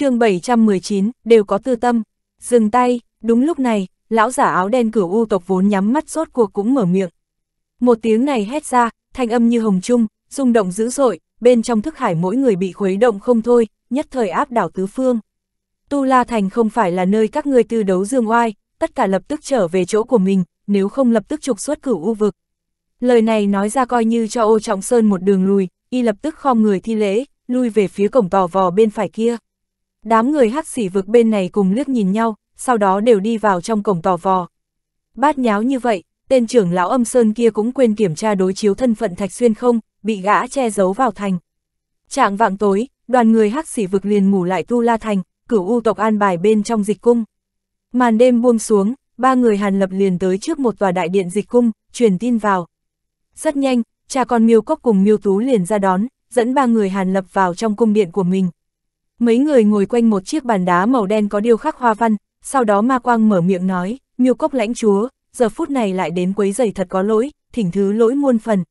chương 719, đều có tư tâm. Dừng tay, đúng lúc này, lão giả áo đen cửu u tộc vốn nhắm mắt rốt cuộc cũng mở miệng. Một tiếng này hét ra, thanh âm như hồng trung, rung động dữ dội, bên trong thức hải mỗi người bị khuấy động không thôi, nhất thời áp đảo tứ phương. Tu La Thành không phải là nơi các ngươi tư đấu dương oai, tất cả lập tức trở về chỗ của mình, nếu không lập tức trục xuất cửu u vực. Lời này nói ra coi như cho ô trọng sơn một đường lùi, y lập tức khom người thi lễ, lui về phía cổng tò vò bên phải kia. Đám người hắc xỉ vực bên này cùng liếc nhìn nhau, sau đó đều đi vào trong cổng tò vò. Bát nháo như vậy, tên trưởng lão âm sơn kia cũng quên kiểm tra đối chiếu thân phận Thạch Xuyên không, bị gã che giấu vào thành. Trạng vạng tối, đoàn người hắc xỉ vực liền ngủ lại tu la thành, cửu u tộc an bài bên trong dịch cung. Màn đêm buông xuống, ba người hàn lập liền tới trước một tòa đại điện dịch cung, truyền tin vào. Rất nhanh, cha con miêu cốc cùng miêu tú liền ra đón, dẫn ba người hàn lập vào trong cung điện của mình. Mấy người ngồi quanh một chiếc bàn đá màu đen có điêu khắc hoa văn, sau đó ma quang mở miệng nói, miêu cốc lãnh chúa, giờ phút này lại đến quấy giày thật có lỗi, thỉnh thứ lỗi muôn phần.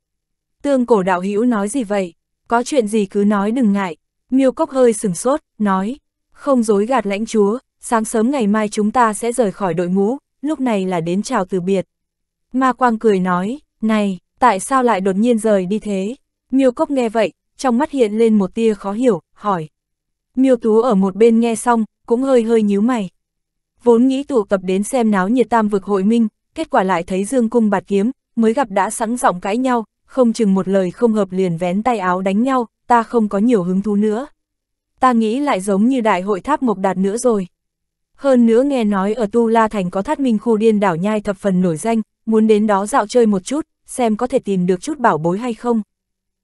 Tương cổ đạo hữu nói gì vậy? Có chuyện gì cứ nói đừng ngại. Miêu cốc hơi sừng sốt, nói, không dối gạt lãnh chúa, sáng sớm ngày mai chúng ta sẽ rời khỏi đội ngũ, lúc này là đến chào từ biệt. Ma quang cười nói, này, tại sao lại đột nhiên rời đi thế? Miêu cốc nghe vậy, trong mắt hiện lên một tia khó hiểu, hỏi, Miêu Tú ở một bên nghe xong, cũng hơi hơi nhíu mày. Vốn nghĩ tụ tập đến xem náo nhiệt tam vực hội minh, kết quả lại thấy Dương Cung bạt kiếm, mới gặp đã sẵn giọng cãi nhau, không chừng một lời không hợp liền vén tay áo đánh nhau, ta không có nhiều hứng thú nữa. Ta nghĩ lại giống như đại hội tháp mộc đạt nữa rồi. Hơn nữa nghe nói ở Tu La Thành có thát minh khu điên đảo nhai thập phần nổi danh, muốn đến đó dạo chơi một chút, xem có thể tìm được chút bảo bối hay không.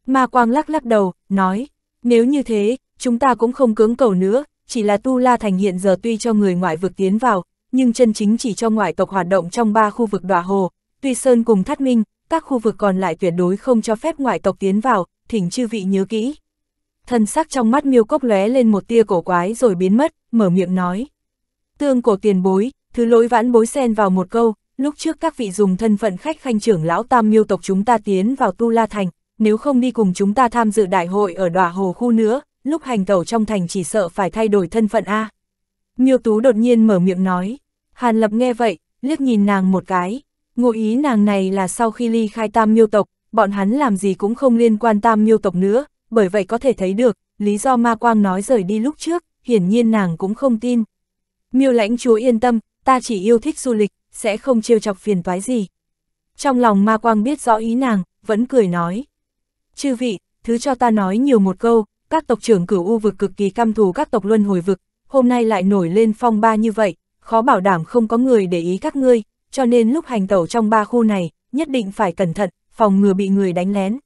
Ma Quang lắc lắc đầu, nói, nếu như thế, chúng ta cũng không cưỡng cầu nữa, chỉ là Tu La Thành hiện giờ tuy cho người ngoại vực tiến vào, nhưng chân chính chỉ cho ngoại tộc hoạt động trong ba khu vực đòa hồ, tuy Sơn cùng Thát Minh, các khu vực còn lại tuyệt đối không cho phép ngoại tộc tiến vào, thỉnh chư vị nhớ kỹ. Thần sắc trong mắt miêu cốc lóe lên một tia cổ quái rồi biến mất, mở miệng nói. Tương cổ tiền bối, thứ lỗi vãn bối xen vào một câu, lúc trước các vị dùng thân phận khách khanh trưởng lão tam miêu tộc chúng ta tiến vào Tu La Thành, nếu không đi cùng chúng ta tham dự đại hội ở đòa hồ khu nữa, lúc hành tẩu trong thành chỉ sợ phải thay đổi thân phận A. Miêu Tú đột nhiên mở miệng nói, Hàn Lập nghe vậy, liếc nhìn nàng một cái, ngụ ý nàng này là sau khi ly khai tam miêu tộc, bọn hắn làm gì cũng không liên quan tam miêu tộc nữa, bởi vậy có thể thấy được, lý do ma quang nói rời đi lúc trước, hiển nhiên nàng cũng không tin. Miêu lãnh chúa yên tâm, ta chỉ yêu thích du lịch, sẽ không trêu chọc phiền toái gì. Trong lòng ma quang biết rõ ý nàng, vẫn cười nói. Chư vị, thứ cho ta nói nhiều một câu, các tộc trưởng cửu u vực cực kỳ căm thù các tộc luân hồi vực, hôm nay lại nổi lên phong ba như vậy, khó bảo đảm không có người để ý các ngươi, cho nên lúc hành tẩu trong ba khu này, nhất định phải cẩn thận, phòng ngừa bị người đánh lén.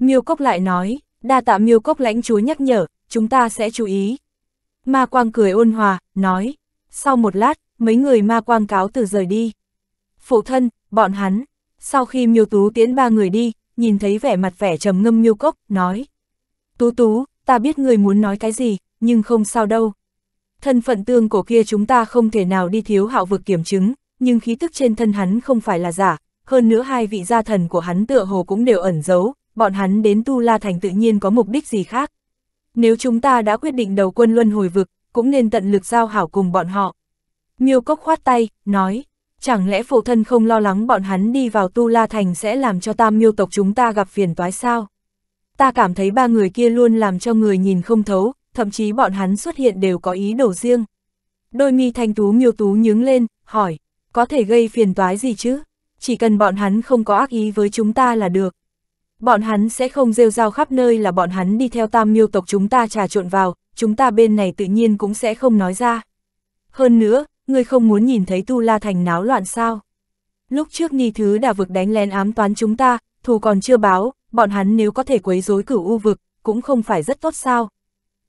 Miêu Cốc lại nói, đa tạ Miêu Cốc lãnh chúa nhắc nhở, chúng ta sẽ chú ý. Ma Quang cười ôn hòa, nói, sau một lát, mấy người Ma Quang cáo từ rời đi. Phụ thân, bọn hắn, sau khi Miêu Tú tiễn ba người đi, nhìn thấy vẻ mặt vẻ trầm ngâm Miêu Cốc, nói, Tú Tú, ta biết người muốn nói cái gì, nhưng không sao đâu. Thân phận tương cổ kia chúng ta không thể nào đi thiếu hạo vực kiểm chứng, nhưng khí tức trên thân hắn không phải là giả, hơn nữa hai vị gia thần của hắn tựa hồ cũng đều ẩn giấu, bọn hắn đến Tu La Thành tự nhiên có mục đích gì khác. Nếu chúng ta đã quyết định đầu quân luân hồi vực, cũng nên tận lực giao hảo cùng bọn họ. Miêu Cốc khoát tay, nói, chẳng lẽ phụ thân không lo lắng bọn hắn đi vào Tu La Thành sẽ làm cho tam miêu tộc chúng ta gặp phiền toái sao? ta cảm thấy ba người kia luôn làm cho người nhìn không thấu, thậm chí bọn hắn xuất hiện đều có ý đồ riêng. Đôi mi thanh tú miêu tú nhướng lên, hỏi, có thể gây phiền toái gì chứ? Chỉ cần bọn hắn không có ác ý với chúng ta là được. Bọn hắn sẽ không rêu rao khắp nơi là bọn hắn đi theo tam miêu tộc chúng ta trà trộn vào, chúng ta bên này tự nhiên cũng sẽ không nói ra. Hơn nữa, ngươi không muốn nhìn thấy Tu La Thành náo loạn sao? Lúc trước Ni Thứ đã vực đánh lén ám toán chúng ta, thù còn chưa báo, bọn hắn nếu có thể quấy rối cửu u vực, cũng không phải rất tốt sao.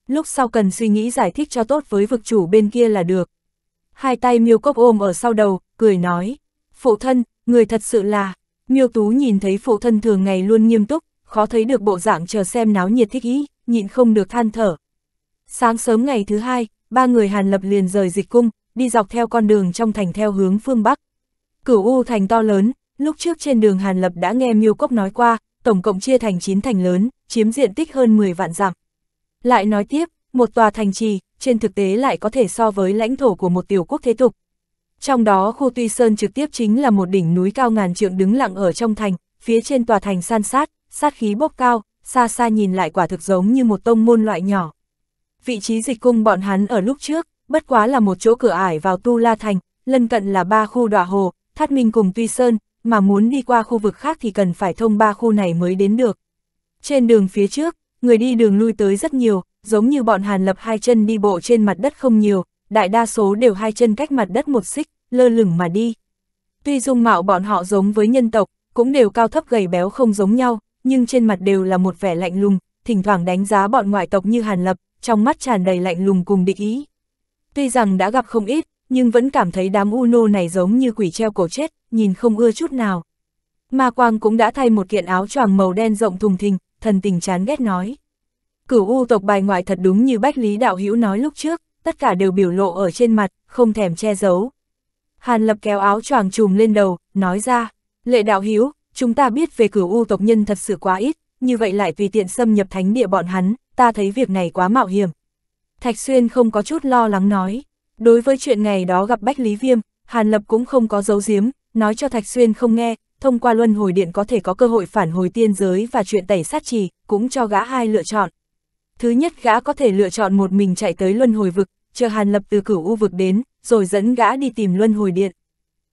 Lúc sau cần suy nghĩ giải thích cho tốt với vực chủ bên kia là được. Hai tay miêu cốc ôm ở sau đầu, cười nói, phụ thân, người thật sự là, miêu tú nhìn thấy phụ thân thường ngày luôn nghiêm túc, khó thấy được bộ dạng chờ xem náo nhiệt thích ý, nhịn không được than thở. Sáng sớm ngày thứ hai, ba người Hàn Lập liền rời dịch cung, đi dọc theo con đường trong thành theo hướng phương Bắc. Cửu U thành to lớn, lúc trước trên đường Hàn Lập đã nghe Miêu Cốc nói qua, tổng cộng chia thành 9 thành lớn, chiếm diện tích hơn 10 vạn dặm. Lại nói tiếp, một tòa thành trì, trên thực tế lại có thể so với lãnh thổ của một tiểu quốc thế tục. Trong đó khu Tuy Sơn trực tiếp chính là một đỉnh núi cao ngàn trượng đứng lặng ở trong thành, phía trên tòa thành san sát, sát khí bốc cao, xa xa nhìn lại quả thực giống như một tông môn loại nhỏ. Vị trí dịch cung bọn hắn ở lúc trước, bất quá là một chỗ cửa ải vào Tu La Thành, lân cận là ba khu đọa hồ, Thát Minh cùng Tuy Sơn, mà muốn đi qua khu vực khác thì cần phải thông ba khu này mới đến được. Trên đường phía trước, người đi đường lui tới rất nhiều, giống như bọn Hàn Lập hai chân đi bộ trên mặt đất không nhiều, đại đa số đều hai chân cách mặt đất một xích, lơ lửng mà đi. Tuy dung mạo bọn họ giống với nhân tộc, cũng đều cao thấp gầy béo không giống nhau, nhưng trên mặt đều là một vẻ lạnh lùng, thỉnh thoảng đánh giá bọn ngoại tộc như Hàn Lập, trong mắt tràn đầy lạnh lùng cùng định ý. Tuy rằng đã gặp không ít, nhưng vẫn cảm thấy đám Uno này giống như quỷ treo cổ chết, nhìn không ưa chút nào. Ma Quang cũng đã thay một kiện áo choàng màu đen rộng thùng thình, thần tình chán ghét nói. Cửu U tộc bài ngoại thật đúng như Bách Lý Đạo Hữu nói lúc trước, tất cả đều biểu lộ ở trên mặt, không thèm che giấu. Hàn Lập kéo áo choàng trùm lên đầu, nói ra, lệ đạo hữu chúng ta biết về cửu U tộc nhân thật sự quá ít, như vậy lại tùy tiện xâm nhập thánh địa bọn hắn, ta thấy việc này quá mạo hiểm. Thạch Xuyên không có chút lo lắng nói, Đối với chuyện ngày đó gặp Bách Lý Viêm, Hàn Lập cũng không có dấu giếm, nói cho Thạch Xuyên không nghe, thông qua luân hồi điện có thể có cơ hội phản hồi tiên giới và chuyện tẩy sát trì, cũng cho gã hai lựa chọn. Thứ nhất gã có thể lựa chọn một mình chạy tới luân hồi vực, chờ Hàn Lập từ cửu u vực đến, rồi dẫn gã đi tìm luân hồi điện.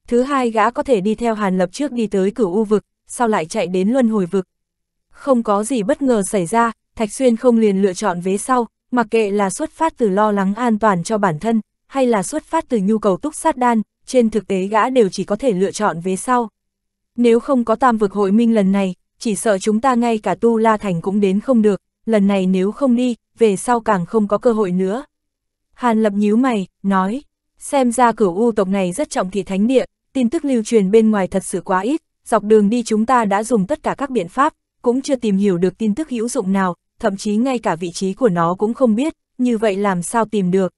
Thứ hai gã có thể đi theo Hàn Lập trước đi tới cửu u vực, sau lại chạy đến luân hồi vực. Không có gì bất ngờ xảy ra, Thạch Xuyên không liền lựa chọn vế sau, mặc kệ là xuất phát từ lo lắng an toàn cho bản thân, hay là xuất phát từ nhu cầu túc sát đan, trên thực tế gã đều chỉ có thể lựa chọn về sau. Nếu không có tam vực hội minh lần này, chỉ sợ chúng ta ngay cả Tu La Thành cũng đến không được, lần này nếu không đi, về sau càng không có cơ hội nữa. Hàn Lập nhíu mày, nói, xem ra cửu u tộc này rất trọng thị thánh địa, tin tức lưu truyền bên ngoài thật sự quá ít, dọc đường đi chúng ta đã dùng tất cả các biện pháp, cũng chưa tìm hiểu được tin tức hữu dụng nào, thậm chí ngay cả vị trí của nó cũng không biết, như vậy làm sao tìm được.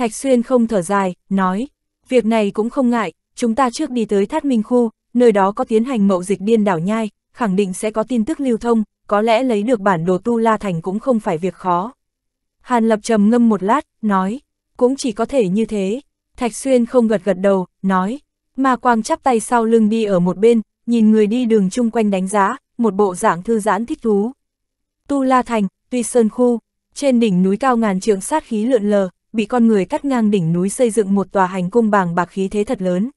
Thạch Xuyên không thở dài, nói, việc này cũng không ngại, chúng ta trước đi tới Thát Minh Khu, nơi đó có tiến hành mậu dịch điên đảo nhai, khẳng định sẽ có tin tức lưu thông, có lẽ lấy được bản đồ Tu La Thành cũng không phải việc khó. Hàn Lập trầm ngâm một lát, nói, cũng chỉ có thể như thế. Thạch Xuyên không gật gật đầu, nói, mà Quang chắp tay sau lưng đi ở một bên, nhìn người đi đường chung quanh đánh giá, một bộ dạng thư giãn thích thú. Tu La Thành, Tuy Sơn Khu, trên đỉnh núi cao ngàn trượng sát khí lượn lờ, bị con người cắt ngang đỉnh núi xây dựng một tòa hành cung bàng bạc khí thế thật lớn.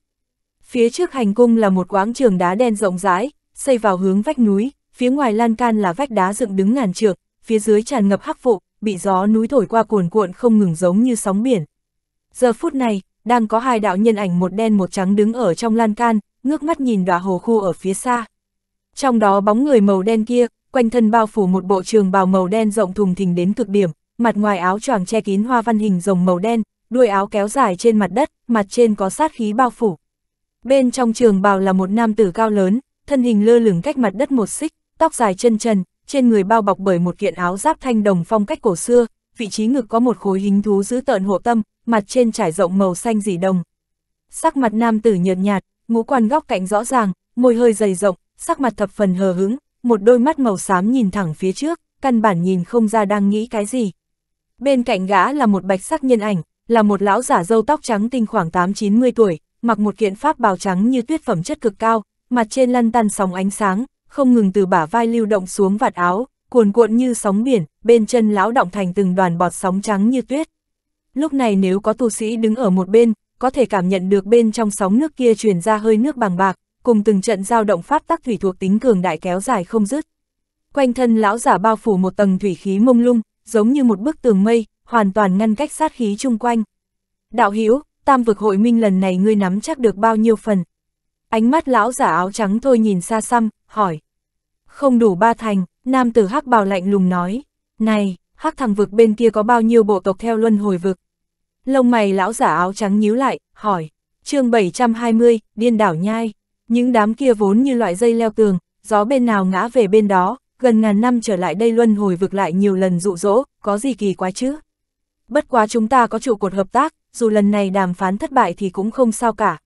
Phía trước hành cung là một quáng trường đá đen rộng rãi, xây vào hướng vách núi, phía ngoài lan can là vách đá dựng đứng ngàn trượng, phía dưới tràn ngập hắc vụ, bị gió núi thổi qua cuồn cuộn không ngừng giống như sóng biển. Giờ phút này, đang có hai đạo nhân ảnh một đen một trắng đứng ở trong lan can, ngước mắt nhìn đọa hồ khô ở phía xa. Trong đó bóng người màu đen kia, quanh thân bao phủ một bộ trường bào màu đen rộng thùng thình đến cực điểm, mặt ngoài áo choàng che kín hoa văn hình rồng màu đen, đuôi áo kéo dài trên mặt đất, mặt trên có sát khí bao phủ. Bên trong trường bào là một nam tử cao lớn, thân hình lơ lửng cách mặt đất một xích, tóc dài chân trần, trên người bao bọc bởi một kiện áo giáp thanh đồng phong cách cổ xưa, vị trí ngực có một khối hình thú giữ tợn hộ tâm, mặt trên trải rộng màu xanh dị đồng. Sắc mặt nam tử nhợt nhạt, ngũ quan góc cạnh rõ ràng, môi hơi dày rộng, sắc mặt thập phần hờ hững, một đôi mắt màu xám nhìn thẳng phía trước, căn bản nhìn không ra đang nghĩ cái gì. Bên cạnh gã là một bạch sắc nhân ảnh, là một lão giả dâu tóc trắng tinh khoảng 8-90 tuổi, mặc một kiện pháp bào trắng như tuyết phẩm chất cực cao, mặt trên lăn tăn sóng ánh sáng, không ngừng từ bả vai lưu động xuống vạt áo, cuồn cuộn như sóng biển, bên chân lão động thành từng đoàn bọt sóng trắng như tuyết. Lúc này nếu có tu sĩ đứng ở một bên, có thể cảm nhận được bên trong sóng nước kia truyền ra hơi nước bằng bạc, cùng từng trận giao động pháp tắc thủy thuộc tính cường đại kéo dài không dứt. Quanh thân lão giả bao phủ một tầng thủy khí mông lung, giống như một bức tường mây, hoàn toàn ngăn cách sát khí chung quanh. Đạo Hiếu, tam vực hội minh lần này ngươi nắm chắc được bao nhiêu phần? Ánh mắt lão giả áo trắng thôi nhìn xa xăm, hỏi. Không đủ ba thành, nam tử hắc bào lạnh lùng nói. Này, hắc thằng vực bên kia có bao nhiêu bộ tộc theo luân hồi vực? Lông mày lão giả áo trắng nhíu lại, hỏi. chương 720, điên đảo nhai. Những đám kia vốn như loại dây leo tường, gió bên nào ngã về bên đó, gần ngàn năm trở lại đây luân hồi vực lại nhiều lần dụ dỗ, có gì kỳ quái chứ? Bất quá chúng ta có trụ cột hợp tác, dù lần này đàm phán thất bại thì cũng không sao cả.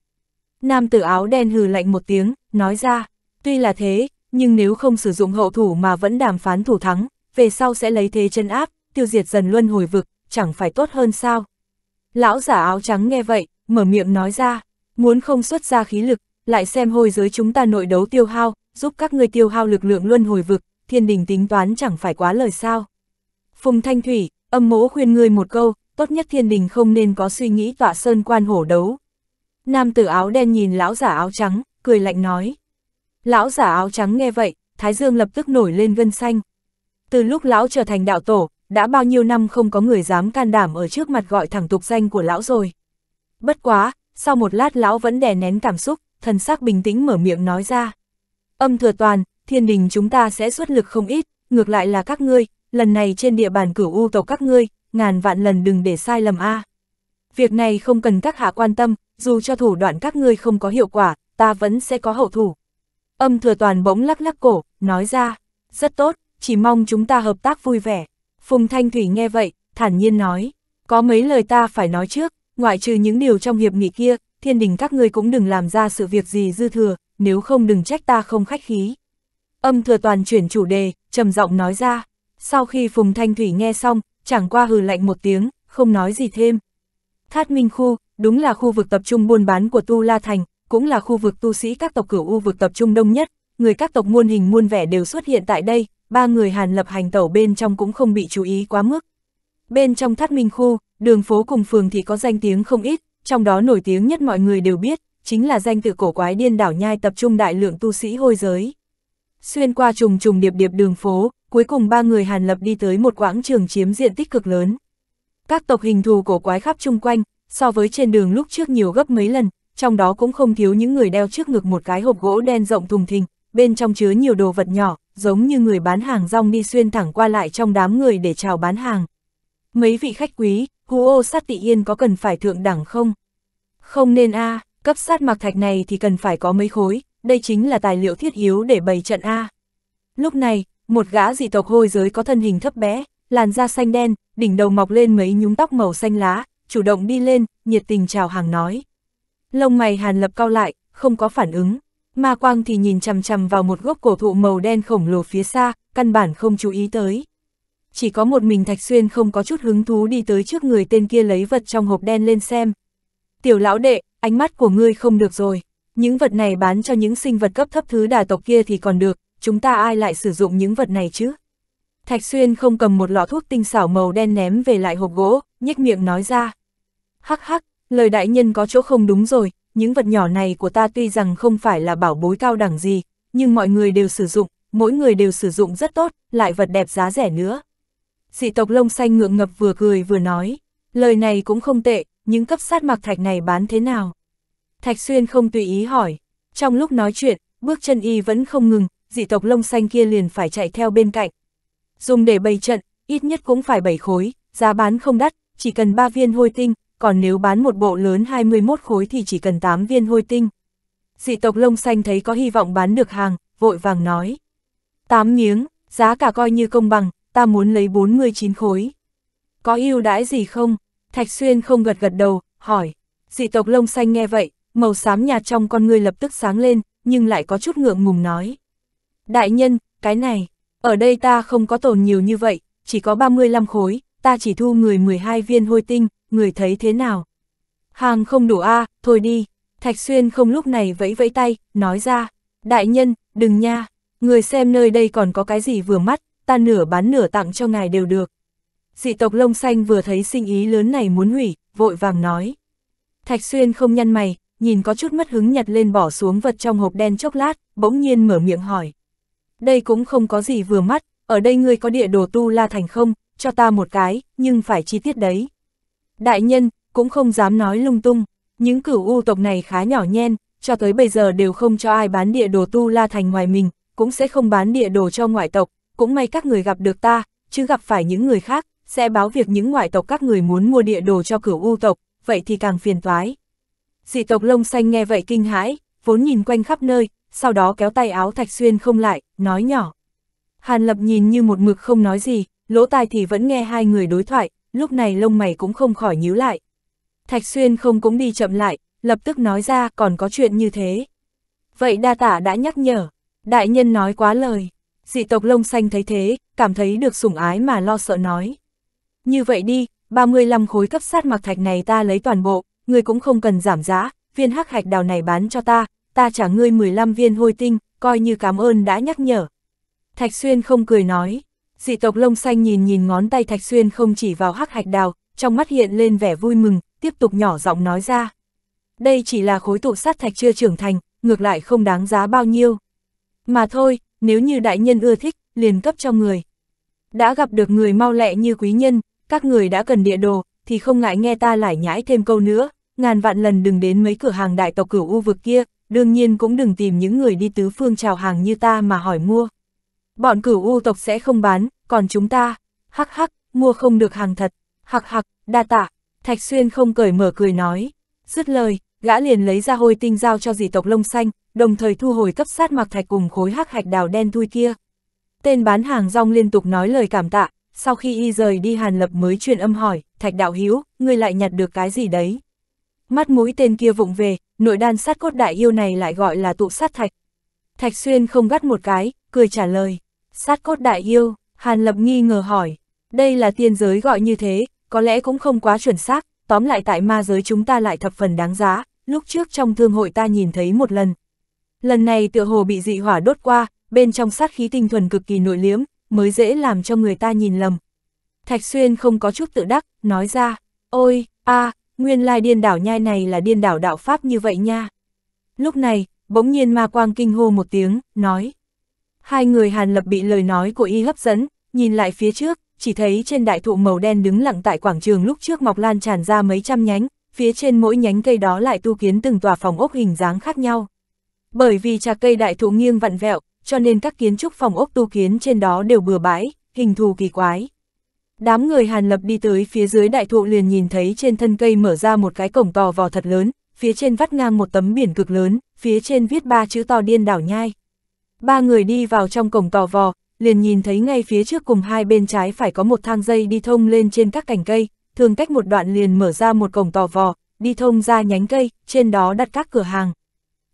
Nam tử áo đen hừ lạnh một tiếng, nói ra, tuy là thế, nhưng nếu không sử dụng hậu thủ mà vẫn đàm phán thủ thắng, về sau sẽ lấy thế chân áp, tiêu diệt dần luân hồi vực, chẳng phải tốt hơn sao? Lão giả áo trắng nghe vậy, mở miệng nói ra, muốn không xuất ra khí lực, lại xem hôi giới chúng ta nội đấu tiêu hao, giúp các ngươi tiêu hao lực lượng luân hồi vực, thiên đình tính toán chẳng phải quá lời sao. Phùng Thanh Thủy, âm mỗ khuyên ngươi một câu, tốt nhất thiên đình không nên có suy nghĩ tọa sơn quan hổ đấu. Nam tử áo đen nhìn lão giả áo trắng, cười lạnh nói. Lão giả áo trắng nghe vậy, Thái Dương lập tức nổi lên gân xanh. Từ lúc lão trở thành đạo tổ, đã bao nhiêu năm không có người dám can đảm ở trước mặt gọi thẳng tục danh của lão rồi. Bất quá, sau một lát lão vẫn đè nén cảm xúc, thần sắc bình tĩnh mở miệng nói ra. Âm thừa toàn, thiên đình chúng ta sẽ xuất lực không ít, ngược lại là các ngươi, lần này trên địa bàn cửu u tộc các ngươi, ngàn vạn lần đừng để sai lầm a. Việc này không cần các hạ quan tâm, dù cho thủ đoạn các ngươi không có hiệu quả, ta vẫn sẽ có hậu thủ. Âm thừa toàn bỗng lắc lắc cổ, nói ra, rất tốt, chỉ mong chúng ta hợp tác vui vẻ. Phùng Thanh Thủy nghe vậy, thản nhiên nói, có mấy lời ta phải nói trước, ngoại trừ những điều trong hiệp nghị kia, thiên đình các ngươi cũng đừng làm ra sự việc gì dư thừa, nếu không đừng trách ta không khách khí. Âm thừa toàn chuyển chủ đề, trầm giọng nói ra. Sau khi Phùng Thanh Thủy nghe xong, chẳng qua hừ lạnh một tiếng, không nói gì thêm. Thát Minh Khu, đúng là khu vực tập trung buôn bán của Tu La Thành, cũng là khu vực tu sĩ các tộc cửu u vực tập trung đông nhất, người các tộc muôn hình muôn vẻ đều xuất hiện tại đây, ba người Hàn Lập hành tẩu bên trong cũng không bị chú ý quá mức. Bên trong Thát Minh Khu, đường phố cùng phường thì có danh tiếng không ít, trong đó nổi tiếng nhất mọi người đều biết, chính là danh tự cổ quái điên đảo nhai tập trung đại lượng tu sĩ hôi giới. Xuyên qua trùng trùng điệp điệp đường phố, cuối cùng ba người Hàn Lập đi tới một quãng trường chiếm diện tích cực lớn. Các tộc hình thù cổ quái khắp chung quanh, so với trên đường lúc trước nhiều gấp mấy lần, trong đó cũng không thiếu những người đeo trước ngực một cái hộp gỗ đen rộng thùng thình, bên trong chứa nhiều đồ vật nhỏ, giống như người bán hàng rong đi xuyên thẳng qua lại trong đám người để chào bán hàng. Mấy vị khách quý, hú ô sát tị yên có cần phải thượng đẳng không? Không nên a à, cấp sát mặc thạch này thì cần phải có mấy khối, đây chính là tài liệu thiết yếu để bày trận A. Lúc này, một gã dị tộc hôi giới có thân hình thấp bé, làn da xanh đen, đỉnh đầu mọc lên mấy nhúng tóc màu xanh lá, chủ động đi lên, nhiệt tình chào hàng nói. Lông mày hàn lập cao lại, không có phản ứng. Ma quang thì nhìn chằm chằm vào một gốc cổ thụ màu đen khổng lồ phía xa, căn bản không chú ý tới. Chỉ có một mình Thạch Xuyên không có chút hứng thú đi tới trước người tên kia lấy vật trong hộp đen lên xem. Tiểu lão đệ, ánh mắt của ngươi không được rồi. Những vật này bán cho những sinh vật cấp thấp thứ đà tộc kia thì còn được, chúng ta ai lại sử dụng những vật này chứ? Thạch Xuyên không cầm một lọ thuốc tinh xảo màu đen ném về lại hộp gỗ, nhếch miệng nói ra. Hắc hắc, lời đại nhân có chỗ không đúng rồi, những vật nhỏ này của ta tuy rằng không phải là bảo bối cao đẳng gì, nhưng mọi người đều sử dụng, mỗi người đều sử dụng rất tốt, lại vật đẹp giá rẻ nữa. Dị tộc lông xanh ngượng ngập vừa cười vừa nói, lời này cũng không tệ, những cấp sát mặc thạch này bán thế nào? Thạch Xuyên không tùy ý hỏi. Trong lúc nói chuyện, bước chân y vẫn không ngừng, dị tộc lông xanh kia liền phải chạy theo bên cạnh. Dùng để bày trận, ít nhất cũng phải 7 khối, giá bán không đắt, chỉ cần 3 viên hôi tinh, còn nếu bán một bộ lớn 21 khối thì chỉ cần 8 viên hôi tinh. Dị tộc lông xanh thấy có hy vọng bán được hàng, vội vàng nói. 8 miếng, giá cả coi như công bằng, ta muốn lấy 49 khối. Có ưu đãi gì không? Thạch Xuyên không gật gật đầu, hỏi. Dị tộc lông xanh nghe vậy, màu xám nhạt trong con ngươi lập tức sáng lên, nhưng lại có chút ngượng ngùng nói. Đại nhân, cái này, ở đây ta không có tồn nhiều như vậy, chỉ có 35 khối, ta chỉ thu người 12 viên hôi tinh, người thấy thế nào? Hàng không đủ a à, thôi đi. Thạch Xuyên không lúc này vẫy vẫy tay, nói ra, đại nhân, đừng nha, người xem nơi đây còn có cái gì vừa mắt, ta nửa bán nửa tặng cho ngài đều được. Dị tộc lông xanh vừa thấy sinh ý lớn này muốn hủy, vội vàng nói. Thạch Xuyên không nhăn mày, nhìn có chút mất hứng nhặt lên bỏ xuống vật trong hộp đen chốc lát, bỗng nhiên mở miệng hỏi. Đây cũng không có gì vừa mắt, ở đây ngươi có địa đồ tu la thành không, cho ta một cái, nhưng phải chi tiết đấy. Đại nhân, cũng không dám nói lung tung, những cửu u tộc này khá nhỏ nhen, cho tới bây giờ đều không cho ai bán địa đồ tu la thành ngoài mình, cũng sẽ không bán địa đồ cho ngoại tộc, cũng may các người gặp được ta, chứ gặp phải những người khác, sẽ báo việc những ngoại tộc các người muốn mua địa đồ cho cửu u tộc, vậy thì càng phiền toái dị tộc lông xanh nghe vậy kinh hãi, vốn nhìn quanh khắp nơi, sau đó kéo tay áo Thạch Xuyên không lại, nói nhỏ. Hàn Lập nhìn như một mực không nói gì, lỗ tai thì vẫn nghe hai người đối thoại, lúc này lông mày cũng không khỏi nhíu lại. Thạch Xuyên không cũng đi chậm lại, lập tức nói ra còn có chuyện như thế. Vậy đa tả đã nhắc nhở, đại nhân nói quá lời, dị tộc lông xanh thấy thế, cảm thấy được sủng ái mà lo sợ nói. Như vậy đi, 35 khối cấp sát mặc thạch này ta lấy toàn bộ, ngươi cũng không cần giảm giá, viên hắc hạch đào này bán cho ta, ta trả ngươi 15 viên hôi tinh, coi như cảm ơn đã nhắc nhở. Thạch Xuyên không cười nói, dị tộc lông xanh nhìn nhìn ngón tay Thạch Xuyên không chỉ vào hắc hạch đào, trong mắt hiện lên vẻ vui mừng, tiếp tục nhỏ giọng nói ra. Đây chỉ là khối tụ sát thạch chưa trưởng thành, ngược lại không đáng giá bao nhiêu. Mà thôi, nếu như đại nhân ưa thích, liền cấp cho người. Đã gặp được người mau lẹ như quý nhân, các người đã cần địa đồ, thì không ngại nghe ta lải nhãi thêm câu nữa, ngàn vạn lần đừng đến mấy cửa hàng đại tộc cửu u vực kia, đương nhiên cũng đừng tìm những người đi tứ phương chào hàng như ta mà hỏi mua. Bọn cửu u tộc sẽ không bán, còn chúng ta, hắc hắc, mua không được hàng thật, hắc hắc, đa tạ, Thạch Xuyên không cởi mở cười nói. Dứt lời, gã liền lấy ra hôi tinh giao cho dị tộc lông xanh, đồng thời thu hồi cấp sát mặc thạch cùng khối hắc hạch đào đen thui kia. Tên bán hàng rong liên tục nói lời cảm tạ, sau khi y rời đi Hàn Lập mới truyền âm hỏi, Thạch Đạo Hiếu, ngươi lại nhặt được cái gì đấy? mắt mũi tên kia vụng về, nội đan sát cốt đại yêu này lại gọi là tụ sát thạch. Thạch Xuyên không gắt một cái, cười trả lời, sát cốt đại yêu, Hàn Lập nghi ngờ hỏi, đây là tiên giới gọi như thế, có lẽ cũng không quá chuẩn xác, tóm lại tại ma giới chúng ta lại thập phần đáng giá, lúc trước trong thương hội ta nhìn thấy một lần. Lần này tựa hồ bị dị hỏa đốt qua, bên trong sát khí tinh thuần cực kỳ nội liếm, mới dễ làm cho người ta nhìn lầm. Thạch Xuyên không có chút tự đắc, nói ra, ôi, a, à, Nguyên lai điên đảo nhai này là điên đảo đạo Pháp như vậy nha. Lúc này, bỗng nhiên ma quang kinh hô một tiếng, nói. Hai người Hàn Lập bị lời nói của y hấp dẫn, nhìn lại phía trước, chỉ thấy trên đại thụ màu đen đứng lặng tại quảng trường lúc trước mọc lan tràn ra mấy trăm nhánh, phía trên mỗi nhánh cây đó lại tu kiến từng tòa phòng ốc hình dáng khác nhau. Bởi vì trà cây đại thụ nghiêng vặn vẹo, cho nên các kiến trúc phòng ốc tu kiến trên đó đều bừa bãi, hình thù kỳ quái. Đám người Hàn Lập đi tới phía dưới đại thụ liền nhìn thấy trên thân cây mở ra một cái cổng tò vò thật lớn, phía trên vắt ngang một tấm biển cực lớn, phía trên viết ba chữ to điên đảo nhai. Ba người đi vào trong cổng tò vò, liền nhìn thấy ngay phía trước cùng hai bên trái phải có một thang dây đi thông lên trên các cành cây, thường cách một đoạn liền mở ra một cổng tò vò, đi thông ra nhánh cây, trên đó đặt các cửa hàng.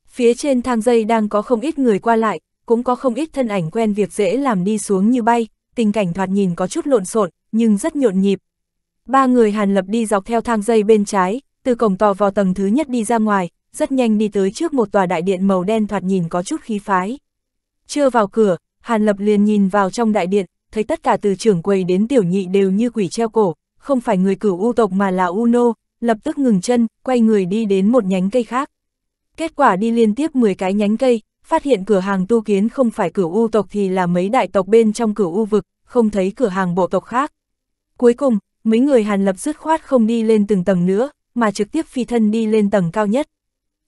Phía trên thang dây đang có không ít người qua lại, cũng có không ít thân ảnh quen việc dễ làm đi xuống như bay, tình cảnh thoạt nhìn có chút lộn xộn, nhưng rất nhộn nhịp. Ba người Hàn Lập đi dọc theo thang dây bên trái, từ cổng tò vào tầng thứ nhất đi ra ngoài, rất nhanh đi tới trước một tòa đại điện màu đen thoạt nhìn có chút khí phái. Chưa vào cửa, Hàn Lập liền nhìn vào trong đại điện, thấy tất cả từ trưởng quầy đến tiểu nhị đều như quỷ treo cổ, không phải người cửu u tộc mà là Uno lập tức ngừng chân, quay người đi đến một nhánh cây khác. Kết quả đi liên tiếp 10 cái nhánh cây, phát hiện cửa hàng tu kiến không phải cửu u tộc thì là mấy đại tộc bên trong cửu u vực, không thấy cửa hàng bộ tộc khác. Cuối cùng, mấy người Hàn Lập dứt khoát không đi lên từng tầng nữa, mà trực tiếp phi thân đi lên tầng cao nhất.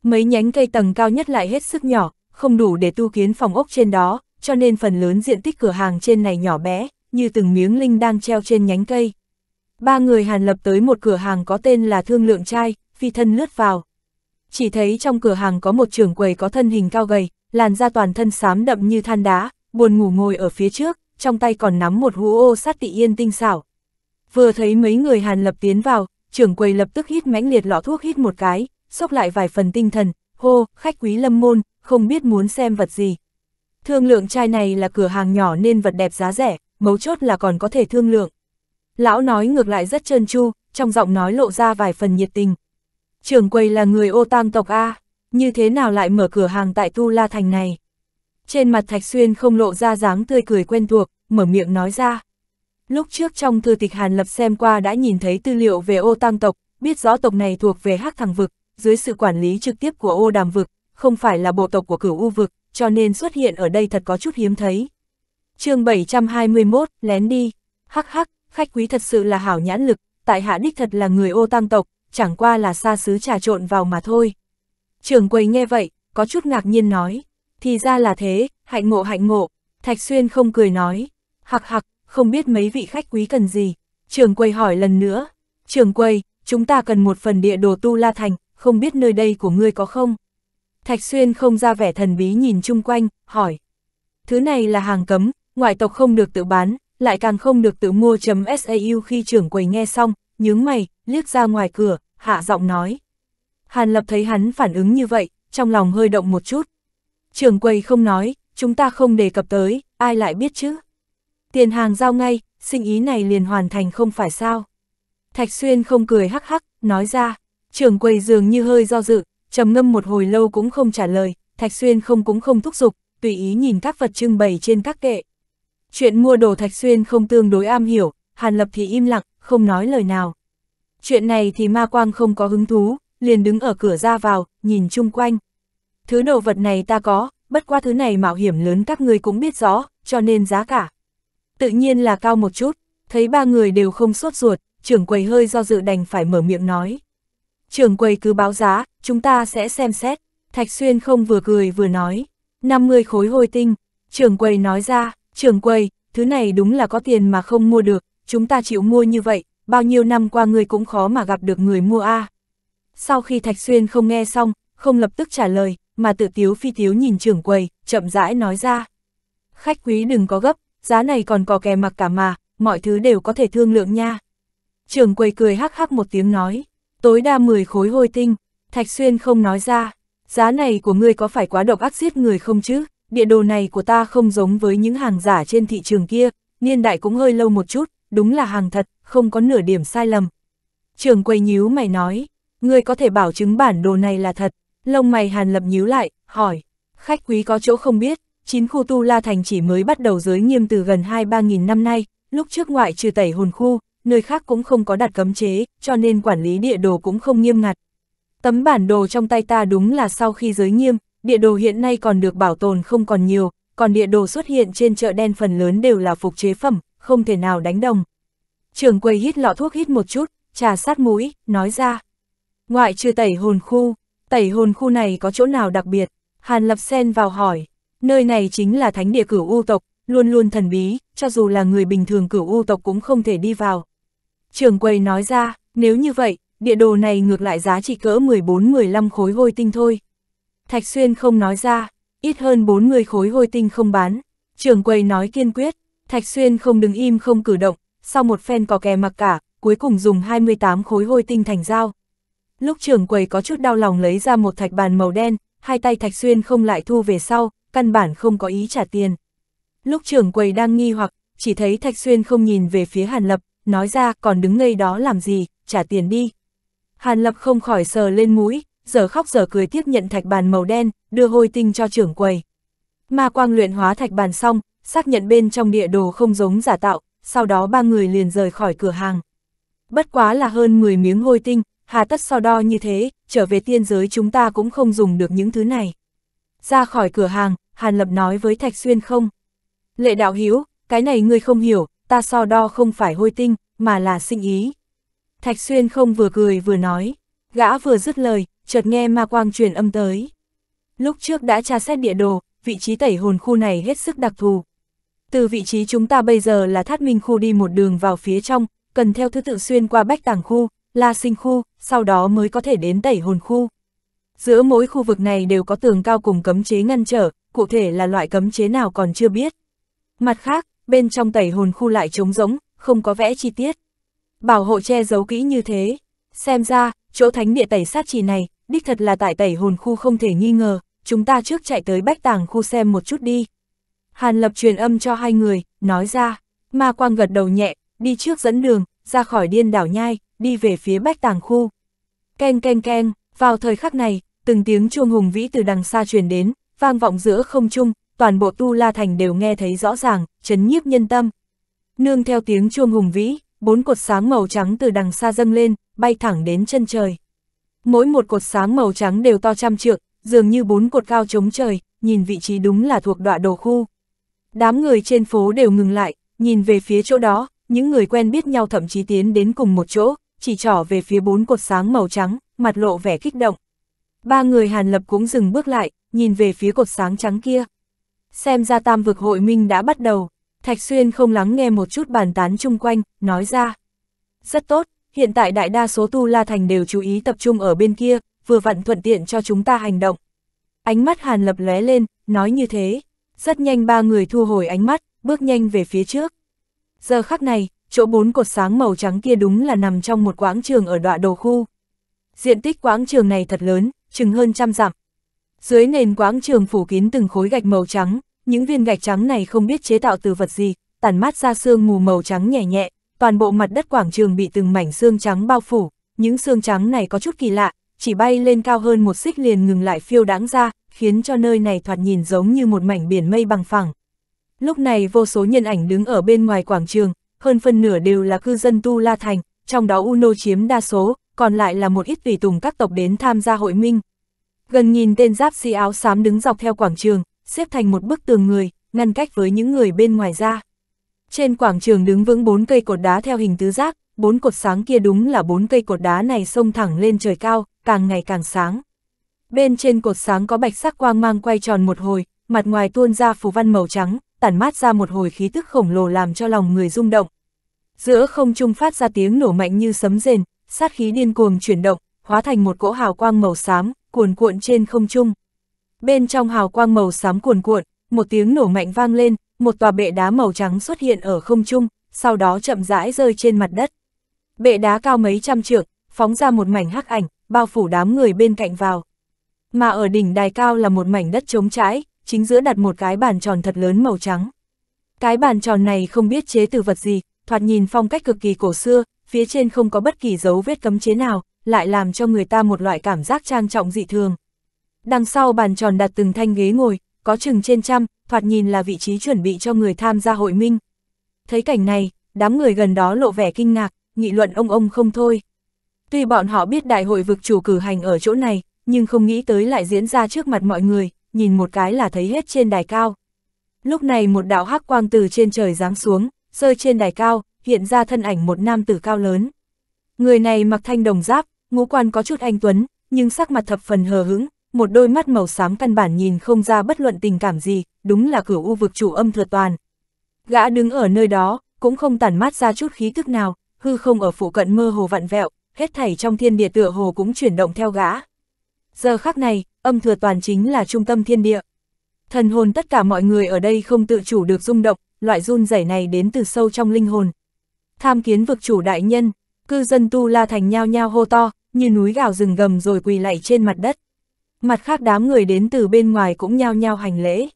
Mấy nhánh cây tầng cao nhất lại hết sức nhỏ, không đủ để tu kiến phòng ốc trên đó, cho nên phần lớn diện tích cửa hàng trên này nhỏ bé, như từng miếng linh đang treo trên nhánh cây. Ba người Hàn Lập tới một cửa hàng có tên là Thương Lượng Trai, phi thân lướt vào. Chỉ thấy trong cửa hàng có một trưởng quầy có thân hình cao gầy, làn da toàn thân xám đậm như than đá, buồn ngủ ngồi ở phía trước, trong tay còn nắm một hũ ô sát tị yên tinh xảo. Vừa thấy mấy người Hàn Lập tiến vào, trưởng quầy lập tức hít mãnh liệt lọ thuốc hít một cái, sốc lại vài phần tinh thần, hô, khách quý lâm môn, không biết muốn xem vật gì. Thương lượng chai này là cửa hàng nhỏ nên vật đẹp giá rẻ, mấu chốt là còn có thể thương lượng. Lão nói ngược lại rất trơn tru, trong giọng nói lộ ra vài phần nhiệt tình. Trưởng quầy là người ô tang tộc A như thế nào lại mở cửa hàng tại Tu La Thành này? Trên mặt Thạch Xuyên không lộ ra dáng tươi cười quen thuộc, mở miệng nói ra. Lúc trước trong thư tịch Hàn Lập xem qua đã nhìn thấy tư liệu về ô tăng tộc, biết rõ tộc này thuộc về hắc thằng vực, dưới sự quản lý trực tiếp của ô đàm vực, không phải là bộ tộc của cửu u vực, cho nên xuất hiện ở đây thật có chút hiếm thấy. chương 721, lén đi. Hắc hắc, khách quý thật sự là hảo nhãn lực, tại hạ đích thật là người ô tăng tộc, chẳng qua là xa xứ trà trộn vào mà thôi. Trường quầy nghe vậy, có chút ngạc nhiên nói, thì ra là thế, hạnh ngộ hạnh ngộ, Thạch Xuyên không cười nói, hặc hặc, không biết mấy vị khách quý cần gì. Trường quầy hỏi lần nữa, trường quầy, chúng ta cần một phần địa đồ tu la thành, không biết nơi đây của ngươi có không? Thạch Xuyên không ra vẻ thần bí nhìn chung quanh, hỏi. Thứ này là hàng cấm, ngoại tộc không được tự bán, lại càng không được tự mua.sau khi trưởng quầy nghe xong, nhướng mày, liếc ra ngoài cửa, hạ giọng nói. Hàn Lập thấy hắn phản ứng như vậy, trong lòng hơi động một chút. Trường quầy không nói, chúng ta không đề cập tới, ai lại biết chứ? Tiền hàng giao ngay, sinh ý này liền hoàn thành không phải sao? Thạch Xuyên không cười hắc hắc, nói ra, trường quầy dường như hơi do dự, trầm ngâm một hồi lâu cũng không trả lời, Thạch Xuyên không cũng không thúc giục, tùy ý nhìn các vật trưng bày trên các kệ. Chuyện mua đồ Thạch Xuyên không tương đối am hiểu, Hàn Lập thì im lặng, không nói lời nào. Chuyện này thì Ma Quang không có hứng thú, liền đứng ở cửa ra vào, nhìn chung quanh. Thứ đồ vật này ta có, bất qua thứ này mạo hiểm lớn các người cũng biết rõ, cho nên giá cả. Tự nhiên là cao một chút, thấy ba người đều không sốt ruột, trưởng quầy hơi do dự đành phải mở miệng nói. Trưởng quầy cứ báo giá, chúng ta sẽ xem xét. Thạch Xuyên không vừa cười vừa nói. 50 khối hôi tinh, trưởng quầy nói ra, trưởng quầy, thứ này đúng là có tiền mà không mua được, chúng ta chịu mua như vậy, bao nhiêu năm qua người cũng khó mà gặp được người mua a à. Sau khi Thạch Xuyên không nghe xong, không lập tức trả lời, mà tự tiếu phi thiếu nhìn trưởng quầy, chậm rãi nói ra. Khách quý đừng có gấp, giá này còn có kè mặc cả mà, mọi thứ đều có thể thương lượng nha. Trưởng quầy cười hắc hắc một tiếng nói, tối đa 10 khối hôi tinh, Thạch Xuyên không nói ra, giá này của ngươi có phải quá độc ác giết người không chứ, địa đồ này của ta không giống với những hàng giả trên thị trường kia, niên đại cũng hơi lâu một chút, đúng là hàng thật, không có nửa điểm sai lầm. Trưởng quầy nhíu mày nói, ngươi có thể bảo chứng bản đồ này là thật, lông mày Hàn Lập nhíu lại, hỏi, khách quý có chỗ không biết, chín khu tu La Thành chỉ mới bắt đầu giới nghiêm từ gần 2-3 nghìn năm nay, lúc trước ngoại trừ tẩy hồn khu, nơi khác cũng không có đặt cấm chế, cho nên quản lý địa đồ cũng không nghiêm ngặt. Tấm bản đồ trong tay ta đúng là sau khi giới nghiêm, địa đồ hiện nay còn được bảo tồn không còn nhiều, còn địa đồ xuất hiện trên chợ đen phần lớn đều là phục chế phẩm, không thể nào đánh đồng. Trường quầy hít lọ thuốc hít một chút, trà sát mũi, nói ra, Ngoại trừ tẩy hồn khu, tẩy hồn khu này có chỗ nào đặc biệt? Hàn Lập Sen vào hỏi, nơi này chính là thánh địa cửu u tộc, luôn luôn thần bí, cho dù là người bình thường cửu u tộc cũng không thể đi vào. Trường quầy nói ra, nếu như vậy, địa đồ này ngược lại giá trị cỡ 14-15 khối hôi tinh thôi. Thạch Xuyên không nói ra, ít hơn 40 khối hôi tinh không bán. Trường quầy nói kiên quyết, Thạch Xuyên không đứng im không cử động, sau một phen có kè mặc cả, cuối cùng dùng 28 khối hôi tinh thành dao. Lúc trưởng quầy có chút đau lòng lấy ra một thạch bàn màu đen, hai tay thạch xuyên không lại thu về sau, căn bản không có ý trả tiền. Lúc trưởng quầy đang nghi hoặc, chỉ thấy thạch xuyên không nhìn về phía Hàn Lập, nói ra còn đứng ngây đó làm gì, trả tiền đi. Hàn Lập không khỏi sờ lên mũi, giờ khóc giờ cười tiếp nhận thạch bàn màu đen, đưa hôi tinh cho trưởng quầy. Ma quang luyện hóa thạch bàn xong, xác nhận bên trong địa đồ không giống giả tạo, sau đó ba người liền rời khỏi cửa hàng. Bất quá là hơn 10 miếng hôi tinh, hà tất so đo như thế, trở về tiên giới chúng ta cũng không dùng được những thứ này. Ra khỏi cửa hàng, Hàn Lập nói với Thạch Xuyên không. Lệ đạo hiếu, cái này ngươi không hiểu, ta so đo không phải hôi tinh, mà là sinh ý. Thạch Xuyên không vừa cười vừa nói, gã vừa dứt lời, chợt nghe ma quang truyền âm tới. Lúc trước đã tra xét địa đồ, vị trí tẩy hồn khu này hết sức đặc thù. Từ vị trí chúng ta bây giờ là thát minh khu đi một đường vào phía trong, cần theo thứ tự xuyên qua bách tàng khu, la sinh khu, sau đó mới có thể đến tẩy hồn khu. Giữa mỗi khu vực này đều có tường cao cùng cấm chế ngăn trở, cụ thể là loại cấm chế nào còn chưa biết. Mặt khác, bên trong tẩy hồn khu lại trống rỗng, không có vẽ chi tiết. Bảo hộ che giấu kỹ như thế, xem ra, chỗ thánh địa tẩy sát trì này, đích thật là tại tẩy hồn khu không thể nghi ngờ, chúng ta trước chạy tới bách tàng khu xem một chút đi. Hàn lập truyền âm cho hai người, nói ra, ma quang gật đầu nhẹ, đi trước dẫn đường, ra khỏi điên đảo nhai đi về phía bách tàng khu. Ken ken ken, vào thời khắc này, từng tiếng chuông hùng vĩ từ đằng xa truyền đến, vang vọng giữa không trung, toàn bộ Tu La Thành đều nghe thấy rõ ràng, chấn nhiếp nhân tâm. Nương theo tiếng chuông hùng vĩ, bốn cột sáng màu trắng từ đằng xa dâng lên, bay thẳng đến chân trời. Mỗi một cột sáng màu trắng đều to trăm trượng, dường như bốn cột cao chống trời, nhìn vị trí đúng là thuộc đọa đồ khu. Đám người trên phố đều ngừng lại, nhìn về phía chỗ đó, những người quen biết nhau thậm chí tiến đến cùng một chỗ, chỉ trỏ về phía bốn cột sáng màu trắng, mặt lộ vẻ kích động. Ba người Hàn Lập cũng dừng bước lại, nhìn về phía cột sáng trắng kia. Xem ra tam vực hội minh đã bắt đầu, Thạch Xuyên không lắng nghe một chút bàn tán chung quanh, nói ra. Rất tốt, hiện tại đại đa số tu la thành đều chú ý tập trung ở bên kia, vừa vặn thuận tiện cho chúng ta hành động. Ánh mắt Hàn Lập lóe lên, nói như thế. Rất nhanh ba người thu hồi ánh mắt, bước nhanh về phía trước. Giờ khắc này, chỗ bốn cột sáng màu trắng kia đúng là nằm trong một quãng trường ở đọa đồ khu. Diện tích quãng trường này thật lớn, chừng hơn trăm dặm. Dưới nền quãng trường phủ kín từng khối gạch màu trắng, những viên gạch trắng này không biết chế tạo từ vật gì, tản mát ra sương mù màu trắng nhẹ nhẹ, toàn bộ mặt đất quảng trường bị từng mảnh xương trắng bao phủ, những xương trắng này có chút kỳ lạ, chỉ bay lên cao hơn một xích liền ngừng lại phiêu đáng ra, khiến cho nơi này thoạt nhìn giống như một mảnh biển mây bằng phẳng. Lúc này vô số nhân ảnh đứng ở bên ngoài quảng trường, hơn phân nửa đều là cư dân Tu La Thành, trong đó Uno chiếm đa số, còn lại là một ít tùy tùng các tộc đến tham gia hội minh. Gần nghìn tên giáp sĩ áo xám đứng dọc theo quảng trường, xếp thành một bức tường người, ngăn cách với những người bên ngoài ra. Trên quảng trường đứng vững bốn cây cột đá theo hình tứ giác, bốn cột sáng kia đúng là bốn cây cột đá này xông thẳng lên trời cao, càng ngày càng sáng. Bên trên cột sáng có bạch sắc quang mang quay tròn một hồi, mặt ngoài tuôn ra phù văn màu trắng, tản mát ra một hồi khí tức khổng lồ làm cho lòng người rung động, giữa không trung phát ra tiếng nổ mạnh như sấm rền, sát khí điên cuồng chuyển động, hóa thành một cỗ hào quang màu xám, cuồn cuộn trên không trung. Bên trong hào quang màu xám cuồn cuộn, một tiếng nổ mạnh vang lên, một tòa bệ đá màu trắng xuất hiện ở không trung, sau đó chậm rãi rơi trên mặt đất. Bệ đá cao mấy trăm trượng, phóng ra một mảnh hắc ảnh, bao phủ đám người bên cạnh vào. Mà ở đỉnh đài cao là một mảnh đất trống trãi, chính giữa đặt một cái bàn tròn thật lớn màu trắng. Cái bàn tròn này không biết chế từ vật gì, thoạt nhìn phong cách cực kỳ cổ xưa, phía trên không có bất kỳ dấu vết cấm chế nào, lại làm cho người ta một loại cảm giác trang trọng dị thường. Đằng sau bàn tròn đặt từng thanh ghế ngồi, có chừng trên trăm, thoạt nhìn là vị trí chuẩn bị cho người tham gia hội minh. Thấy cảnh này, đám người gần đó lộ vẻ kinh ngạc, nghị luận ông ông không thôi. Tuy bọn họ biết đại hội vực chủ cử hành ở chỗ này, nhưng không nghĩ tới lại diễn ra trước mặt mọi người, nhìn một cái là thấy hết trên đài cao. Lúc này một đạo hắc quang từ trên trời giáng xuống, rơi trên đài cao, hiện ra thân ảnh một nam tử cao lớn. Người này mặc thanh đồng giáp, ngũ quan có chút anh tuấn, nhưng sắc mặt thập phần hờ hững, một đôi mắt màu xám căn bản nhìn không ra bất luận tình cảm gì, đúng là cửu u vực chủ âm thừa toàn. Gã đứng ở nơi đó, cũng không tản mát ra chút khí tức nào, hư không ở phụ cận mơ hồ vặn vẹo, hết thảy trong thiên địa tựa hồ cũng chuyển động theo gã. Giờ khắc này, âm thừa toàn chính là trung tâm thiên địa. Thần hồn tất cả mọi người ở đây không tự chủ được rung động, loại run rẩy này đến từ sâu trong linh hồn. Tham kiến vực chủ đại nhân, cư dân Tu La Thành nhao nhao hô to, như núi gào rừng gầm rồi quỳ lạy trên mặt đất. Mặt khác đám người đến từ bên ngoài cũng nhao nhao hành lễ.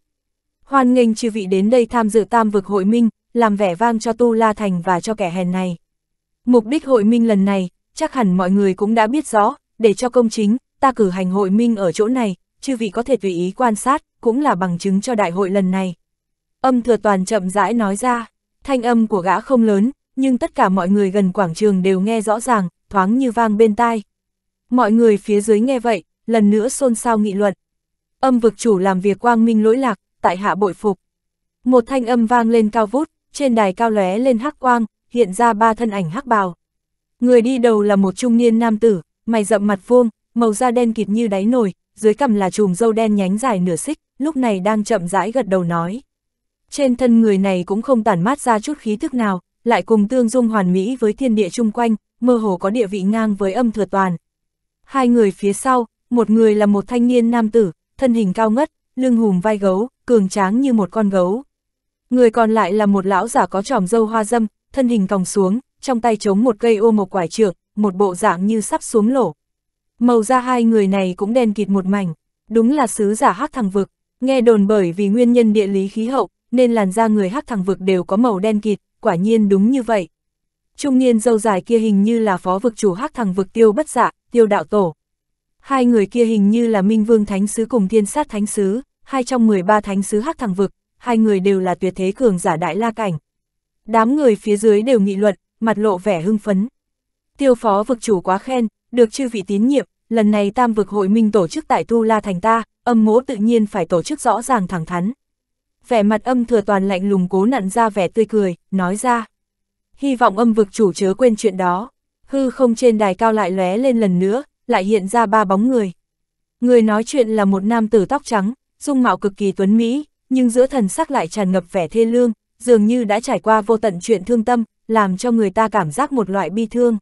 Hoan nghênh chư vị đến đây tham dự tam vực hội minh, làm vẻ vang cho Tu La Thành và cho kẻ hèn này. Mục đích hội minh lần này, chắc hẳn mọi người cũng đã biết rõ, để cho công chính, ta cử hành hội minh ở chỗ này, chư vị có thể tùy ý quan sát, cũng là bằng chứng cho đại hội lần này. Âm thừa toàn chậm rãi nói ra, thanh âm của gã không lớn, nhưng tất cả mọi người gần quảng trường đều nghe rõ ràng, thoáng như vang bên tai. Mọi người phía dưới nghe vậy, lần nữa xôn xao nghị luận. Âm vực chủ làm việc quang minh lỗi lạc, tại hạ bội phục. Một thanh âm vang lên cao vút, trên đài cao lóe lên hắc quang, hiện ra ba thân ảnh hắc bào. Người đi đầu là một trung niên nam tử, mày rậm mặt vuông, màu da đen kịt như đáy nồi, dưới cằm là chùm râu đen nhánh dài nửa xích, lúc này đang chậm rãi gật đầu nói. Trên thân người này cũng không tản mát ra chút khí thức nào, lại cùng tương dung hoàn mỹ với thiên địa chung quanh, mơ hồ có địa vị ngang với âm thừa toàn. Hai người phía sau, một người là một thanh niên nam tử, thân hình cao ngất, lưng hùm vai gấu, cường tráng như một con gấu. Người còn lại là một lão giả có tròm dâu hoa dâm, thân hình còng xuống, trong tay chống một cây ô một quải trượng, một bộ dạng như sắp xuống lổ. Màu da hai người này cũng đen kịt một mảnh, đúng là sứ giả hắc thằng vực, nghe đồn bởi vì nguyên nhân địa lý khí hậu, nên làn da người hắc thẳng vực đều có màu đen kịt, quả nhiên đúng như vậy. Trung niên dâu dài kia hình như là phó vực chủ hắc thẳng vực tiêu bất dạ, tiêu đạo tổ. Hai người kia hình như là Minh Vương Thánh Sứ cùng Thiên Sát Thánh Sứ, hai trong 13 Thánh Sứ hắc thẳng vực, hai người đều là tuyệt thế cường giả đại la cảnh. Đám người phía dưới đều nghị luận, mặt lộ vẻ hưng phấn. Tiêu phó vực chủ quá khen, được chư vị tín nhiệm, lần này tam vực hội minh tổ chức tại Tu La Thành ta, âm mỗ tự nhiên phải tổ chức rõ ràng thẳng thắn, vẻ mặt âm thừa toàn lạnh lùng cố nặn ra vẻ tươi cười, nói ra. Hy vọng âm vực chủ chớ quên chuyện đó. Hư không trên đài cao lại lóe lên lần nữa, lại hiện ra ba bóng người. Người nói chuyện là một nam tử tóc trắng, dung mạo cực kỳ tuấn mỹ, nhưng giữa thần sắc lại tràn ngập vẻ thê lương, dường như đã trải qua vô tận chuyện thương tâm, làm cho người ta cảm giác một loại bi thương.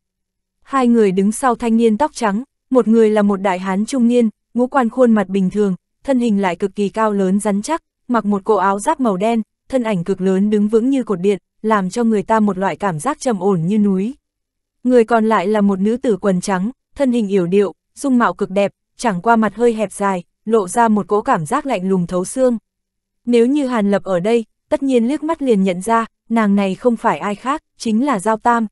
Hai người đứng sau thanh niên tóc trắng, một người là một đại hán trung niên, ngũ quan khuôn mặt bình thường, thân hình lại cực kỳ cao lớn rắn chắc, mặc một cổ áo giáp màu đen, thân ảnh cực lớn đứng vững như cột điện, làm cho người ta một loại cảm giác trầm ổn như núi. Người còn lại là một nữ tử quần trắng, thân hình yểu điệu, dung mạo cực đẹp, chẳng qua mặt hơi hẹp dài, lộ ra một cỗ cảm giác lạnh lùng thấu xương. Nếu như Hàn Lập ở đây, tất nhiên liếc mắt liền nhận ra, nàng này không phải ai khác, chính là Giao Tam.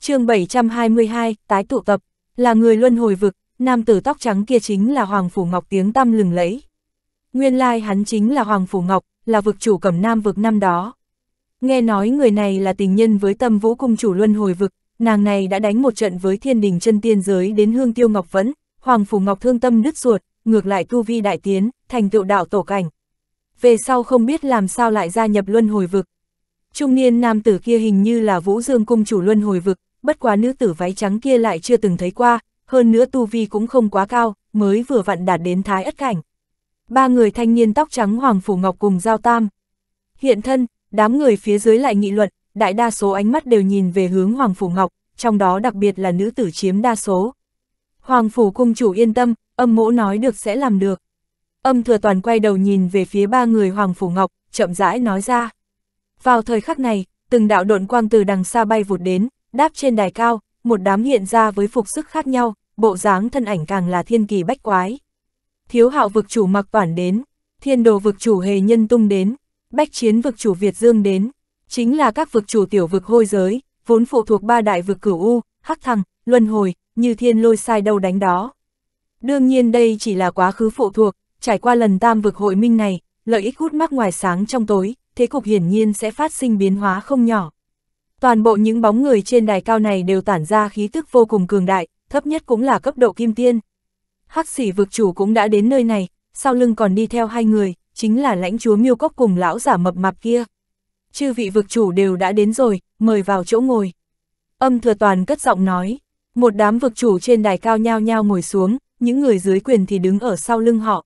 chương 722, tái tụ tập, là người luân hồi vực, nam tử tóc trắng kia chính là Hoàng Phủ Ngọc tiếng tăm lừng lẫy. Nguyên lai hắn chính là Hoàng Phủ Ngọc, là vực chủ cẩm nam vực năm đó. Nghe nói người này là tình nhân với tâm vũ cung chủ luân hồi vực, nàng này đã đánh một trận với thiên đình chân tiên giới đến hương tiêu ngọc vẫn, Hoàng Phủ Ngọc thương tâm nứt ruột, ngược lại tu vi đại tiến, thành tựu đạo tổ cảnh. Về sau không biết làm sao lại gia nhập luân hồi vực. Trung niên nam tử kia hình như là Vũ Dương cung chủ luân hồi vực, bất quá nữ tử váy trắng kia lại chưa từng thấy qua, hơn nữa tu vi cũng không quá cao, mới vừa vặn đạt đến thái ất cảnh ba người thanh niên tóc trắng Hoàng Phủ Ngọc cùng Giao Tam. Hiện thân, đám người phía dưới lại nghị luận, đại đa số ánh mắt đều nhìn về hướng Hoàng Phủ Ngọc, trong đó đặc biệt là nữ tử chiếm đa số. Hoàng Phủ Cung Chủ yên tâm, âm mỗ nói được sẽ làm được. Âm thừa toàn quay đầu nhìn về phía ba người Hoàng Phủ Ngọc, chậm rãi nói ra. Vào thời khắc này, từng đạo độn quang từ đằng xa bay vụt đến, đáp trên đài cao, một đám hiện ra với phục sức khác nhau, bộ dáng thân ảnh càng là thiên kỳ bách quái. Thiếu hạo vực chủ mặc toản đến, thiên đồ vực chủ hề nhân tung đến, bách chiến vực chủ Việt Dương đến, chính là các vực chủ tiểu vực hôi giới, vốn phụ thuộc ba đại vực cửu U, Hắc Thăng, Luân Hồi, như thiên lôi sai đâu đánh đó. Đương nhiên đây chỉ là quá khứ phụ thuộc, trải qua lần tam vực hội minh này, lợi ích hút mắc ngoài sáng trong tối, thế cục hiển nhiên sẽ phát sinh biến hóa không nhỏ. Toàn bộ những bóng người trên đài cao này đều tản ra khí tức vô cùng cường đại, thấp nhất cũng là cấp độ kim tiên, hắc sĩ vực chủ cũng đã đến nơi này, sau lưng còn đi theo hai người, chính là lãnh chúa miêu cốc cùng lão giả mập mạp kia. Chư vị vực chủ đều đã đến rồi, mời vào chỗ ngồi. Âm thừa toàn cất giọng nói, một đám vực chủ trên đài cao nhao nhao ngồi xuống, những người dưới quyền thì đứng ở sau lưng họ.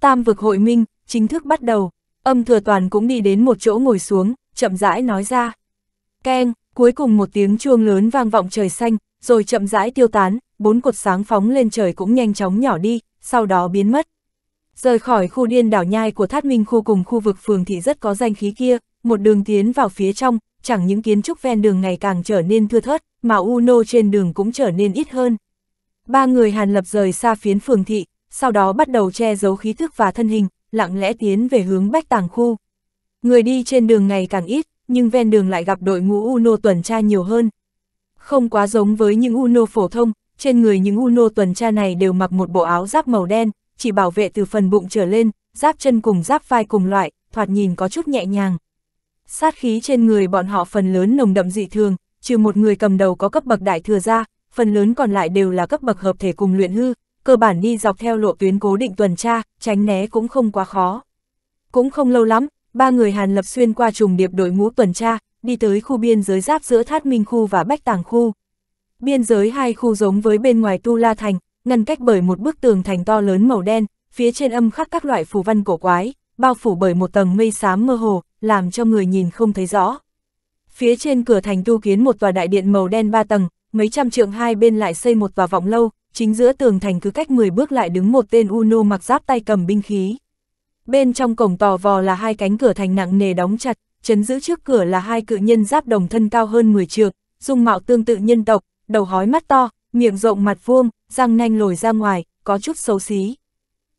Tam vực hội minh, chính thức bắt đầu, âm thừa toàn cũng đi đến một chỗ ngồi xuống, chậm rãi nói ra. Keng, cuối cùng một tiếng chuông lớn vang vọng trời xanh, rồi chậm rãi tiêu tán, bốn cột sáng phóng lên trời cũng nhanh chóng nhỏ đi, sau đó biến mất. Rời khỏi khu điên đảo nhai của Thát Minh khu cùng khu vực phường thị rất có danh khí kia, một đường tiến vào phía trong, chẳng những kiến trúc ven đường ngày càng trở nên thưa thớt, mà Uno trên đường cũng trở nên ít hơn. Ba người Hàn Lập rời xa phiến phường thị, sau đó bắt đầu che giấu khí thức và thân hình, lặng lẽ tiến về hướng bách tàng khu. Người đi trên đường ngày càng ít, nhưng ven đường lại gặp đội ngũ Uno tuần tra nhiều hơn. Không quá giống với những Uno phổ thông, trên người những Uno tuần tra này đều mặc một bộ áo giáp màu đen, chỉ bảo vệ từ phần bụng trở lên, giáp chân cùng giáp vai cùng loại, thoạt nhìn có chút nhẹ nhàng. Sát khí trên người bọn họ phần lớn nồng đậm dị thường, trừ một người cầm đầu có cấp bậc đại thừa ra, phần lớn còn lại đều là cấp bậc hợp thể cùng luyện hư, cơ bản đi dọc theo lộ tuyến cố định tuần tra, tránh né cũng không quá khó. Cũng không lâu lắm, ba người Hàn Lập xuyên qua trùng điệp đội ngũ tuần tra, đi tới khu biên giới giáp giữa Thát Minh khu và Bách Tàng khu. Biên giới hai khu giống với bên ngoài Tu La Thành, ngăn cách bởi một bức tường thành to lớn màu đen, phía trên âm khắc các loại phù văn cổ quái, bao phủ bởi một tầng mây xám mơ hồ, làm cho người nhìn không thấy rõ. Phía trên cửa thành tu kiến một tòa đại điện màu đen ba tầng, mấy trăm trượng hai bên lại xây một tòa vọng lâu, chính giữa tường thành cứ cách 10 bước lại đứng một tên Uno mặc giáp tay cầm binh khí. Bên trong cổng tò vò là hai cánh cửa thành nặng nề đóng chặt, chấn giữ trước cửa là hai cự nhân giáp đồng thân cao hơn 10 trượng, dung mạo tương tự nhân tộc, đầu hói mắt to, miệng rộng mặt vuông, răng nanh lồi ra ngoài, có chút xấu xí.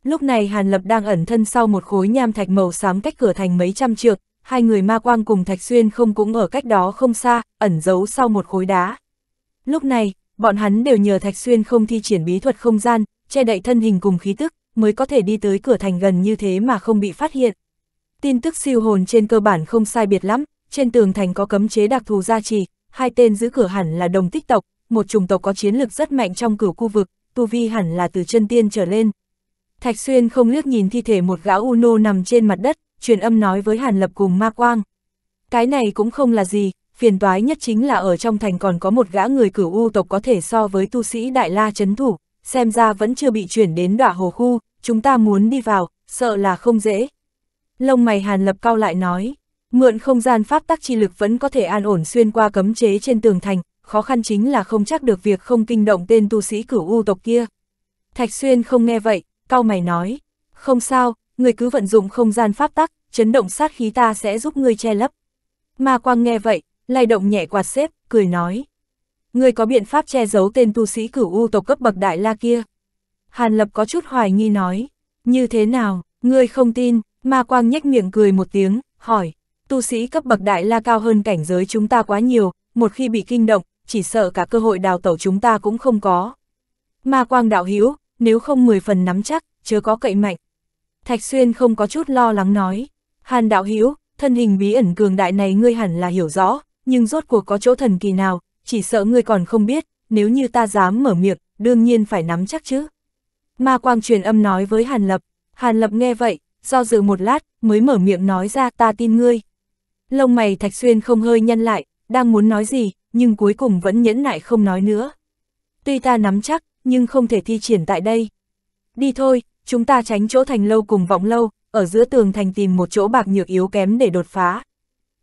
Lúc này Hàn Lập đang ẩn thân sau một khối nham thạch màu xám cách cửa thành mấy trăm trượng, hai người ma quang cùng Thạch Xuyên không cũng ở cách đó không xa, ẩn giấu sau một khối đá. Lúc này, bọn hắn đều nhờ Thạch Xuyên không thi triển bí thuật không gian, che đậy thân hình cùng khí tức, mới có thể đi tới cửa thành gần như thế mà không bị phát hiện. Tin tức siêu hồn trên cơ bản không sai biệt lắm, trên tường thành có cấm chế đặc thù gia trì, hai tên giữ cửa hẳn là đồng tích tộc, một chủng tộc có chiến lực rất mạnh trong cửu khu vực, tu vi hẳn là từ chân tiên trở lên. Thạch Xuyên không liếc nhìn thi thể một gã Uno nằm trên mặt đất, truyền âm nói với Hàn Lập cùng Ma Quang. Cái này cũng không là gì, phiền toái nhất chính là ở trong thành còn có một gã người cửu u tộc có thể so với tu sĩ Đại La chấn thủ, xem ra vẫn chưa bị chuyển đến đọa hồ khu, chúng ta muốn đi vào, sợ là không dễ. Lông mày Hàn Lập cao lại nói, mượn không gian pháp tắc chi lực vẫn có thể an ổn xuyên qua cấm chế trên tường thành, khó khăn chính là không chắc được việc không kinh động tên tu sĩ cửu u tộc kia. Thạch Xuyên không nghe vậy, cau mày nói, không sao, người cứ vận dụng không gian pháp tắc, chấn động sát khí ta sẽ giúp ngươi che lấp. Ma Quang nghe vậy, lay động nhẹ quạt xếp, cười nói, ngươi có biện pháp che giấu tên tu sĩ cửu u tộc cấp bậc đại la kia. Hàn Lập có chút hoài nghi nói, như thế nào, ngươi không tin, Ma Quang nhếch miệng cười một tiếng, hỏi, tu sĩ cấp bậc đại la cao hơn cảnh giới chúng ta quá nhiều, một khi bị kinh động, chỉ sợ cả cơ hội đào tẩu chúng ta cũng không có. Ma quang đạo hiếu, nếu không 10 phần nắm chắc, chưa có cậy mạnh. Thạch Xuyên không có chút lo lắng nói, Hàn đạo hiếu, thân hình bí ẩn cường đại này ngươi hẳn là hiểu rõ, nhưng rốt cuộc có chỗ thần kỳ nào, chỉ sợ ngươi còn không biết, nếu như ta dám mở miệng, đương nhiên phải nắm chắc chứ. Ma quang truyền âm nói với Hàn Lập, Hàn Lập nghe vậy, do dự một lát, mới mở miệng nói ra ta tin ngươi. Lông mày Thạch Xuyên không hơi nhăn lại, đang muốn nói gì, nhưng cuối cùng vẫn nhẫn nại không nói nữa. Tuy ta nắm chắc, nhưng không thể thi triển tại đây. Đi thôi, chúng ta tránh chỗ thành lâu cùng vọng lâu, ở giữa tường thành tìm một chỗ bạc nhược yếu kém để đột phá.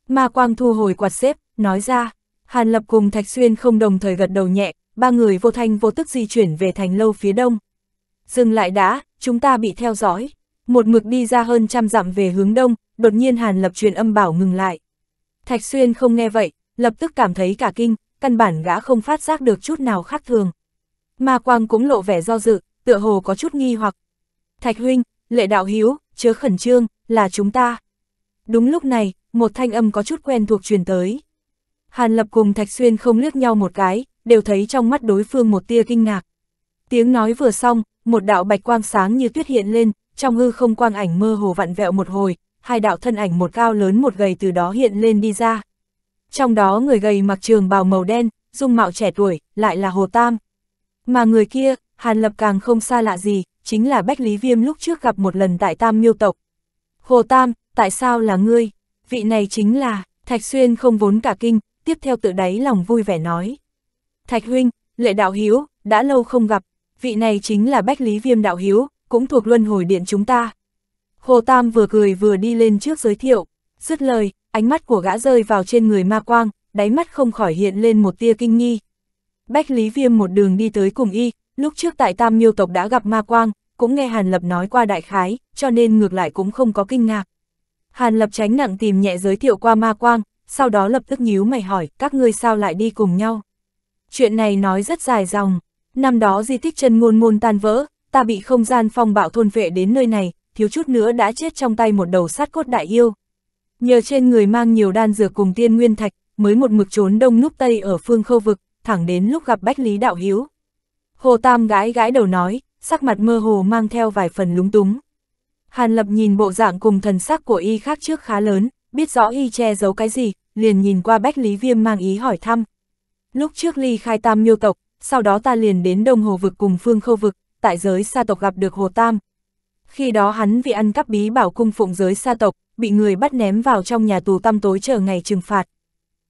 Ma Quang thu hồi quạt xếp, nói ra, Hàn Lập cùng Thạch Xuyên không đồng thời gật đầu nhẹ, ba người vô thanh vô tức di chuyển về thành lâu phía đông. Dừng lại đã, chúng ta bị theo dõi. Một mực đi ra hơn trăm dặm về hướng đông, đột nhiên Hàn Lập truyền âm bảo ngừng lại. Thạch Xuyên không nghe vậy, lập tức cảm thấy cả kinh, căn bản gã không phát giác được chút nào khác thường. Ma Quang cũng lộ vẻ do dự, tựa hồ có chút nghi hoặc. Thạch huynh, lệ đạo hiếu, chớ khẩn trương, là chúng ta. Đúng lúc này, một thanh âm có chút quen thuộc truyền tới. Hàn Lập cùng Thạch Xuyên không liếc nhau một cái, đều thấy trong mắt đối phương một tia kinh ngạc. Tiếng nói vừa xong, một đạo bạch quang sáng như tuyết hiện lên, trong hư không quang ảnh mơ hồ vặn vẹo một hồi, hai đạo thân ảnh một cao lớn một gầy từ đó hiện lên đi ra. Trong đó người gầy mặc trường bào màu đen, dung mạo trẻ tuổi, lại là Hồ Tam. Mà người kia, Hàn Lập càng không xa lạ gì, chính là Bách Lý Viêm lúc trước gặp một lần tại Tam Miêu Tộc. Hồ Tam, tại sao là ngươi? Vị này chính là, Thạch Xuyên không vốn cả kinh, tiếp theo tự đáy lòng vui vẻ nói. Thạch Huynh, lệ đạo hiếu, đã lâu không gặp, vị này chính là Bách Lý Viêm đạo hiếu, cũng thuộc luân hồi điện chúng ta. Hồ Tam vừa cười vừa đi lên trước giới thiệu. Dứt lời, ánh mắt của gã rơi vào trên người ma quang, đáy mắt không khỏi hiện lên một tia kinh nghi. Bách Lý Viêm một đường đi tới cùng y, lúc trước tại Tam Miêu Tộc đã gặp ma quang, cũng nghe Hàn Lập nói qua đại khái, cho nên ngược lại cũng không có kinh ngạc. Hàn Lập tránh nặng tìm nhẹ giới thiệu qua ma quang, sau đó lập tức nhíu mày hỏi các ngươi sao lại đi cùng nhau. Chuyện này nói rất dài dòng, năm đó di tích chân ngôn môn tan vỡ, ta bị không gian phong bạo thôn vệ đến nơi này, thiếu chút nữa đã chết trong tay một đầu sát cốt đại yêu, Nhờ trên người mang nhiều đan dược cùng tiên nguyên thạch, mới một mực trốn đông núp tây ở phương khâu vực, thẳng đến lúc gặp Bách Lý Đạo Hiếu. Hồ Tam gái gái đầu nói, sắc mặt mơ hồ mang theo vài phần lúng túng. Hàn Lập nhìn bộ dạng cùng thần sắc của y khác trước khá lớn, biết rõ y che giấu cái gì, liền nhìn qua Bách Lý Viêm mang ý hỏi thăm. Lúc trước ly khai tam miêu tộc, sau đó ta liền đến Đông Hồ Vực cùng Phương Khâu Vực, tại giới sa tộc gặp được Hồ Tam. Khi đó hắn vì ăn cắp bí bảo cung phụng giới sa tộc, bị người bắt ném vào trong nhà tù tăm tối chờ ngày trừng phạt.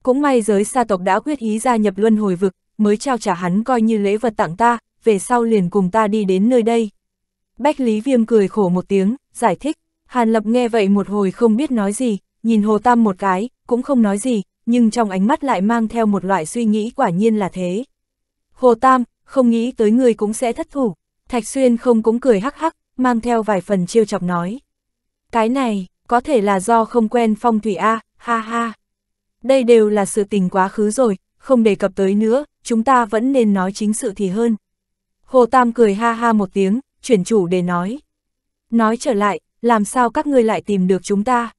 Cũng may giới sa tộc đã quyết ý gia nhập luân hồi vực, mới trao trả hắn coi như lễ vật tặng ta, về sau liền cùng ta đi đến nơi đây. Bách Lý Viêm cười khổ một tiếng, giải thích, Hàn Lập nghe vậy một hồi không biết nói gì, nhìn Hồ Tam một cái, cũng không nói gì, nhưng trong ánh mắt lại mang theo một loại suy nghĩ quả nhiên là thế. Hồ Tam, không nghĩ tới người cũng sẽ thất thủ, Thạch Xuyên không cũng cười hắc hắc, mang theo vài phần trêu chọc nói. Cái này, có thể là do không quen phong thủy A, ha ha. Đây đều là sự tình quá khứ rồi, không đề cập tới nữa, chúng ta vẫn nên nói chính sự thì hơn. Hồ Tam cười ha ha một tiếng, chuyển chủ để nói. Nói trở lại, làm sao các ngươi lại tìm được chúng ta?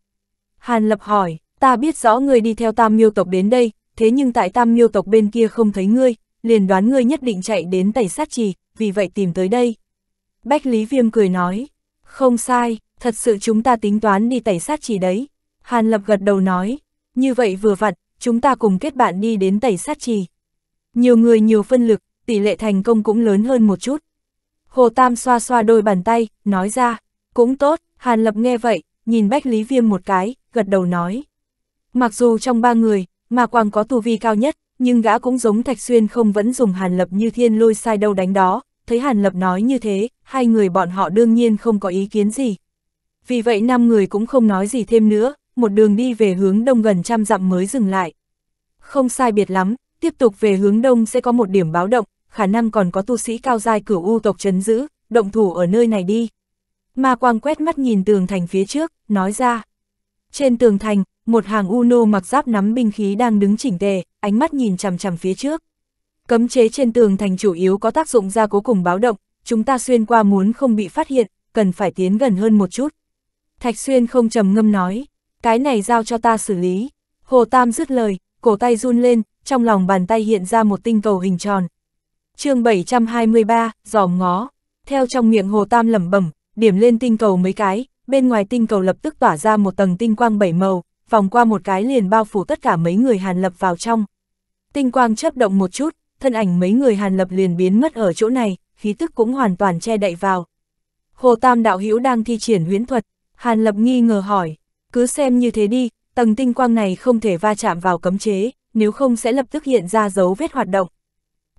Hàn Lập hỏi, ta biết rõ ngươi đi theo Tam Miêu tộc đến đây, thế nhưng tại Tam Miêu tộc bên kia không thấy ngươi, liền đoán ngươi nhất định chạy đến tẩy sát trì, vì vậy tìm tới đây. Bách Lý Viêm cười nói, không sai, thật sự chúng ta tính toán đi tẩy sát trì đấy. Hàn Lập gật đầu nói, như vậy vừa vặn, chúng ta cùng kết bạn đi đến tẩy sát trì. Nhiều người nhiều phân lực, tỷ lệ thành công cũng lớn hơn một chút. Hồ Tam xoa xoa đôi bàn tay, nói ra, cũng tốt, Hàn Lập nghe vậy, nhìn Bách Lý Viêm một cái, gật đầu nói. Mặc dù trong ba người, mà Quang có tu vi cao nhất, nhưng gã cũng giống Thạch Xuyên không vẫn dùng Hàn Lập như thiên lôi sai đâu đánh đó, thấy Hàn Lập nói như thế, hai người bọn họ đương nhiên không có ý kiến gì, vì vậy năm người cũng không nói gì thêm nữa, một đường đi về hướng đông gần trăm dặm mới dừng lại. Không sai biệt lắm, tiếp tục về hướng đông sẽ có một điểm báo động, khả năng còn có tu sĩ cao giai cửu u tộc chấn giữ, động thủ ở nơi này đi. Ma quang quét mắt nhìn tường thành phía trước, nói ra. Trên tường thành, một hàng Uno mặc giáp nắm binh khí đang đứng chỉnh tề, ánh mắt nhìn chằm chằm phía trước. Cấm chế trên tường thành chủ yếu có tác dụng ra cố cùng báo động, chúng ta xuyên qua muốn không bị phát hiện, cần phải tiến gần hơn một chút. Thạch Xuyên không trầm ngâm nói, cái này giao cho ta xử lý. Hồ Tam dứt lời, cổ tay run lên, trong lòng bàn tay hiện ra một tinh cầu hình tròn. chương 723, giòm ngó, theo trong miệng Hồ Tam lẩm bẩm, điểm lên tinh cầu mấy cái, bên ngoài tinh cầu lập tức tỏa ra một tầng tinh quang bảy màu, vòng qua một cái liền bao phủ tất cả mấy người Hàn Lập vào trong. Tinh quang chấp động một chút, thân ảnh mấy người Hàn Lập liền biến mất ở chỗ này, khí tức cũng hoàn toàn che đậy vào. Hồ Tam đạo hữu đang thi triển huyễn thuật, Hàn Lập nghi ngờ hỏi, cứ xem như thế đi, tầng tinh quang này không thể va chạm vào cấm chế, nếu không sẽ lập tức hiện ra dấu vết hoạt động.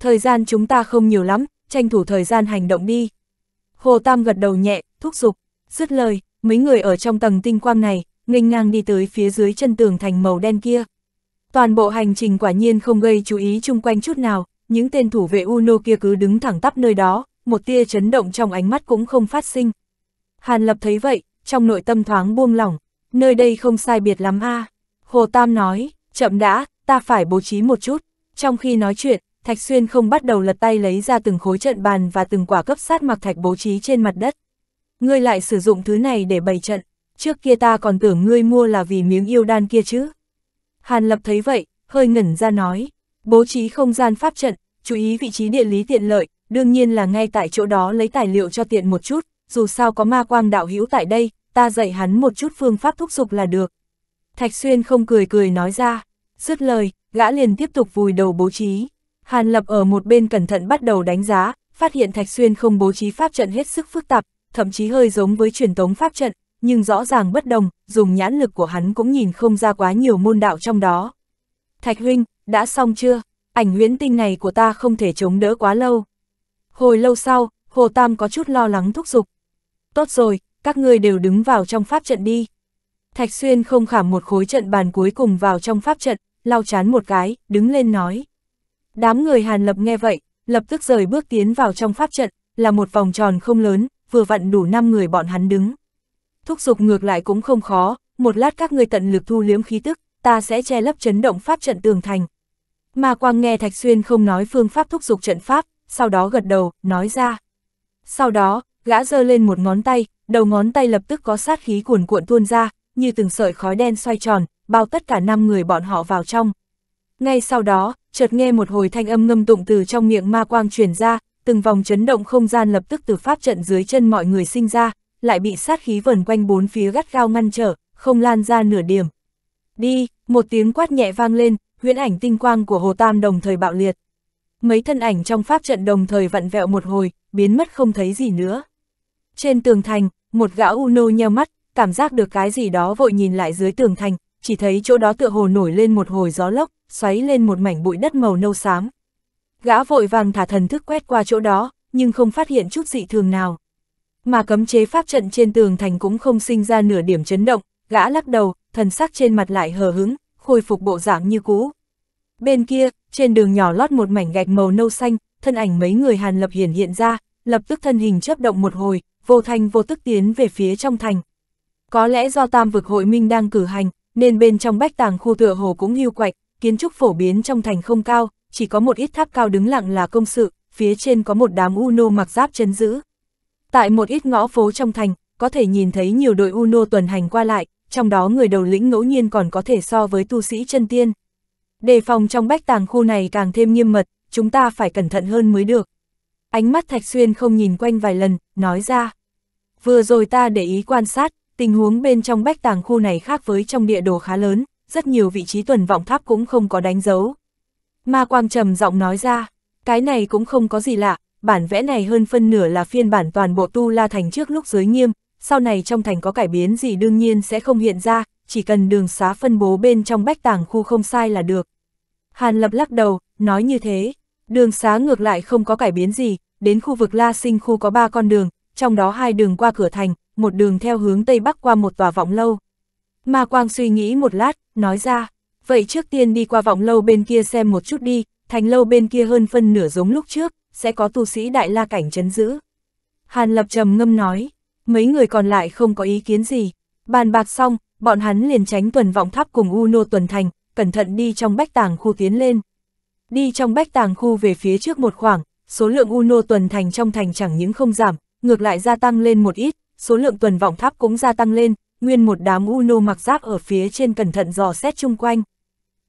Thời gian chúng ta không nhiều lắm, tranh thủ thời gian hành động đi. Hồ Tam gật đầu nhẹ, thúc giục, dứt lời, mấy người ở trong tầng tinh quang này, nghênh ngang đi tới phía dưới chân tường thành màu đen kia. Toàn bộ hành trình quả nhiên không gây chú ý chung quanh chút nào, những tên thủ vệ Uno kia cứ đứng thẳng tắp nơi đó, một tia chấn động trong ánh mắt cũng không phát sinh. Hàn Lập thấy vậy, trong nội tâm thoáng buông lỏng, nơi đây không sai biệt lắm a Hồ Tam nói, chậm đã, ta phải bố trí một chút. Trong khi nói chuyện, Thạch Xuyên không bắt đầu lật tay lấy ra từng khối trận bàn và từng quả cấp sát mặc thạch bố trí trên mặt đất. Ngươi lại sử dụng thứ này để bày trận, trước kia ta còn tưởng ngươi mua là vì miếng yêu đan kia chứ. Hàn Lập thấy vậy, hơi ngẩn ra nói, bố trí không gian pháp trận, chú ý vị trí địa lý tiện lợi, đương nhiên là ngay tại chỗ đó lấy tài liệu cho tiện một chút, dù sao có ma quang đạo hữu tại đây, ta dạy hắn một chút phương pháp thúc dục là được. Thạch Xuyên không cười cười nói ra, dứt lời, gã liền tiếp tục vùi đầu bố trí. Hàn Lập ở một bên cẩn thận bắt đầu đánh giá, phát hiện Thạch Xuyên không bố trí pháp trận hết sức phức tạp, thậm chí hơi giống với truyền tống pháp trận, nhưng rõ ràng bất đồng, dùng nhãn lực của hắn cũng nhìn không ra quá nhiều môn đạo trong đó. Thạch huynh, đã xong chưa? Ảnh huyễn tinh này của ta không thể chống đỡ quá lâu. Hồi lâu sau, Hồ Tam có chút lo lắng thúc giục, tốt rồi, các ngươi đều đứng vào trong pháp trận đi. Thạch Xuyên không khảm một khối trận bàn cuối cùng vào trong pháp trận, lau chán một cái, đứng lên nói. Đám người Hàn Lập nghe vậy, lập tức rời bước tiến vào trong pháp trận, là một vòng tròn không lớn, vừa vặn đủ 5 người bọn hắn đứng. Thúc giục ngược lại cũng không khó, một lát các ngươi tận lực thu liếm khí tức, ta sẽ che lấp chấn động pháp trận tường thành. Mà Quang nghe Thạch Xuyên không nói phương pháp thúc giục trận pháp, sau đó gật đầu, nói ra. Sau đó, gã giơ lên một ngón tay, đầu ngón tay lập tức có sát khí cuồn cuộn tuôn ra, như từng sợi khói đen xoay tròn, bao tất cả năm người bọn họ vào trong. Ngay sau đó, chợt nghe một hồi thanh âm ngâm tụng từ trong miệng ma quang truyền ra, từng vòng chấn động không gian lập tức từ pháp trận dưới chân mọi người sinh ra, lại bị sát khí vần quanh bốn phía gắt gao ngăn trở, không lan ra nửa điểm. Đi, một tiếng quát nhẹ vang lên, huyễn ảnh tinh quang của Hồ Tam đồng thời bạo liệt. Mấy thân ảnh trong pháp trận đồng thời vặn vẹo một hồi, biến mất không thấy gì nữa. Trên tường thành, một gã Uno nheo mắt, cảm giác được cái gì đó vội nhìn lại dưới tường thành, chỉ thấy chỗ đó tựa hồ nổi lên một hồi gió lốc, xoáy lên một mảnh bụi đất màu nâu xám. Gã vội vàng thả thần thức quét qua chỗ đó, nhưng không phát hiện chút dị thường nào. Mà cấm chế pháp trận trên tường thành cũng không sinh ra nửa điểm chấn động, gã lắc đầu, thần sắc trên mặt lại hờ hứng, khôi phục bộ dạng như cũ. Bên kia, trên đường nhỏ lót một mảnh gạch màu nâu xanh, thân ảnh mấy người Hàn Lập Hiển hiện ra, lập tức thân hình chớp động một hồi, vô thanh vô tức tiến về phía trong thành. Có lẽ do tam vực hội minh đang cử hành, nên bên trong bách tàng khu tựa hồ cũng hưu quạch, kiến trúc phổ biến trong thành không cao, chỉ có một ít tháp cao đứng lặng là công sự, phía trên có một đám Uno mặc giáp chân giữ. Tại một ít ngõ phố trong thành, có thể nhìn thấy nhiều đội Uno tuần hành qua lại, trong đó người đầu lĩnh ngẫu nhiên còn có thể so với tu sĩ chân tiên. Đề phòng trong bách tàng khu này càng thêm nghiêm mật, chúng ta phải cẩn thận hơn mới được. Ánh mắt Thạch Xuyên không nhìn quanh vài lần, nói ra. Vừa rồi ta để ý quan sát, tình huống bên trong bách tàng khu này khác với trong địa đồ khá lớn, rất nhiều vị trí tuần vọng tháp cũng không có đánh dấu. Ma Quang trầm giọng nói ra, cái này cũng không có gì lạ, bản vẽ này hơn phân nửa là phiên bản toàn bộ Tu La Thành trước lúc giới nghiêm, sau này trong thành có cải biến gì đương nhiên sẽ không hiện ra, chỉ cần đường xá phân bố bên trong bách tàng khu không sai là được. Hàn Lập lắc đầu, nói như thế. Đường xá ngược lại không có cải biến gì, đến khu vực La Sinh khu có ba con đường, trong đó hai đường qua cửa thành, một đường theo hướng Tây Bắc qua một tòa vọng lâu. Ma Quang suy nghĩ một lát, nói ra, vậy trước tiên đi qua vọng lâu bên kia xem một chút đi, thành lâu bên kia hơn phân nửa giống lúc trước, sẽ có tu sĩ đại la cảnh chấn giữ. Hàn Lập trầm ngâm nói, mấy người còn lại không có ý kiến gì, bàn bạc xong, bọn hắn liền tránh tuần vọng tháp cùng U Nô tuần thành, cẩn thận đi trong bách tàng khu tiến lên đi trong bách tàng khu về phía trước một khoảng, số lượng Uno tuần thành trong thành chẳng những không giảm, ngược lại gia tăng lên một ít, số lượng tuần vọng tháp cũng gia tăng lên, nguyên một đám Uno mặc giáp ở phía trên cẩn thận dò xét chung quanh.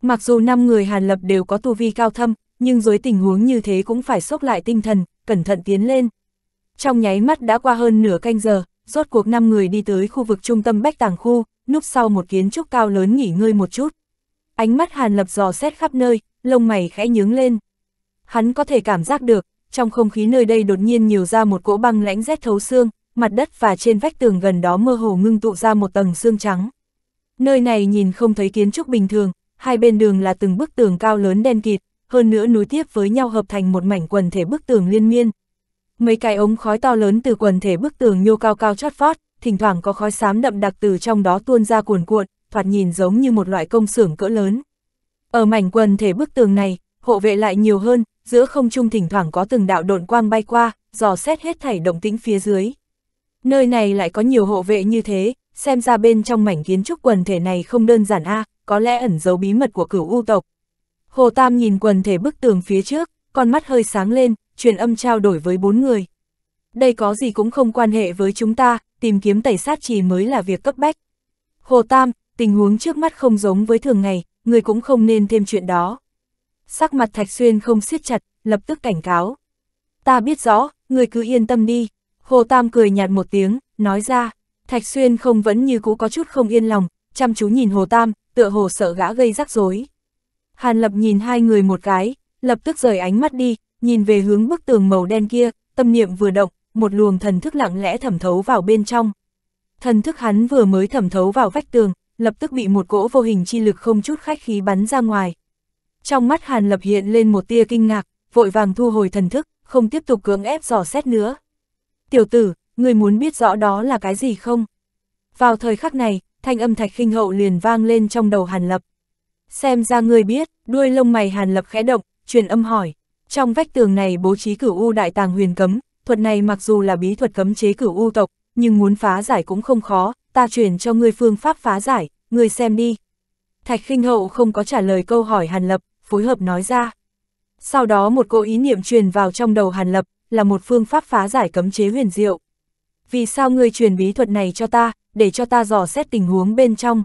Mặc dù năm người Hàn Lập đều có tu vi cao thâm, nhưng dưới tình huống như thế cũng phải sốc lại tinh thần, cẩn thận tiến lên. Trong nháy mắt đã qua hơn nửa canh giờ, rốt cuộc năm người đi tới khu vực trung tâm Bách Tàng Khu, núp sau một kiến trúc cao lớn nghỉ ngơi một chút. Ánh mắt Hàn Lập dò xét khắp nơi, lông mày khẽ nhướng lên. Hắn có thể cảm giác được, trong không khí nơi đây đột nhiên nhiều ra một cỗ băng lãnh rét thấu xương, mặt đất và trên vách tường gần đó mơ hồ ngưng tụ ra một tầng xương trắng. Nơi này nhìn không thấy kiến trúc bình thường, hai bên đường là từng bức tường cao lớn đen kịt, hơn nữa nối tiếp với nhau hợp thành một mảnh quần thể bức tường liên miên. Mấy cái ống khói to lớn từ quần thể bức tường nhô cao cao chót vót, thỉnh thoảng có khói xám đậm đặc từ trong đó tuôn ra cuồn cuộn, thoạt nhìn giống như một loại công xưởng cỡ lớn. Ở mảnh quần thể bức tường này, hộ vệ lại nhiều hơn, giữa không trung thỉnh thoảng có từng đạo độn quang bay qua, dò xét hết thảy động tĩnh phía dưới. Nơi này lại có nhiều hộ vệ như thế, xem ra bên trong mảnh kiến trúc quần thể này không đơn giản a, có lẽ ẩn giấu bí mật của cửu u tộc. Hồ Tam nhìn quần thể bức tường phía trước, con mắt hơi sáng lên, truyền âm trao đổi với bốn người. Đây có gì cũng không quan hệ với chúng ta, tìm kiếm tẩy sát trì mới là việc cấp bách. Hồ Tam, tình huống trước mắt không giống với thường ngày, người cũng không nên thêm chuyện đó. Sắc mặt Thạch Xuyên không siết chặt, lập tức cảnh cáo. Ta biết rõ, người cứ yên tâm đi. Hồ Tam cười nhạt một tiếng, nói ra. Thạch Xuyên không vẫn như cũ có chút không yên lòng, chăm chú nhìn Hồ Tam, tựa hồ sợ gã gây rắc rối. Hàn Lập nhìn hai người một cái, lập tức rời ánh mắt đi, nhìn về hướng bức tường màu đen kia, tâm niệm vừa động, một luồng thần thức lặng lẽ thẩm thấu vào bên trong. Thần thức hắn vừa mới thẩm thấu vào vách tường, lập tức bị một cỗ vô hình chi lực không chút khách khí bắn ra ngoài. Trong mắt Hàn Lập hiện lên một tia kinh ngạc, vội vàng thu hồi thần thức, không tiếp tục cưỡng ép dò xét nữa. Tiểu tử, người muốn biết rõ đó là cái gì không? Vào thời khắc này, thanh âm thạch khinh hậu liền vang lên trong đầu Hàn Lập. Xem ra ngươi biết, đuôi lông mày Hàn Lập khẽ động, truyền âm hỏi. Trong vách tường này bố trí cửu u đại tàng huyền cấm, thuật này mặc dù là bí thuật cấm chế cửu u tộc, nhưng muốn phá giải cũng không khó, ta chuyển cho ngươi phương pháp phá giải, ngươi xem đi. Thạch khinh hậu không có trả lời câu hỏi Hàn Lập, phối hợp nói ra. Sau đó một cỗ ý niệm truyền vào trong đầu Hàn Lập, là một phương pháp phá giải cấm chế huyền diệu. Vì sao ngươi truyền bí thuật này cho ta, để cho ta dò xét tình huống bên trong?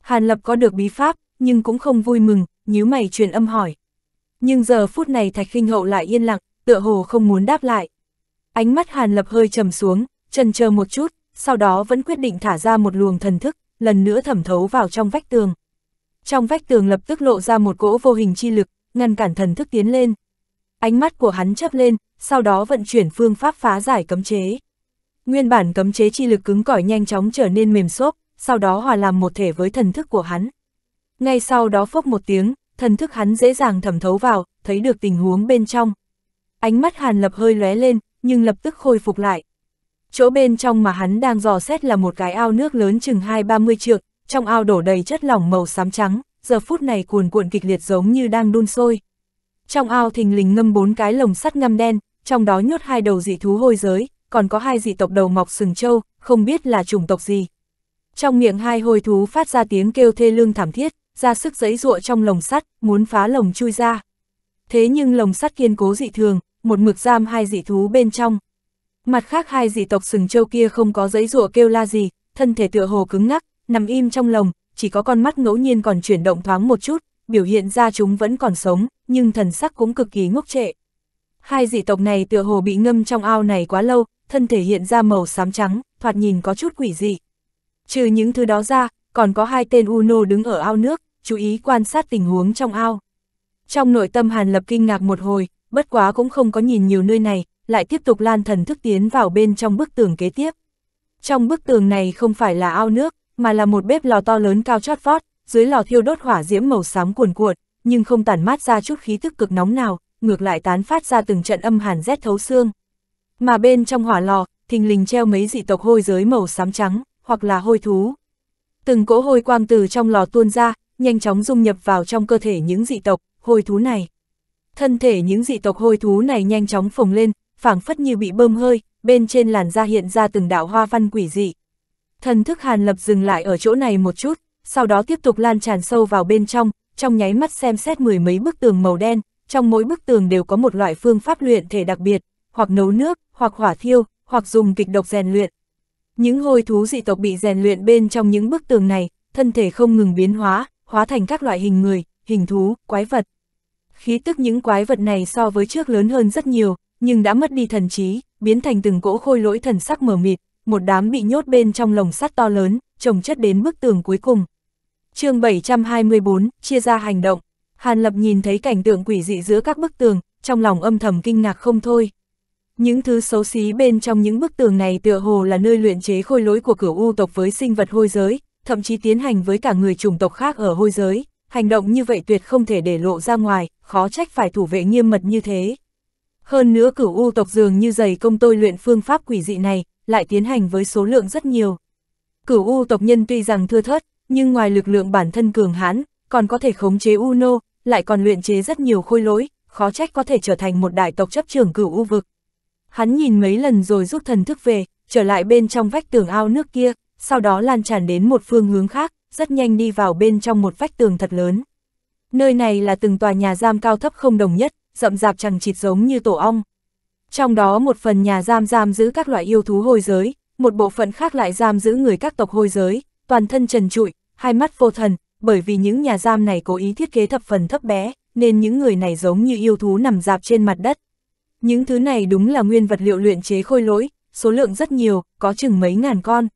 Hàn Lập có được bí pháp, nhưng cũng không vui mừng, nhíu mày truyền âm hỏi. Nhưng giờ phút này Thạch khinh hậu lại yên lặng, tựa hồ không muốn đáp lại. Ánh mắt Hàn Lập hơi trầm xuống, chần chờ một chút, sau đó vẫn quyết định thả ra một luồng thần thức, lần nữa thẩm thấu vào trong vách tường. Trong vách tường lập tức lộ ra một cỗ vô hình chi lực, ngăn cản thần thức tiến lên. Ánh mắt của hắn chấp lên, sau đó vận chuyển phương pháp phá giải cấm chế. Nguyên bản cấm chế chi lực cứng cỏi nhanh chóng trở nên mềm xốp, sau đó hòa làm một thể với thần thức của hắn. Ngay sau đó phốc một tiếng, thần thức hắn dễ dàng thẩm thấu vào, thấy được tình huống bên trong. Ánh mắt Hàn Lập hơi lóe lên, nhưng lập tức khôi phục lại chỗ bên trong mà hắn đang dò xét là một cái ao nước lớn chừng hai ba mươi trượng, trong ao đổ đầy chất lỏng màu xám trắng, giờ phút này cuồn cuộn kịch liệt giống như đang đun sôi. Trong ao thình lình ngâm bốn cái lồng sắt ngâm đen, trong đó nhốt hai đầu dị thú hôi giới, còn có hai dị tộc đầu mọc sừng trâu, không biết là chủng tộc gì. Trong miệng hai hôi thú phát ra tiếng kêu thê lương thảm thiết, ra sức giãy giụa trong lồng sắt, muốn phá lồng chui ra. Thế nhưng lồng sắt kiên cố dị thường, một mực giam hai dị thú bên trong, Mặt khác hai dị tộc sừng châu kia không có giấy rủa kêu la gì, thân thể tựa hồ cứng ngắc, nằm im trong lồng, chỉ có con mắt ngẫu nhiên còn chuyển động thoáng một chút, biểu hiện ra chúng vẫn còn sống, nhưng thần sắc cũng cực kỳ ngốc trệ. Hai dị tộc này tựa hồ bị ngâm trong ao này quá lâu, thân thể hiện ra màu xám trắng, thoạt nhìn có chút quỷ dị. Trừ những thứ đó ra, còn có hai tên Uno đứng ở ao nước, chú ý quan sát tình huống trong ao. Trong nội tâm Hàn Lập kinh ngạc một hồi, bất quá cũng không có nhìn nhiều nơi này, lại tiếp tục lan thần thức tiến vào bên trong bức tường kế tiếp. Trong bức tường này không phải là ao nước, mà là một bếp lò to lớn cao chót vót, dưới lò thiêu đốt hỏa diễm màu xám cuồn cuộn, nhưng không tản mát ra chút khí thức cực nóng nào, ngược lại tán phát ra từng trận âm hàn rét thấu xương. Mà bên trong hỏa lò, thình lình treo mấy dị tộc hôi giới màu xám trắng, hoặc là hôi thú. Từng cỗ hôi quang từ trong lò tuôn ra, nhanh chóng dung nhập vào trong cơ thể những dị tộc, hôi thú này. Thân thể những dị tộc hôi thú này nhanh chóng phồng lên, phảng phất như bị bơm hơi, bên trên làn da hiện ra từng đạo hoa văn quỷ dị. Thần thức Hàn Lập dừng lại ở chỗ này một chút, sau đó tiếp tục lan tràn sâu vào bên trong, trong nháy mắt xem xét mười mấy bức tường màu đen, trong mỗi bức tường đều có một loại phương pháp luyện thể đặc biệt, hoặc nấu nước, hoặc hỏa thiêu, hoặc dùng kịch độc rèn luyện. Những hôi thú dị tộc bị rèn luyện bên trong những bức tường này, thân thể không ngừng biến hóa, hóa thành các loại hình người, hình thú, quái vật. Khí tức những quái vật này so với trước lớn hơn rất nhiều, nhưng đã mất đi thần trí, biến thành từng cỗ khôi lỗi thần sắc mờ mịt, một đám bị nhốt bên trong lồng sắt to lớn, trồng chất đến bức tường cuối cùng. chương 724, chia ra hành động. Hàn Lập nhìn thấy cảnh tượng quỷ dị giữa các bức tường, trong lòng âm thầm kinh ngạc không thôi. Những thứ xấu xí bên trong những bức tường này tựa hồ là nơi luyện chế khôi lỗi của cửu u tộc với sinh vật hôi giới, thậm chí tiến hành với cả người chủng tộc khác ở hôi giới. Hành động như vậy tuyệt không thể để lộ ra ngoài, khó trách phải thủ vệ nghiêm mật như thế. Hơn nữa cửu u tộc dường như dày công tôi luyện phương pháp quỷ dị này, lại tiến hành với số lượng rất nhiều. Cửu u tộc nhân tuy rằng thưa thớt, nhưng ngoài lực lượng bản thân cường hãn, còn có thể khống chế u nô, lại còn luyện chế rất nhiều khôi lỗi, khó trách có thể trở thành một đại tộc chấp trưởng cửu u vực. Hắn nhìn mấy lần rồi rút thần thức về, trở lại bên trong vách tường ao nước kia, sau đó lan tràn đến một phương hướng khác, rất nhanh đi vào bên trong một vách tường thật lớn. Nơi này là từng tòa nhà giam cao thấp không đồng nhất, rậm rạp chẳng chịt giống như tổ ong. Trong đó một phần nhà giam giam giữ các loại yêu thú hôi giới, một bộ phận khác lại giam giữ người các tộc hôi giới, toàn thân trần trụi, hai mắt vô thần, bởi vì những nhà giam này cố ý thiết kế thập phần thấp bé, nên những người này giống như yêu thú nằm dạp trên mặt đất. Những thứ này đúng là nguyên vật liệu luyện chế khôi lỗi, số lượng rất nhiều, có chừng mấy ngàn con.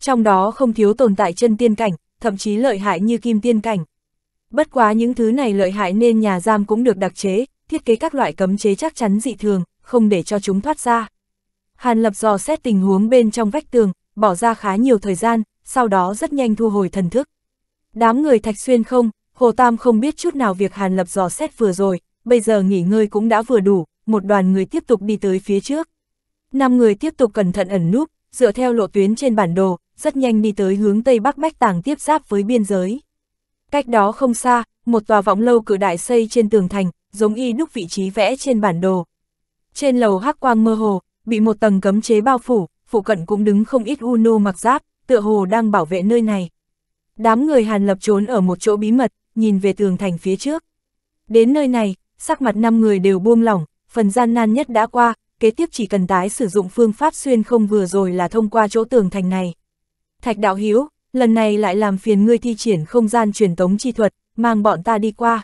Trong đó không thiếu tồn tại chân tiên cảnh, thậm chí lợi hại như kim tiên cảnh. Bất quá những thứ này lợi hại nên nhà giam cũng được đặc chế, thiết kế các loại cấm chế chắc chắn dị thường, không để cho chúng thoát ra. Hàn Lập dò xét tình huống bên trong vách tường, bỏ ra khá nhiều thời gian, sau đó rất nhanh thu hồi thần thức. Đám người thạch xuyên không, Hồ Tam không biết chút nào việc Hàn Lập dò xét vừa rồi, bây giờ nghỉ ngơi cũng đã vừa đủ, một đoàn người tiếp tục đi tới phía trước. Năm người tiếp tục cẩn thận ẩn núp, dựa theo lộ tuyến trên bản đồ, rất nhanh đi tới hướng Tây Bắc Bách Tàng tiếp giáp với biên giới. Cách đó không xa, một tòa võng lâu cử đại xây trên tường thành, giống y đúc vị trí vẽ trên bản đồ. Trên lầu hắc quang mơ hồ, bị một tầng cấm chế bao phủ, phụ cận cũng đứng không ít Uno mặc giáp, tựa hồ đang bảo vệ nơi này. Đám người Hàn Lập trốn ở một chỗ bí mật, nhìn về tường thành phía trước. Đến nơi này, sắc mặt năm người đều buông lỏng, phần gian nan nhất đã qua, kế tiếp chỉ cần tái sử dụng phương pháp xuyên không vừa rồi là thông qua chỗ tường thành này. Thạch đạo hiếu, lần này lại làm phiền ngươi thi triển không gian truyền tống chi thuật, mang bọn ta đi qua.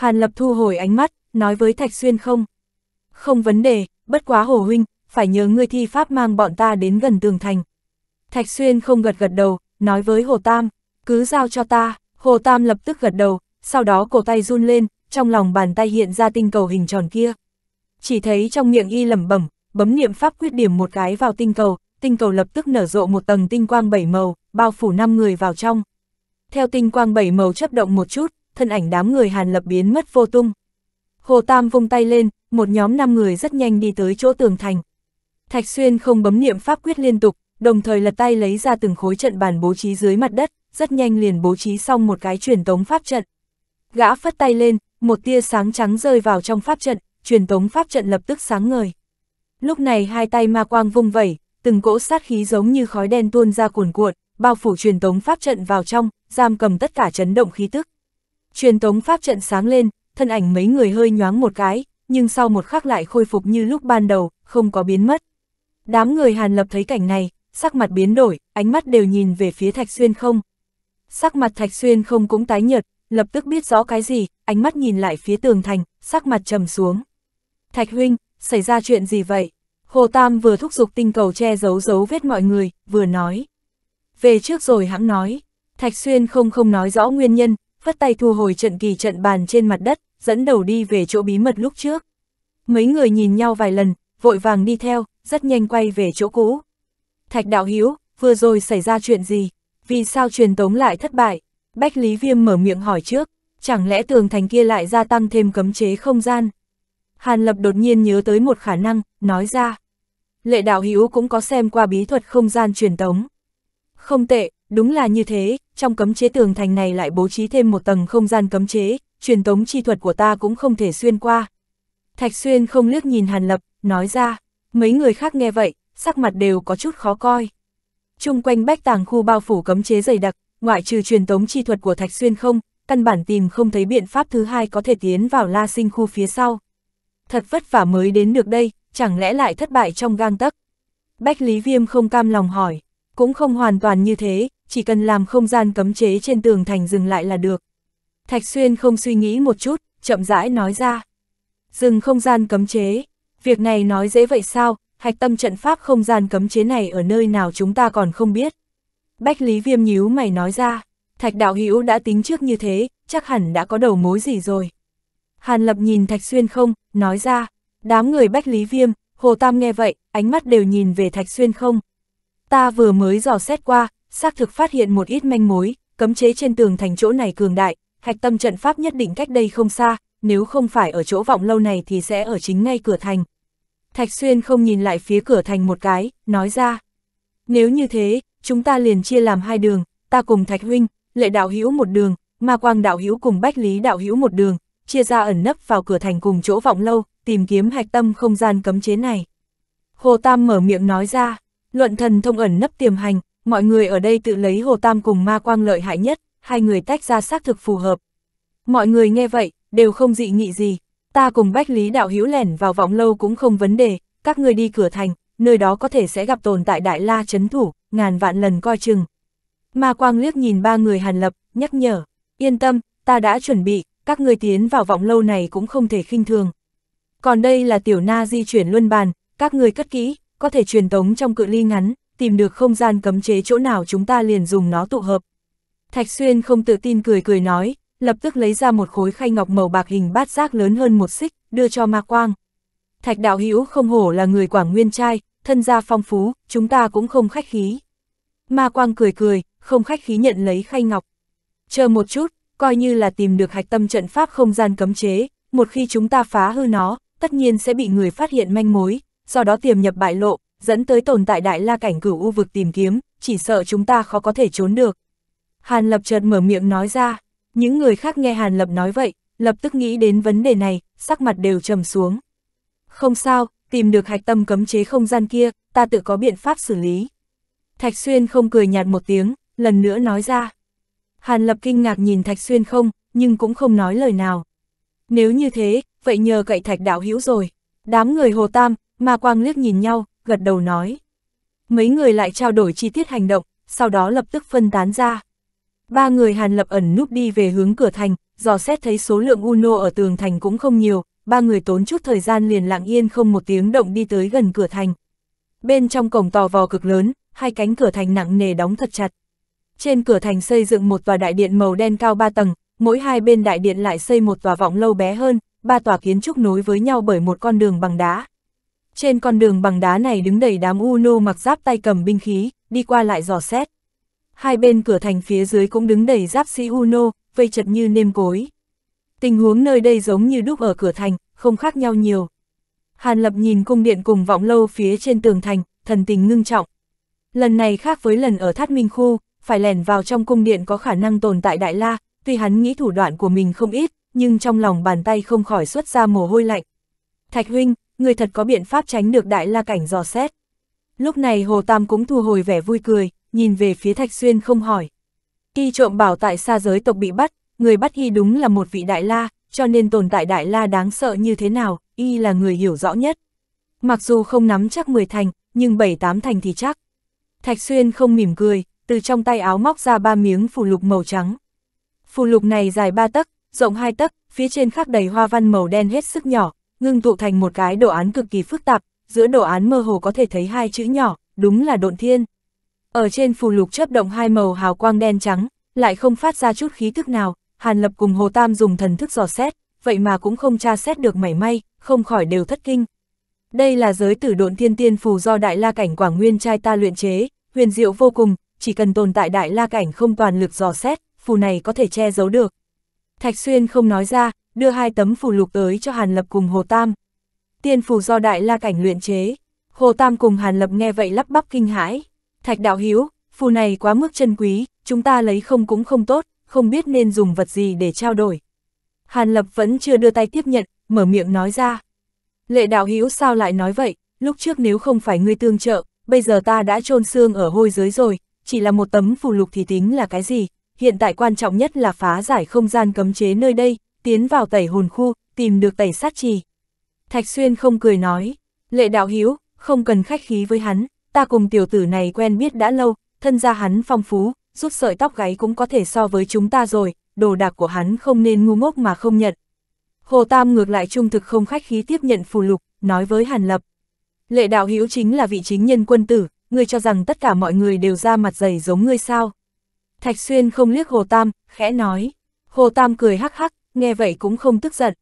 Hàn Lập thu hồi ánh mắt, nói với Thạch Xuyên không. Không vấn đề, bất quá hồ huynh, phải nhớ ngươi thi pháp mang bọn ta đến gần tường thành. Thạch Xuyên không gật gật đầu, nói với Hồ Tam, cứ giao cho ta, Hồ Tam lập tức gật đầu, sau đó cổ tay run lên, trong lòng bàn tay hiện ra tinh cầu hình tròn kia. Chỉ thấy trong miệng y lẩm bẩm, bấm niệm pháp quyết điểm một cái vào tinh cầu, tinh cầu lập tức nở rộ một tầng tinh quang bảy màu, bao phủ năm người vào trong. Theo tinh quang bảy màu chấp động một chút, thân ảnh đám người Hàn Lập biến mất vô tung. Hồ Tam vung tay lên, một nhóm năm người rất nhanh đi tới chỗ tường thành. Thạch Xuyên không bấm niệm pháp quyết liên tục, đồng thời lật tay lấy ra từng khối trận bàn bố trí dưới mặt đất, rất nhanh liền bố trí xong một cái truyền tống pháp trận. Gã phất tay lên, một tia sáng trắng rơi vào trong pháp trận, truyền tống pháp trận lập tức sáng ngời. Lúc này hai tay ma quang vung vẩy, từng cỗ sát khí giống như khói đen tuôn ra cuồn cuộn, bao phủ truyền tống pháp trận vào trong, giam cầm tất cả chấn động khí tức. Truyền tống pháp trận sáng lên, thân ảnh mấy người hơi nhoáng một cái, nhưng sau một khắc lại khôi phục như lúc ban đầu, không có biến mất. Đám người Hàn Lập thấy cảnh này, sắc mặt biến đổi, ánh mắt đều nhìn về phía Thạch Xuyên không. Sắc mặt Thạch Xuyên không cũng tái nhợt, lập tức biết rõ cái gì, ánh mắt nhìn lại phía tường thành, sắc mặt trầm xuống. Thạch huynh, xảy ra chuyện gì vậy? Hồ Tam vừa thúc giục tinh cầu che giấu giấu vết mọi người, vừa nói. Về trước rồi hãng nói, Thạch Xuyên không không nói rõ nguyên nhân, phất tay thu hồi trận kỳ trận bàn trên mặt đất, dẫn đầu đi về chỗ bí mật lúc trước. Mấy người nhìn nhau vài lần, vội vàng đi theo, rất nhanh quay về chỗ cũ. Thạch đạo hiếu, vừa rồi xảy ra chuyện gì? Vì sao truyền tống lại thất bại? Bách Lý Viêm mở miệng hỏi trước, chẳng lẽ tường thành kia lại gia tăng thêm cấm chế không gian? Hàn Lập đột nhiên nhớ tới một khả năng, nói ra. Lệ đạo hiếu cũng có xem qua bí thuật không gian truyền tống. Không tệ, Đúng là như thế, trong cấm chế tường thành này lại bố trí thêm một tầng không gian cấm chế, truyền tống chi thuật của ta cũng không thể xuyên qua. Thạch Xuyên không liếc nhìn Hàn Lập, nói ra, mấy người khác nghe vậy, sắc mặt đều có chút khó coi. Trung quanh bách tàng khu bao phủ cấm chế dày đặc, ngoại trừ truyền tống chi thuật của Thạch Xuyên không, căn bản tìm không thấy biện pháp thứ hai có thể tiến vào la sinh khu phía sau. Thật vất vả mới đến được đây, chẳng lẽ lại thất bại trong gang tấc? Bách Lý Viêm không cam lòng hỏi, cũng không hoàn toàn như thế, chỉ cần làm không gian cấm chế trên tường thành dừng lại là được. Thạch Xuyên không suy nghĩ một chút, chậm rãi nói ra. Dừng không gian cấm chế, việc này nói dễ vậy sao, hạch tâm trận pháp không gian cấm chế này ở nơi nào chúng ta còn không biết. Bách Lý Viêm nhíu mày nói ra, Thạch Đạo Hữu đã tính trước như thế, chắc hẳn đã có đầu mối gì rồi. Hàn Lập nhìn Thạch Xuyên không, nói ra, đám người Bách Lý Viêm, Hồ Tam nghe vậy, ánh mắt đều nhìn về Thạch Xuyên không. Ta vừa mới dò xét qua, xác thực phát hiện một ít manh mối, cấm chế trên tường thành chỗ này cường đại, hạch tâm trận pháp nhất định cách đây không xa, nếu không phải ở chỗ vọng lâu này thì sẽ ở chính ngay cửa thành. Thạch Xuyên không nhìn lại phía cửa thành một cái, nói ra. Nếu như thế, chúng ta liền chia làm hai đường, ta cùng Thạch Huynh, lệ đạo hữu một đường, ma quang đạo hữu cùng bách lý đạo hữu một đường, chia ra ẩn nấp vào cửa thành cùng chỗ vọng lâu, tìm kiếm hạch tâm không gian cấm chế này. Hồ Tam mở miệng nói ra, luận thần thông ẩn nấp tiềm hành, mọi người ở đây tự lấy Hồ Tam cùng ma quang lợi hại nhất, hai người tách ra xác thực phù hợp. Mọi người nghe vậy, đều không dị nghị gì, ta cùng Bách Lý Đạo Hữu lẻn vào vọng lâu cũng không vấn đề, các người đi cửa thành, nơi đó có thể sẽ gặp tồn tại Đại La chấn thủ, ngàn vạn lần coi chừng. Ma quang liếc nhìn ba người hàn lập, nhắc nhở, yên tâm, ta đã chuẩn bị, các người tiến vào vọng lâu này cũng không thể khinh thường. Còn đây là tiểu na di chuyển luân bàn, các người cất kỹ, có thể truyền tống trong cự ly ngắn, tìm được không gian cấm chế chỗ nào chúng ta liền dùng nó tụ hợp. Thạch Xuyên không tự tin cười cười nói, lập tức lấy ra một khối khay ngọc màu bạc hình bát giác lớn hơn một xích, đưa cho Ma Quang. Thạch Đạo Hữu không hổ là người Quảng Nguyên trai, thân gia phong phú, chúng ta cũng không khách khí. Ma Quang cười cười, không khách khí nhận lấy khay ngọc. Chờ một chút, coi như là tìm được hạch tâm trận pháp không gian cấm chế, một khi chúng ta phá hư nó, tất nhiên sẽ bị người phát hiện manh mối, do đó tiềm nhập bại lộ, dẫn tới tồn tại đại la cảnh cửu u vực tìm kiếm, chỉ sợ chúng ta khó có thể trốn được. Hàn Lập chợt mở miệng nói ra, những người khác nghe Hàn Lập nói vậy, lập tức nghĩ đến vấn đề này, sắc mặt đều trầm xuống. Không sao, tìm được hạch tâm cấm chế không gian kia, ta tự có biện pháp xử lý. Thạch Xuyên không cười nhạt một tiếng, lần nữa nói ra. Hàn Lập kinh ngạc nhìn Thạch Xuyên không, nhưng cũng không nói lời nào. Nếu như thế, vậy nhờ cậy Thạch đạo hữu rồi. Đám người Hồ Tam, Ma Quang liếc nhìn nhau, gật đầu nói. Mấy người lại trao đổi chi tiết hành động, sau đó lập tức phân tán ra. Ba người Hàn Lập ẩn núp đi về hướng cửa thành, dò xét thấy số lượng Uno ở tường thành cũng không nhiều, ba người tốn chút thời gian liền lặng yên không một tiếng động đi tới gần cửa thành. Bên trong cổng tò vò cực lớn, hai cánh cửa thành nặng nề đóng thật chặt. Trên cửa thành xây dựng một tòa đại điện màu đen cao ba tầng, mỗi hai bên đại điện lại xây một tòa vọng lâu bé hơn, ba tòa kiến trúc nối với nhau bởi một con đường bằng đá. Trên con đường bằng đá này đứng đầy đám Uno mặc giáp tay cầm binh khí, đi qua lại dò xét. Hai bên cửa thành phía dưới cũng đứng đầy giáp sĩ Uno, vây chật như nêm cối. Tình huống nơi đây giống như đúc ở cửa thành, không khác nhau nhiều. Hàn Lập nhìn cung điện cùng vọng lâu phía trên tường thành, thần tình ngưng trọng. Lần này khác với lần ở Thát Minh Khu, phải lẻn vào trong cung điện có khả năng tồn tại Đại La, tuy hắn nghĩ thủ đoạn của mình không ít, nhưng trong lòng bàn tay không khỏi xuất ra mồ hôi lạnh. Thạch huynh, người thật có biện pháp tránh được đại la cảnh dò xét. Lúc này Hồ Tam cũng thu hồi vẻ vui cười, nhìn về phía Thạch Xuyên không hỏi. Khi trộm bảo tại xa giới tộc bị bắt, người bắt y đúng là một vị đại la, cho nên tồn tại đại la đáng sợ như thế nào, y là người hiểu rõ nhất. Mặc dù không nắm chắc 10 thành, nhưng 7-8 thành thì chắc. Thạch Xuyên không mỉm cười, từ trong tay áo móc ra ba miếng phù lục màu trắng. Phù lục này dài 3 tấc, rộng 2 tấc, phía trên khắc đầy hoa văn màu đen hết sức nhỏ, ngưng tụ thành một cái đồ án cực kỳ phức tạp, giữa đồ án mơ hồ có thể thấy hai chữ nhỏ, đúng là độn thiên. Ở trên phù lục chấp động hai màu hào quang đen trắng, lại không phát ra chút khí thức nào, Hàn Lập cùng Hồ Tam dùng thần thức dò xét, vậy mà cũng không tra xét được mảy may, không khỏi đều thất kinh. Đây là giới tử độn thiên tiên phù do Đại La Cảnh Quảng Nguyên trai ta luyện chế, huyền diệu vô cùng, chỉ cần tồn tại Đại La Cảnh không toàn lực dò xét, phù này có thể che giấu được. Thạch Xuyên không nói ra, đưa hai tấm phù lục tới cho Hàn Lập cùng Hồ Tam. Tiên phù do Đại La Cảnh luyện chế, Hồ Tam cùng Hàn Lập nghe vậy lắp bắp kinh hãi. Thạch Đạo Hiếu, phù này quá mức chân quý, chúng ta lấy không cũng không tốt, không biết nên dùng vật gì để trao đổi. Hàn Lập vẫn chưa đưa tay tiếp nhận, mở miệng nói ra. Lệ Đạo Hiếu sao lại nói vậy, lúc trước nếu không phải ngươi tương trợ, bây giờ ta đã trôn xương ở hôi dưới rồi, chỉ là một tấm phù lục thì tính là cái gì, hiện tại quan trọng nhất là phá giải không gian cấm chế nơi đây, tiến vào tẩy hồn khu, tìm được tẩy sát trì. Thạch Xuyên không cười nói, lệ đạo hiếu, không cần khách khí với hắn, ta cùng tiểu tử này quen biết đã lâu, thân gia hắn phong phú, rút sợi tóc gáy cũng có thể so với chúng ta rồi, đồ đạc của hắn không nên ngu ngốc mà không nhận. Hồ Tam ngược lại trung thực không khách khí tiếp nhận phù lục, nói với Hàn Lập. Lệ đạo hữu chính là vị chính nhân quân tử, ngươi cho rằng tất cả mọi người đều ra mặt dày giống ngươi sao. Thạch Xuyên không liếc Hồ Tam, khẽ nói. Hồ Tam cười hắc hắc, nghe vậy cũng không tức giận.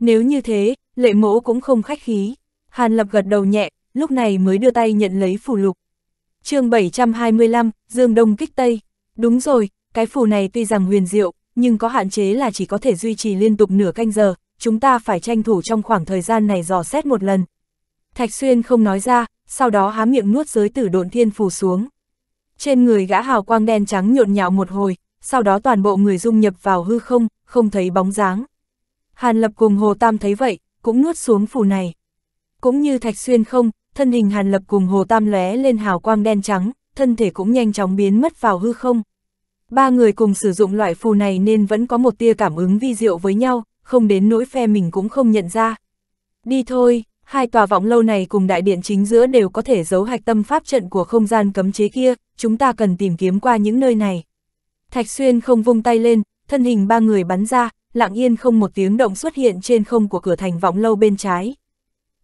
Nếu như thế, lệ mỗ cũng không khách khí. Hàn Lập gật đầu nhẹ, lúc này mới đưa tay nhận lấy phù lục. chương 725, Dương Đông kích Tây. Đúng rồi, cái phù này tuy rằng huyền diệu, nhưng có hạn chế là chỉ có thể duy trì liên tục nửa canh giờ, chúng ta phải tranh thủ trong khoảng thời gian này dò xét một lần. Thạch Xuyên không nói ra, sau đó há miệng nuốt giới tử độn thiên phù xuống. Trên người gã hào quang đen trắng nhộn nhạo một hồi, sau đó toàn bộ người dung nhập vào hư không, không thấy bóng dáng. Hàn Lập cùng Hồ Tam thấy vậy, cũng nuốt xuống phù này. Cũng như Thạch Xuyên không, thân hình Hàn Lập cùng Hồ Tam lóe lên hào quang đen trắng, thân thể cũng nhanh chóng biến mất vào hư không. Ba người cùng sử dụng loại phù này nên vẫn có một tia cảm ứng vi diệu với nhau, không đến nỗi phe mình cũng không nhận ra. Đi thôi, hai tòa vọng lâu này cùng đại điện chính giữa đều có thể giấu hạch tâm pháp trận của không gian cấm chế kia, chúng ta cần tìm kiếm qua những nơi này. Thạch Xuyên không vung tay lên, thân hình ba người bắn ra, lặng yên không một tiếng động xuất hiện trên không của cửa thành vọng lâu bên trái.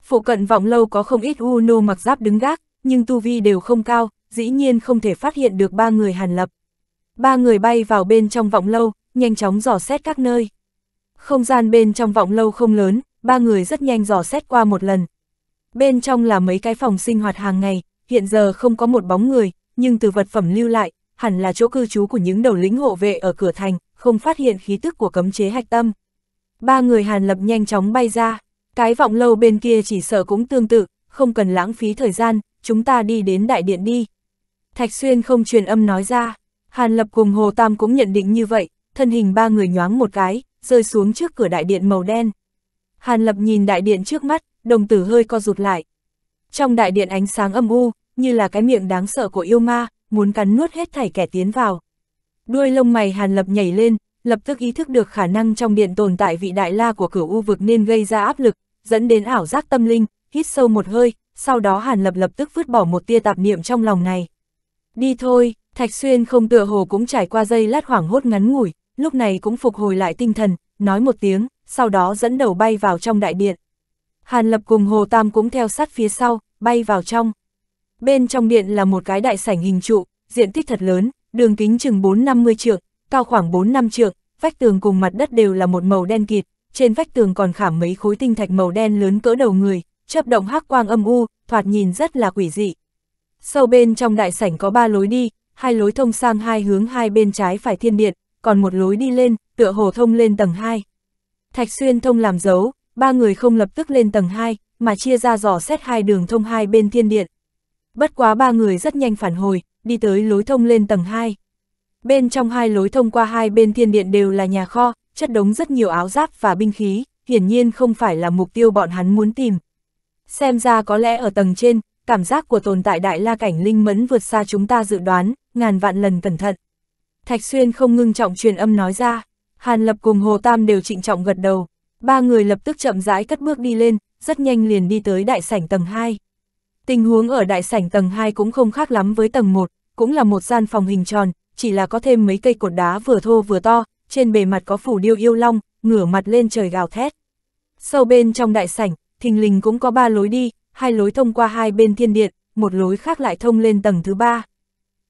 Phụ cận vọng lâu có không ít Uno mặc giáp đứng gác, nhưng tu vi đều không cao, dĩ nhiên không thể phát hiện được ba người hàn lập. Ba người bay vào bên trong vọng lâu, nhanh chóng dò xét các nơi. Không gian bên trong vọng lâu không lớn, ba người rất nhanh dò xét qua một lần. Bên trong là mấy cái phòng sinh hoạt hàng ngày, hiện giờ không có một bóng người, nhưng từ vật phẩm lưu lại, hẳn là chỗ cư trú của những đầu lính hộ vệ ở cửa thành, không phát hiện khí tức của cấm chế hạch tâm. Ba người Hàn Lập nhanh chóng bay ra, cái vọng lâu bên kia chỉ sợ cũng tương tự, không cần lãng phí thời gian, chúng ta đi đến đại điện đi. Thạch Xuyên không truyền âm nói ra, Hàn Lập cùng Hồ Tam cũng nhận định như vậy, thân hình ba người nhoáng một cái, rơi xuống trước cửa đại điện màu đen. Hàn Lập nhìn đại điện trước mắt, đồng tử hơi co rụt lại. Trong đại điện ánh sáng âm u, như là cái miệng đáng sợ của yêu ma, muốn cắn nuốt hết thảy kẻ tiến vào. Đuôi lông mày Hàn Lập nhảy lên, lập tức ý thức được khả năng trong điện tồn tại vị đại la của cửu u vực nên gây ra áp lực, dẫn đến ảo giác tâm linh, hít sâu một hơi, sau đó Hàn Lập lập tức vứt bỏ một tia tạp niệm trong lòng này. Đi thôi, Thạch Xuyên không tựa hồ cũng trải qua giây lát hoảng hốt ngắn ngủi, lúc này cũng phục hồi lại tinh thần, nói một tiếng, sau đó dẫn đầu bay vào trong đại điện. Hàn Lập cùng Hồ Tam cũng theo sát phía sau, bay vào trong. Bên trong điện là một cái đại sảnh hình trụ, diện tích thật lớn, đường kính chừng 4-50 trượng, cao khoảng 4-5 trượng, vách tường cùng mặt đất đều là một màu đen kịt, trên vách tường còn khảm mấy khối tinh thạch màu đen lớn cỡ đầu người, chớp động hắc quang âm u, thoạt nhìn rất là quỷ dị. Sâu bên trong đại sảnh có ba lối đi, hai lối thông sang hai hướng hai bên trái phải thiên điện, còn một lối đi lên, tựa hồ thông lên tầng 2. Thạch Xuyên thông làm dấu, ba người không lập tức lên tầng 2, mà chia ra dò xét hai đường thông hai bên thiên điện. Bất quá ba người rất nhanh phản hồi, đi tới lối thông lên tầng 2. Bên trong hai lối thông qua hai bên thiên điện đều là nhà kho, chất đống rất nhiều áo giáp và binh khí, hiển nhiên không phải là mục tiêu bọn hắn muốn tìm. Xem ra có lẽ ở tầng trên, cảm giác của tồn tại đại la cảnh linh mẫn vượt xa chúng ta dự đoán, ngàn vạn lần cẩn thận. Thạch Xuyên không ngưng trọng truyền âm nói ra, Hàn Lập cùng Hồ Tam đều trịnh trọng gật đầu, ba người lập tức chậm rãi cất bước đi lên, rất nhanh liền đi tới đại sảnh tầng 2. Tình huống ở đại sảnh tầng 2 cũng không khác lắm với tầng 1, cũng là một gian phòng hình tròn, chỉ là có thêm mấy cây cột đá vừa thô vừa to, trên bề mặt có phủ điêu yêu long, ngửa mặt lên trời gào thét. Sâu bên trong đại sảnh, thình lình cũng có ba lối đi, hai lối thông qua hai bên thiên điện, một lối khác lại thông lên tầng thứ ba.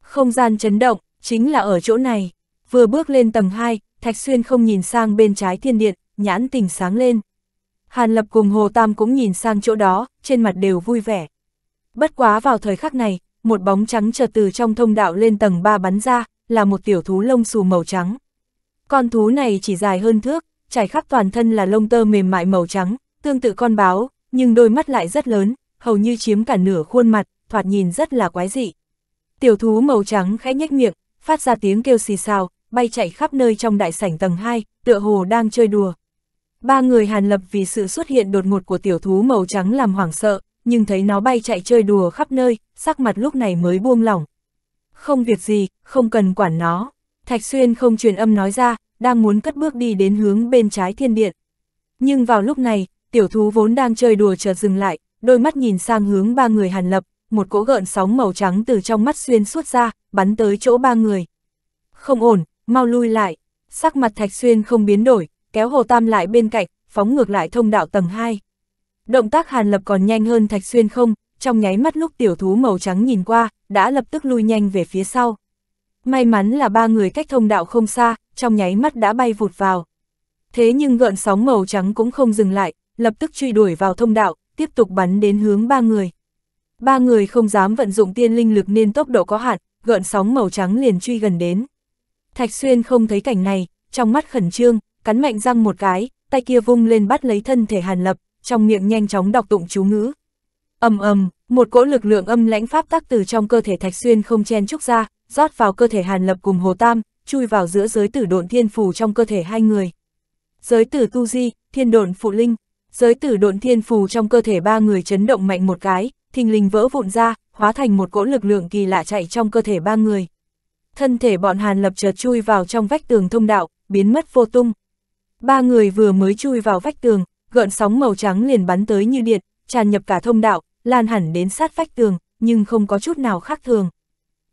Không gian chấn động, chính là ở chỗ này. Vừa bước lên tầng 2, Thạch Xuyên không nhìn sang bên trái thiên điện, nhãn tình sáng lên. Hàn Lập cùng Hồ Tam cũng nhìn sang chỗ đó, trên mặt đều vui vẻ. Bất quá vào thời khắc này, một bóng trắng chợt từ trong thông đạo lên tầng 3 bắn ra, là một tiểu thú lông xù màu trắng. Con thú này chỉ dài hơn thước, trải khắp toàn thân là lông tơ mềm mại màu trắng, tương tự con báo, nhưng đôi mắt lại rất lớn, hầu như chiếm cả nửa khuôn mặt, thoạt nhìn rất là quái dị. Tiểu thú màu trắng khẽ nhếch miệng, phát ra tiếng kêu xì xào, bay chạy khắp nơi trong đại sảnh tầng 2, tựa hồ đang chơi đùa. Ba người Hàn Lập vì sự xuất hiện đột ngột của tiểu thú màu trắng làm hoảng sợ, nhưng thấy nó bay chạy chơi đùa khắp nơi, sắc mặt lúc này mới buông lỏng. Không việc gì, không cần quản nó. Thạch Xuyên không truyền âm nói ra, đang muốn cất bước đi đến hướng bên trái thiên điện. Nhưng vào lúc này, tiểu thú vốn đang chơi đùa chợt dừng lại, đôi mắt nhìn sang hướng ba người hàn lập, một cỗ gợn sóng màu trắng từ trong mắt Xuyên suốt ra, bắn tới chỗ ba người. Không ổn, mau lui lại. Sắc mặt Thạch Xuyên không biến đổi, kéo Hồ Tam lại bên cạnh, phóng ngược lại thông đạo tầng 2. Động tác Hàn Lập còn nhanh hơn Thạch Xuyên không, trong nháy mắt lúc tiểu thú màu trắng nhìn qua, đã lập tức lui nhanh về phía sau. May mắn là ba người cách thông đạo không xa, trong nháy mắt đã bay vụt vào. Thế nhưng gợn sóng màu trắng cũng không dừng lại, lập tức truy đuổi vào thông đạo, tiếp tục bắn đến hướng ba người. Ba người không dám vận dụng tiên linh lực nên tốc độ có hạn, gợn sóng màu trắng liền truy gần đến. Thạch Xuyên không thấy cảnh này, trong mắt khẩn trương, cắn mạnh răng một cái, tay kia vung lên bắt lấy thân thể Hàn Lập, trong miệng nhanh chóng đọc tụng chú ngữ. Ầm ầm, một cỗ lực lượng âm lãnh pháp tắc từ trong cơ thể Thạch Xuyên không chen trúc ra, rót vào cơ thể Hàn Lập cùng Hồ Tam, chui vào giữa giới tử độn thiên phù trong cơ thể hai người. Giới tử tu di, thiên độn phụ linh, giới tử độn thiên phù trong cơ thể ba người chấn động mạnh một cái, thình lình vỡ vụn ra, hóa thành một cỗ lực lượng kỳ lạ chạy trong cơ thể ba người. Thân thể bọn Hàn Lập chợt chui vào trong vách tường thông đạo, biến mất vô tung. Ba người vừa mới chui vào vách tường, gợn sóng màu trắng liền bắn tới như điện, tràn nhập cả thông đạo, lan hẳn đến sát vách tường, nhưng không có chút nào khác thường.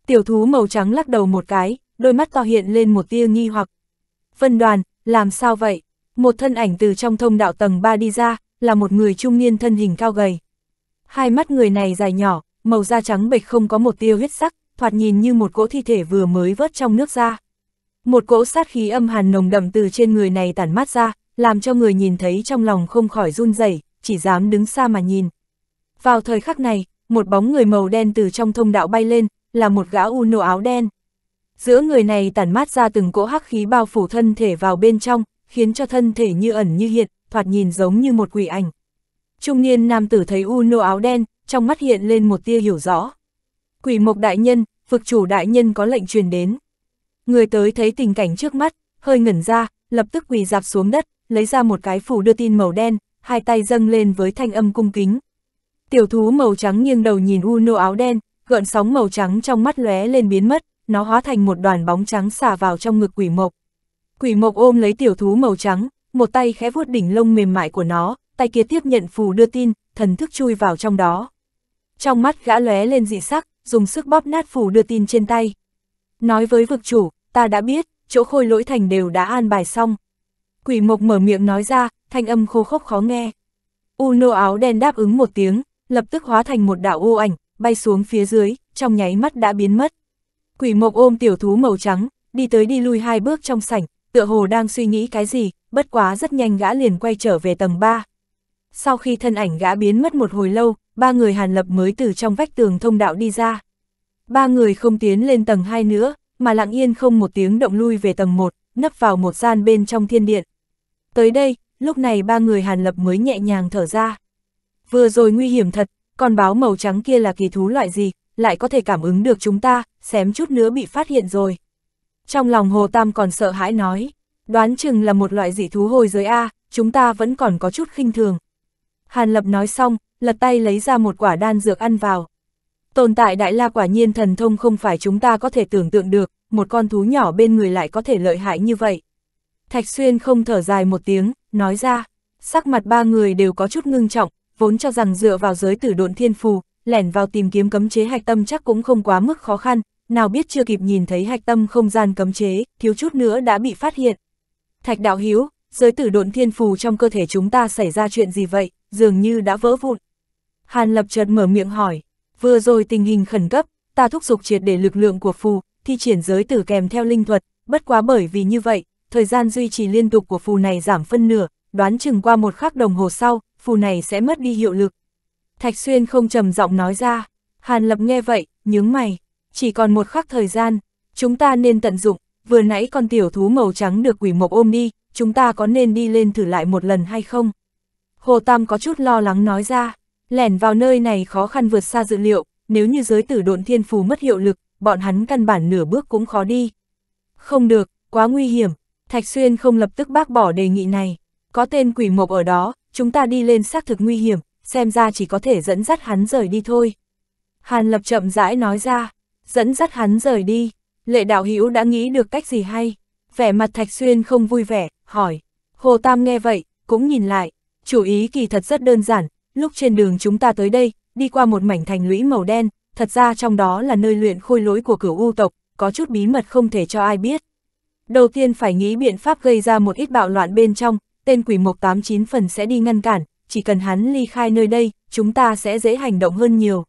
Tiểu thú màu trắng lắc đầu một cái, đôi mắt to hiện lên một tia nghi hoặc. Vân đoàn, làm sao vậy? Một thân ảnh từ trong thông đạo tầng 3 đi ra, là một người trung niên thân hình cao gầy. Hai mắt người này dài nhỏ, màu da trắng bệch không có một tia huyết sắc, thoạt nhìn như một cỗ thi thể vừa mới vớt trong nước ra. Một cỗ sát khí âm hàn nồng đậm từ trên người này tản mát ra, làm cho người nhìn thấy trong lòng không khỏi run rẩy, chỉ dám đứng xa mà nhìn. Vào thời khắc này, một bóng người màu đen từ trong thông đạo bay lên, là một gã u nô áo đen. Giữa người này tản mát ra từng cỗ hắc khí bao phủ thân thể vào bên trong, khiến cho thân thể như ẩn như hiện, thoạt nhìn giống như một quỷ ảnh. Trung niên nam tử thấy u nô áo đen, trong mắt hiện lên một tia hiểu rõ. Quỷ mộc đại nhân, vực chủ đại nhân có lệnh truyền đến. Người tới thấy tình cảnh trước mắt, hơi ngẩn ra, lập tức quỳ dạp xuống đất, lấy ra một cái phủ đưa tin màu đen, hai tay dâng lên với thanh âm cung kính. Tiểu thú màu trắng nghiêng đầu nhìn Uno áo đen, gợn sóng màu trắng trong mắt lóe lên biến mất, nó hóa thành một đoàn bóng trắng xả vào trong ngực quỷ mộc. Quỷ mộc ôm lấy tiểu thú màu trắng, một tay khẽ vuốt đỉnh lông mềm mại của nó, tay kia tiếp nhận phù đưa tin, thần thức chui vào trong đó. Trong mắt gã lóe lên dị sắc, dùng sức bóp nát phù đưa tin trên tay. Nói với vực chủ, ta đã biết, chỗ khôi lỗi thành đều đã an bài xong, Quỷ mộc mở miệng nói ra, thanh âm khô khốc khó nghe. U nô áo đen đáp ứng một tiếng, lập tức hóa thành một đạo ô ảnh, bay xuống phía dưới, trong nháy mắt đã biến mất. Quỷ mộc ôm tiểu thú màu trắng, đi tới đi lui hai bước trong sảnh, tựa hồ đang suy nghĩ cái gì, bất quá rất nhanh gã liền quay trở về tầng 3. Sau khi thân ảnh gã biến mất một hồi lâu, ba người Hàn Lập mới từ trong vách tường thông đạo đi ra. Ba người không tiến lên tầng 2 nữa, mà lặng yên không một tiếng động lui về tầng 1, nấp vào một gian bên trong thiên điện. Tới đây, lúc này ba người Hàn Lập mới nhẹ nhàng thở ra. Vừa rồi nguy hiểm thật, con báo màu trắng kia là kỳ thú loại gì, lại có thể cảm ứng được chúng ta, xém chút nữa bị phát hiện rồi. Trong lòng Hồ Tam còn sợ hãi nói, đoán chừng là một loại dị thú hồi giới A, chúng ta vẫn còn có chút khinh thường. Hàn Lập nói xong, lật tay lấy ra một quả đan dược ăn vào. Tồn tại đại la quả nhiên thần thông không phải chúng ta có thể tưởng tượng được, một con thú nhỏ bên người lại có thể lợi hại như vậy. Thạch Xuyên không thở dài một tiếng, nói ra, sắc mặt ba người đều có chút ngưng trọng, vốn cho rằng dựa vào giới tử độn thiên phù, lẻn vào tìm kiếm cấm chế hạch tâm chắc cũng không quá mức khó khăn, nào biết chưa kịp nhìn thấy hạch tâm không gian cấm chế, thiếu chút nữa đã bị phát hiện. Thạch đạo hiếu, giới tử độn thiên phù trong cơ thể chúng ta xảy ra chuyện gì vậy, dường như đã vỡ vụn. Hàn lập chợt mở miệng hỏi, vừa rồi tình hình khẩn cấp, ta thúc giục triệt để lực lượng của phù, thi triển giới tử kèm theo linh thuật, bất quá bởi vì như vậy, thời gian duy trì liên tục của phù này giảm phân nửa, đoán chừng qua một khắc đồng hồ sau, phù này sẽ mất đi hiệu lực. Thạch Xuyên không trầm giọng nói ra, Hàn Lập nghe vậy, nhướng mày, chỉ còn một khắc thời gian, chúng ta nên tận dụng, vừa nãy con tiểu thú màu trắng được quỷ mộc ôm đi, chúng ta có nên đi lên thử lại một lần hay không? Hồ Tam có chút lo lắng nói ra, lẻn vào nơi này khó khăn vượt xa dự liệu, nếu như giới tử độn thiên phù mất hiệu lực, bọn hắn căn bản nửa bước cũng khó đi. Không được, quá nguy hiểm, Thạch Xuyên không lập tức bác bỏ đề nghị này. Có tên quỷ mộc ở đó, chúng ta đi lên xác thực nguy hiểm, xem ra chỉ có thể dẫn dắt hắn rời đi thôi. Hàn Lập chậm rãi nói ra, dẫn dắt hắn rời đi, lệ đạo hữu đã nghĩ được cách gì hay. Vẻ mặt Thạch Xuyên không vui vẻ, hỏi. Hồ Tam nghe vậy, cũng nhìn lại, chủ ý kỳ thật rất đơn giản, lúc trên đường chúng ta tới đây, đi qua một mảnh thành lũy màu đen, thật ra trong đó là nơi luyện khôi lỗi của cửu u tộc, có chút bí mật không thể cho ai biết. Đầu tiên phải nghĩ biện pháp gây ra một ít bạo loạn bên trong, tên quỷ mộc 89 phần sẽ đi ngăn cản, chỉ cần hắn ly khai nơi đây, chúng ta sẽ dễ hành động hơn nhiều.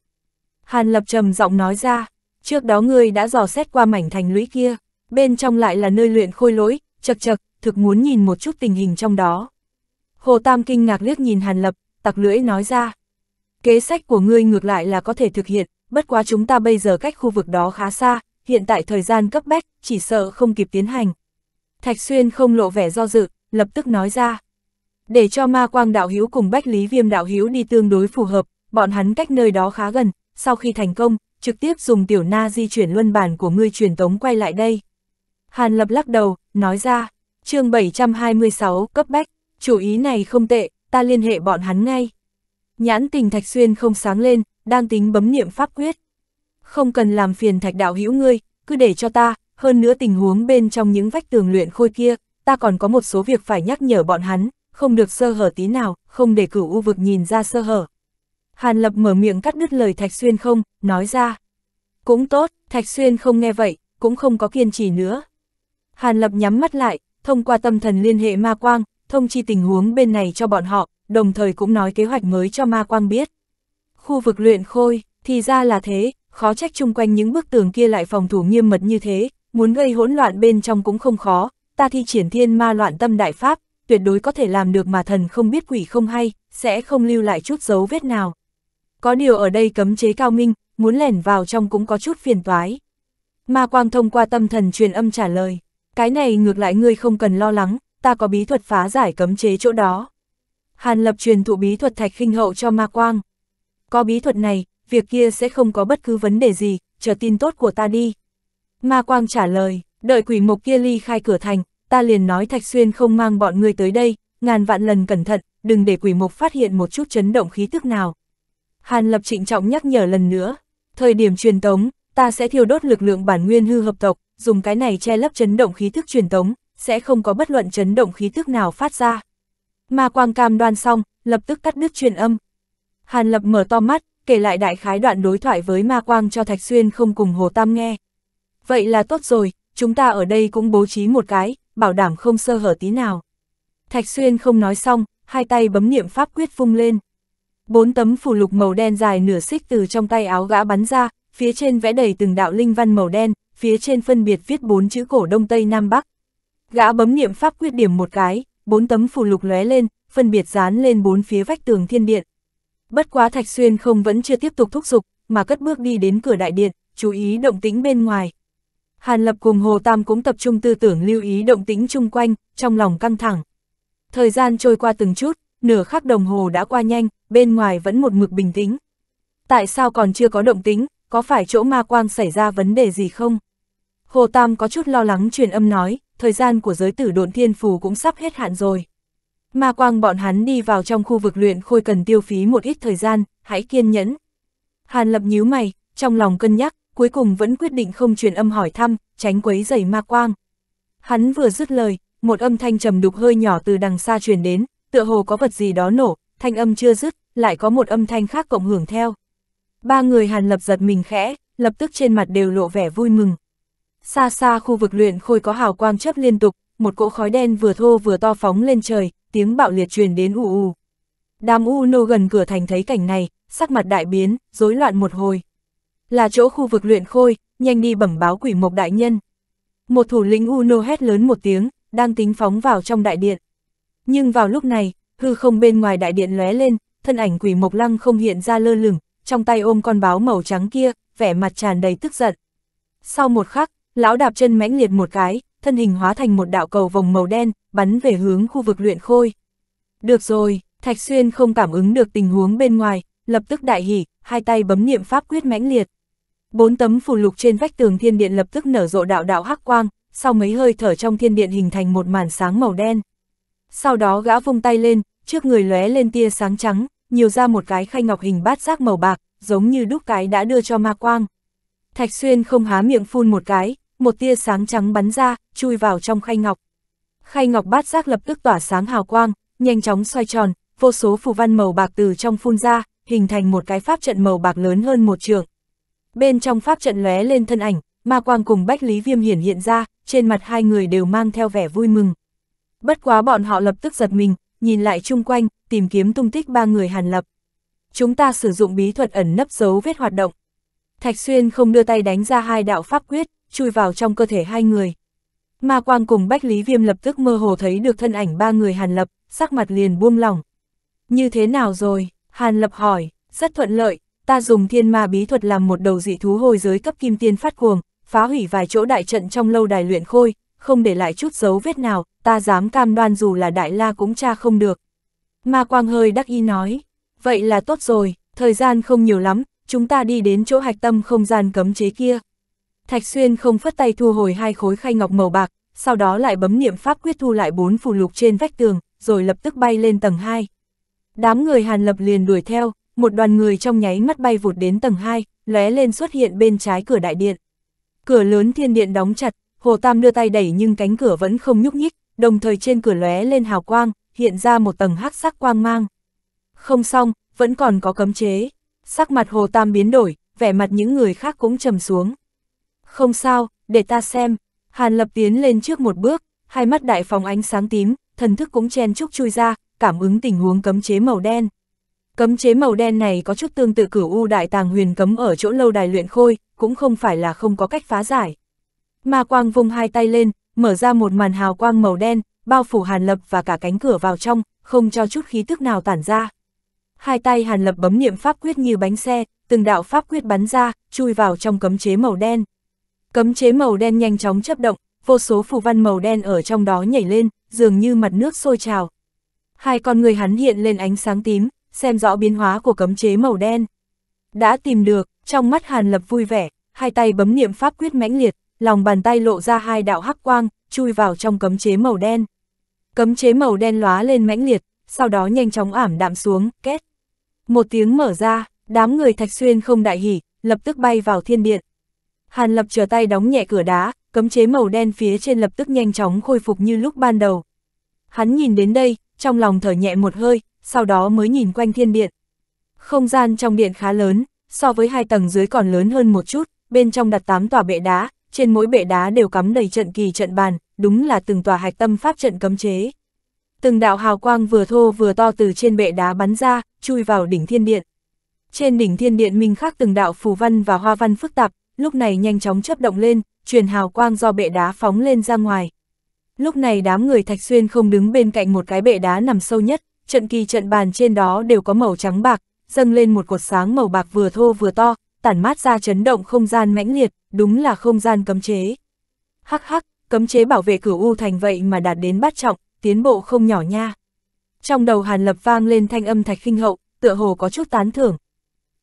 Hàn Lập trầm giọng nói ra, trước đó ngươi đã dò xét qua mảnh thành lũy kia, bên trong lại là nơi luyện khôi lỗi, chật chật, thực muốn nhìn một chút tình hình trong đó. Hồ Tam kinh ngạc liếc nhìn Hàn Lập, tặc lưỡi nói ra. Kế sách của ngươi ngược lại là có thể thực hiện, bất quá chúng ta bây giờ cách khu vực đó khá xa, hiện tại thời gian cấp bách, chỉ sợ không kịp tiến hành. Thạch Xuyên không lộ vẻ do dự, lập tức nói ra. Để cho ma quang đạo hiếu cùng bách lý viêm đạo hiếu đi tương đối phù hợp, bọn hắn cách nơi đó khá gần, sau khi thành công, trực tiếp dùng tiểu na di chuyển luân bản của ngươi truyền tống quay lại đây. Hàn Lập lắc đầu, nói ra, chương 726 cấp bách, chủ ý này không tệ, ta liên hệ bọn hắn ngay. Nhãn tình Thạch Xuyên không sáng lên, đang tính bấm niệm pháp quyết, không cần làm phiền thạch đạo hữu ngươi, cứ để cho ta, hơn nữa tình huống bên trong những vách tường luyện khôi kia, ta còn có một số việc phải nhắc nhở bọn hắn, không được sơ hở tí nào, không để cửu u vực nhìn ra sơ hở. Hàn Lập mở miệng cắt đứt lời Thạch Xuyên không, nói ra. Cũng tốt, Thạch Xuyên không nghe vậy, cũng không có kiên trì nữa. Hàn Lập nhắm mắt lại, thông qua tâm thần liên hệ ma quang, thông chi tình huống bên này cho bọn họ, đồng thời cũng nói kế hoạch mới cho ma quang biết. Khu vực luyện khôi, thì ra là thế, khó trách chung quanh những bức tường kia lại phòng thủ nghiêm mật như thế, muốn gây hỗn loạn bên trong cũng không khó, ta thi triển thiên ma loạn tâm đại pháp, tuyệt đối có thể làm được mà thần không biết quỷ không hay, sẽ không lưu lại chút dấu vết nào. Có điều ở đây cấm chế cao minh, muốn lẻn vào trong cũng có chút phiền toái. Ma Quang thông qua tâm thần truyền âm trả lời, cái này ngược lại ngươi không cần lo lắng, ta có bí thuật phá giải cấm chế chỗ đó. Hàn Lập truyền thụ bí thuật thạch khinh hậu cho Ma Quang. Có bí thuật này, việc kia sẽ không có bất cứ vấn đề gì, chờ tin tốt của ta đi. Ma Quang trả lời, đợi quỷ mục kia ly khai cửa thành, ta liền nói Thạch Xuyên không mang bọn ngươi tới đây, ngàn vạn lần cẩn thận, đừng để quỷ mục phát hiện một chút chấn động khí tức nào. Hàn Lập trịnh trọng nhắc nhở lần nữa, thời điểm truyền tống, ta sẽ thiêu đốt lực lượng bản nguyên hư hợp tộc, dùng cái này che lấp chấn động khí thức truyền tống, sẽ không có bất luận chấn động khí thức nào phát ra. Ma Quang cam đoan xong, lập tức cắt đứt truyền âm. Hàn Lập mở to mắt, kể lại đại khái đoạn đối thoại với Ma Quang cho Thạch Xuyên không cùng Hồ Tam nghe. Vậy là tốt rồi, chúng ta ở đây cũng bố trí một cái, bảo đảm không sơ hở tí nào. Thạch Xuyên không nói xong, hai tay bấm niệm pháp quyết vung lên. Bốn tấm phù lục màu đen dài nửa xích từ trong tay áo gã bắn ra, phía trên vẽ đầy từng đạo linh văn màu đen, phía trên phân biệt viết bốn chữ cổ Đông Tây Nam Bắc. Gã bấm niệm pháp quyết điểm một cái, bốn tấm phù lục lóe lên, phân biệt dán lên bốn phía vách tường thiên điện. Bất quá Thạch Xuyên không vẫn chưa tiếp tục thúc giục, mà cất bước đi đến cửa đại điện, chú ý động tĩnh bên ngoài. Hàn Lập cùng Hồ Tam cũng tập trung tư tưởng lưu ý động tĩnh chung quanh, trong lòng căng thẳng. Thời gian trôi qua từng chút, nửa khắc đồng hồ đã qua nhanh, bên ngoài vẫn một mực bình tĩnh. Tại sao còn chưa có động tĩnh, có phải chỗ ma quang xảy ra vấn đề gì không? Hồ Tam có chút lo lắng truyền âm nói, thời gian của giới tử độn thiên phù cũng sắp hết hạn rồi. Ma quang bọn hắn đi vào trong khu vực luyện khôi cần tiêu phí một ít thời gian, hãy kiên nhẫn. Hàn lập nhíu mày, trong lòng cân nhắc, cuối cùng vẫn quyết định không truyền âm hỏi thăm, tránh quấy rầy ma quang. Hắn vừa dứt lời, một âm thanh trầm đục hơi nhỏ từ đằng xa truyền đến, tựa hồ có vật gì đó nổ, thanh âm chưa dứt, lại có một âm thanh khác cộng hưởng theo. Ba người Hàn Lập giật mình khẽ, lập tức trên mặt đều lộ vẻ vui mừng. Xa xa khu vực luyện khôi có hào quang chấp liên tục, một cỗ khói đen vừa thô vừa to phóng lên trời, tiếng bạo liệt truyền đến ù ù. Đám u nô gần cửa thành thấy cảnh này, sắc mặt đại biến, rối loạn một hồi. Là chỗ khu vực luyện khôi, nhanh đi bẩm báo quỷ mộc đại nhân. Một thủ lĩnh u nô hét lớn một tiếng, đang tính phóng vào trong đại điện. Nhưng vào lúc này, hư không bên ngoài đại điện lóe lên, thân ảnh quỷ mộc lăng không hiện ra lơ lửng, trong tay ôm con báo màu trắng kia, vẻ mặt tràn đầy tức giận. Sau một khắc, lão đạp chân mãnh liệt một cái, thân hình hóa thành một đạo cầu vòng màu đen, bắn về hướng khu vực luyện khôi. Được rồi, Thạch Xuyên không cảm ứng được tình huống bên ngoài, lập tức đại hỉ, hai tay bấm niệm pháp quyết mãnh liệt. Bốn tấm phù lục trên vách tường thiên điện lập tức nở rộ đạo đạo hắc quang, sau mấy hơi thở trong thiên điện hình thành một màn sáng màu đen. Sau đó gã vung tay lên, trước người lóe lên tia sáng trắng, nhiều ra một cái khay ngọc hình bát giác màu bạc, giống như đúc cái đã đưa cho ma quang. Thạch Xuyên không há miệng phun một cái, một tia sáng trắng bắn ra, chui vào trong khay ngọc. Khay ngọc bát giác lập tức tỏa sáng hào quang, nhanh chóng xoay tròn, vô số phù văn màu bạc từ trong phun ra, hình thành một cái pháp trận màu bạc lớn hơn một trường. Bên trong pháp trận lóe lên thân ảnh, ma quang cùng Bách Lý Viêm hiển hiện ra, trên mặt hai người đều mang theo vẻ vui mừng. Bất quá bọn họ lập tức giật mình, nhìn lại chung quanh, tìm kiếm tung tích ba người hàn lập. Chúng ta sử dụng bí thuật ẩn nấp dấu vết hoạt động. Thạch Xuyên không đưa tay đánh ra hai đạo pháp quyết, chui vào trong cơ thể hai người. Ma Quang cùng Bách Lý Viêm lập tức mơ hồ thấy được thân ảnh ba người Hàn Lập, sắc mặt liền buông lỏng. Như thế nào rồi? Hàn Lập hỏi, rất thuận lợi, ta dùng thiên ma bí thuật làm một đầu dị thú hồi giới cấp kim tiên phát cuồng, phá hủy vài chỗ đại trận trong lâu đài luyện khôi, không để lại chút dấu vết nào, ta dám cam đoan dù là đại la cũng tra không được. Ma Quang hơi đắc ý nói, vậy là tốt rồi, thời gian không nhiều lắm, chúng ta đi đến chỗ hạch tâm không gian cấm chế kia. Thạch Xuyên không phất tay thu hồi hai khối khay ngọc màu bạc, sau đó lại bấm niệm pháp quyết thu lại bốn phù lục trên vách tường, rồi lập tức bay lên tầng 2. Đám người Hàn Lập liền đuổi theo, một đoàn người trong nháy mắt bay vụt đến tầng 2, lóe lên xuất hiện bên trái cửa đại điện. Cửa lớn thiên điện đóng chặt, Hồ Tam đưa tay đẩy nhưng cánh cửa vẫn không nhúc nhích, đồng thời trên cửa lóe lên hào quang, hiện ra một tầng hắc sắc quang mang. Không xong, vẫn còn có cấm chế. Sắc mặt Hồ Tam biến đổi, vẻ mặt những người khác cũng trầm xuống. Không sao, để ta xem. Hàn lập tiến lên trước một bước, hai mắt đại phòng ánh sáng tím, thần thức cũng chen chúc chui ra, cảm ứng tình huống cấm chế màu đen. Cấm chế màu đen này có chút tương tự cửu u đại tàng huyền cấm ở chỗ lâu đài luyện khôi, cũng không phải là không có cách phá giải. Ma quang vung hai tay lên, mở ra một màn hào quang màu đen, bao phủ hàn lập và cả cánh cửa vào trong, không cho chút khí tức nào tản ra. Hai tay hàn lập bấm niệm pháp quyết như bánh xe, từng đạo pháp quyết bắn ra, chui vào trong cấm chế màu đen. Cấm chế màu đen nhanh chóng chấp động, vô số phù văn màu đen ở trong đó nhảy lên, dường như mặt nước sôi trào. Hai con người hắn hiện lên ánh sáng tím, xem rõ biến hóa của cấm chế màu đen. Đã tìm được, trong mắt Hàn Lập vui vẻ, hai tay bấm niệm pháp quyết mãnh liệt, lòng bàn tay lộ ra hai đạo hắc quang, chui vào trong cấm chế màu đen. Cấm chế màu đen lóa lên mãnh liệt, sau đó nhanh chóng ảm đạm xuống, kết. Một tiếng mở ra, đám người Thạch Xuyên không đại hỉ, lập tức bay vào thiên điện. Hàn Lập trở tay đóng nhẹ cửa đá, cấm chế màu đen phía trên lập tức nhanh chóng khôi phục như lúc ban đầu. Hắn nhìn đến đây, trong lòng thở nhẹ một hơi, sau đó mới nhìn quanh thiên điện. Không gian trong điện khá lớn, so với hai tầng dưới còn lớn hơn một chút, bên trong đặt tám tòa bệ đá, trên mỗi bệ đá đều cắm đầy trận kỳ trận bàn, đúng là từng tòa hạch tâm pháp trận cấm chế. Từng đạo hào quang vừa thô vừa to từ trên bệ đá bắn ra, chui vào đỉnh thiên điện. Trên đỉnh thiên điện minh khắc từng đạo phù văn và hoa văn phức tạp, lúc này nhanh chóng chấp động lên, truyền hào quang do bệ đá phóng lên ra ngoài. Lúc này đám người Thạch Xuyên không đứng bên cạnh một cái bệ đá nằm sâu nhất, trận kỳ trận bàn trên đó đều có màu trắng bạc, dâng lên một cột sáng màu bạc vừa thô vừa to, tản mát ra chấn động không gian mãnh liệt, đúng là không gian cấm chế. Hắc hắc, cấm chế bảo vệ cửu U thành vậy mà đạt đến bát trọng, tiến bộ không nhỏ nha. Trong đầu Hàn Lập vang lên thanh âm Thạch kinh Hậu, tựa hồ có chút tán thưởng.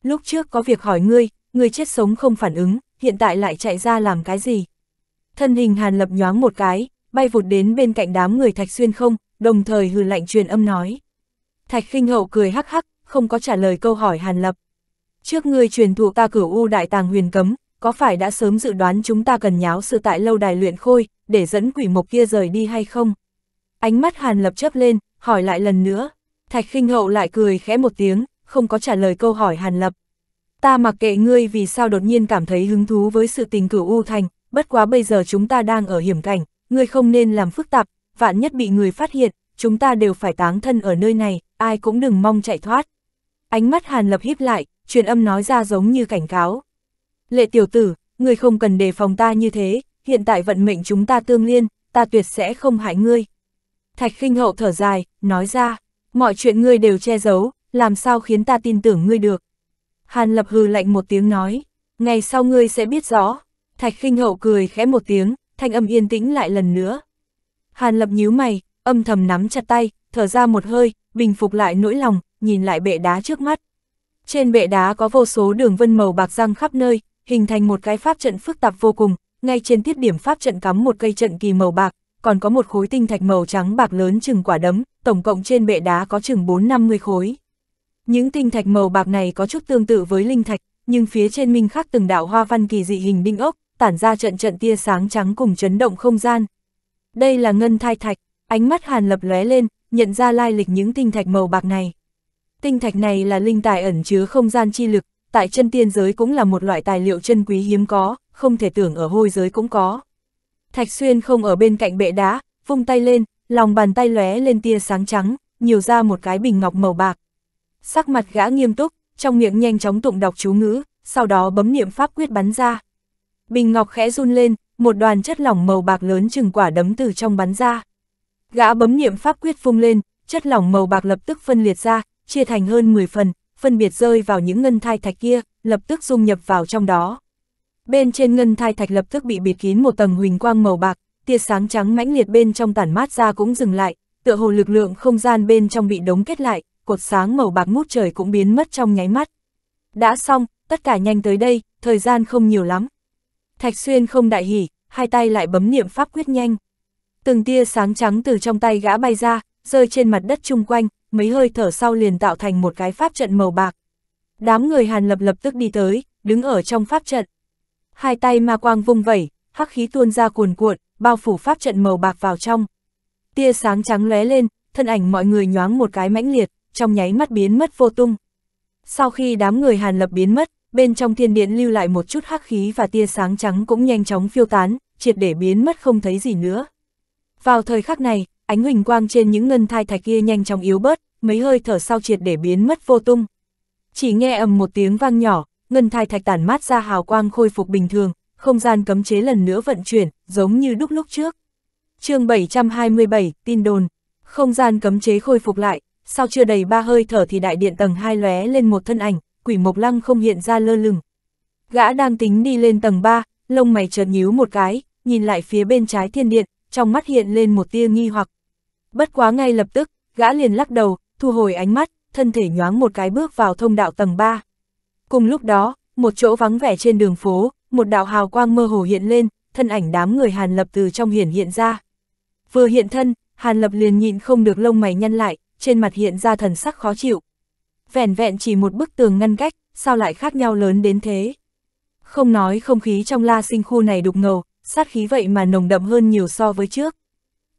Lúc trước có việc hỏi ngươi, ngươi chết sống không phản ứng, hiện tại lại chạy ra làm cái gì? Thân hình Hàn Lập nhoáng một cái, bay vụt đến bên cạnh đám người Thạch Xuyên không, đồng thời hừ lạnh truyền âm nói. Thạch Kinh Hậu cười hắc hắc, không có trả lời câu hỏi Hàn Lập. Trước ngươi truyền thụ ta cửu u đại tàng huyền cấm, có phải đã sớm dự đoán chúng ta cần nháo sự tại lâu đài luyện khôi, để dẫn quỷ mộc kia rời đi hay không? Ánh mắt Hàn Lập chấp lên, hỏi lại lần nữa. Thạch Kinh Hậu lại cười khẽ một tiếng, không có trả lời câu hỏi Hàn Lập ta mặc kệ ngươi vì sao đột nhiên cảm thấy hứng thú với sự tình cửu U Thành, bất quá bây giờ chúng ta đang ở hiểm cảnh, ngươi không nên làm phức tạp, vạn nhất bị người phát hiện, chúng ta đều phải táng thân ở nơi này, ai cũng đừng mong chạy thoát. Ánh mắt Hàn Lập híp lại, truyền âm nói ra giống như cảnh cáo. Lệ tiểu tử, ngươi không cần đề phòng ta như thế, hiện tại vận mệnh chúng ta tương liên, ta tuyệt sẽ không hại ngươi. Thạch khinh hậu thở dài, nói ra, mọi chuyện ngươi đều che giấu, làm sao khiến ta tin tưởng ngươi được. Hàn Lập hừ lạnh một tiếng nói, ngày sau ngươi sẽ biết rõ. Thạch khinh hậu cười khẽ một tiếng, thanh âm yên tĩnh lại lần nữa. Hàn Lập nhíu mày, âm thầm nắm chặt tay, thở ra một hơi, bình phục lại nỗi lòng, nhìn lại bệ đá trước mắt. Trên bệ đá có vô số đường vân màu bạc răng khắp nơi, hình thành một cái pháp trận phức tạp vô cùng, ngay trên tiết điểm pháp trận cắm một cây trận kỳ màu bạc, còn có một khối tinh thạch màu trắng bạc lớn chừng quả đấm, tổng cộng trên bệ đá có chừng 4-50 khối. Những tinh thạch màu bạc này có chút tương tự với linh thạch, nhưng phía trên minh khắc từng đạo hoa văn kỳ dị hình đinh ốc, tản ra trận trận tia sáng trắng cùng chấn động không gian. Đây là ngân thai thạch, ánh mắt Hàn Lập lóe lên, nhận ra lai lịch những tinh thạch màu bạc này. Tinh thạch này là linh tài ẩn chứa không gian chi lực, tại chân tiên giới cũng là một loại tài liệu chân quý hiếm có, không thể tưởng ở hôi giới cũng có. Thạch Xuyên không ở bên cạnh bệ đá, vung tay lên, lòng bàn tay lóe lên tia sáng trắng, nhiều ra một cái bình ngọc màu bạc sắc mặt gã nghiêm túc, trong miệng nhanh chóng tụng đọc chú ngữ, sau đó bấm niệm pháp quyết bắn ra. Bình ngọc khẽ run lên, một đoàn chất lỏng màu bạc lớn chừng quả đấm từ trong bắn ra. Gã bấm niệm pháp quyết phung lên, chất lỏng màu bạc lập tức phân liệt ra, chia thành hơn 10 phần, phân biệt rơi vào những ngân thai thạch kia, lập tức dung nhập vào trong đó. Bên trên ngân thai thạch lập tức bị bịt kín một tầng huỳnh quang màu bạc, tia sáng trắng mãnh liệt bên trong tản mát ra cũng dừng lại, tựa hồ lực lượng không gian bên trong bị đống kết lại, cột sáng màu bạc mút trời cũng biến mất trong nháy mắt. Đã xong, tất cả nhanh tới đây, thời gian không nhiều lắm. Thạch Xuyên không đại hỉ, hai tay lại bấm niệm pháp quyết nhanh. Từng tia sáng trắng từ trong tay gã bay ra, rơi trên mặt đất chung quanh, mấy hơi thở sau liền tạo thành một cái pháp trận màu bạc. Đám người Hàn Lập lập tức đi tới, đứng ở trong pháp trận. Hai tay ma quang vung vẩy, hắc khí tuôn ra cuồn cuộn, bao phủ pháp trận màu bạc vào trong. Tia sáng trắng lóe lên, thân ảnh mọi người nhoáng một cái mãnh liệt trong nháy mắt biến mất vô tung. Sau khi đám người Hàn Lập biến mất, bên trong thiên điện lưu lại một chút hắc khí và tia sáng trắng cũng nhanh chóng phiêu tán, triệt để biến mất không thấy gì nữa. Vào thời khắc này, ánh huỳnh quang trên những ngân thai thạch kia nhanh chóng yếu bớt, mấy hơi thở sau triệt để biến mất vô tung. Chỉ nghe ầm một tiếng vang nhỏ, ngân thai thạch tản mát ra hào quang khôi phục bình thường, không gian cấm chế lần nữa vận chuyển, giống như đúc lúc trước. chương 727, tin đồn, không gian cấm chế khôi phục lại, sau chưa đầy ba hơi thở thì đại điện tầng hai lóe lên một thân ảnh, quỷ mộc lăng không hiện ra lơ lửng. Gã đang tính đi lên tầng 3, lông mày chợt nhíu một cái, nhìn lại phía bên trái thiên điện, trong mắt hiện lên một tia nghi hoặc. Bất quá ngay lập tức, gã liền lắc đầu, thu hồi ánh mắt, thân thể nhoáng một cái bước vào thông đạo tầng 3. Cùng lúc đó, một chỗ vắng vẻ trên đường phố, một đạo hào quang mơ hồ hiện lên, thân ảnh đám người Hàn Lập từ trong hiển hiện ra. Vừa hiện thân, Hàn Lập liền nhịn không được lông mày nhăn lại, trên mặt hiện ra thần sắc khó chịu. vẹn vẹn chỉ một bức tường ngăn cách, sao lại khác nhau lớn đến thế? Không nói không khí trong la sinh khu này đục ngầu, sát khí vậy mà nồng đậm hơn nhiều so với trước.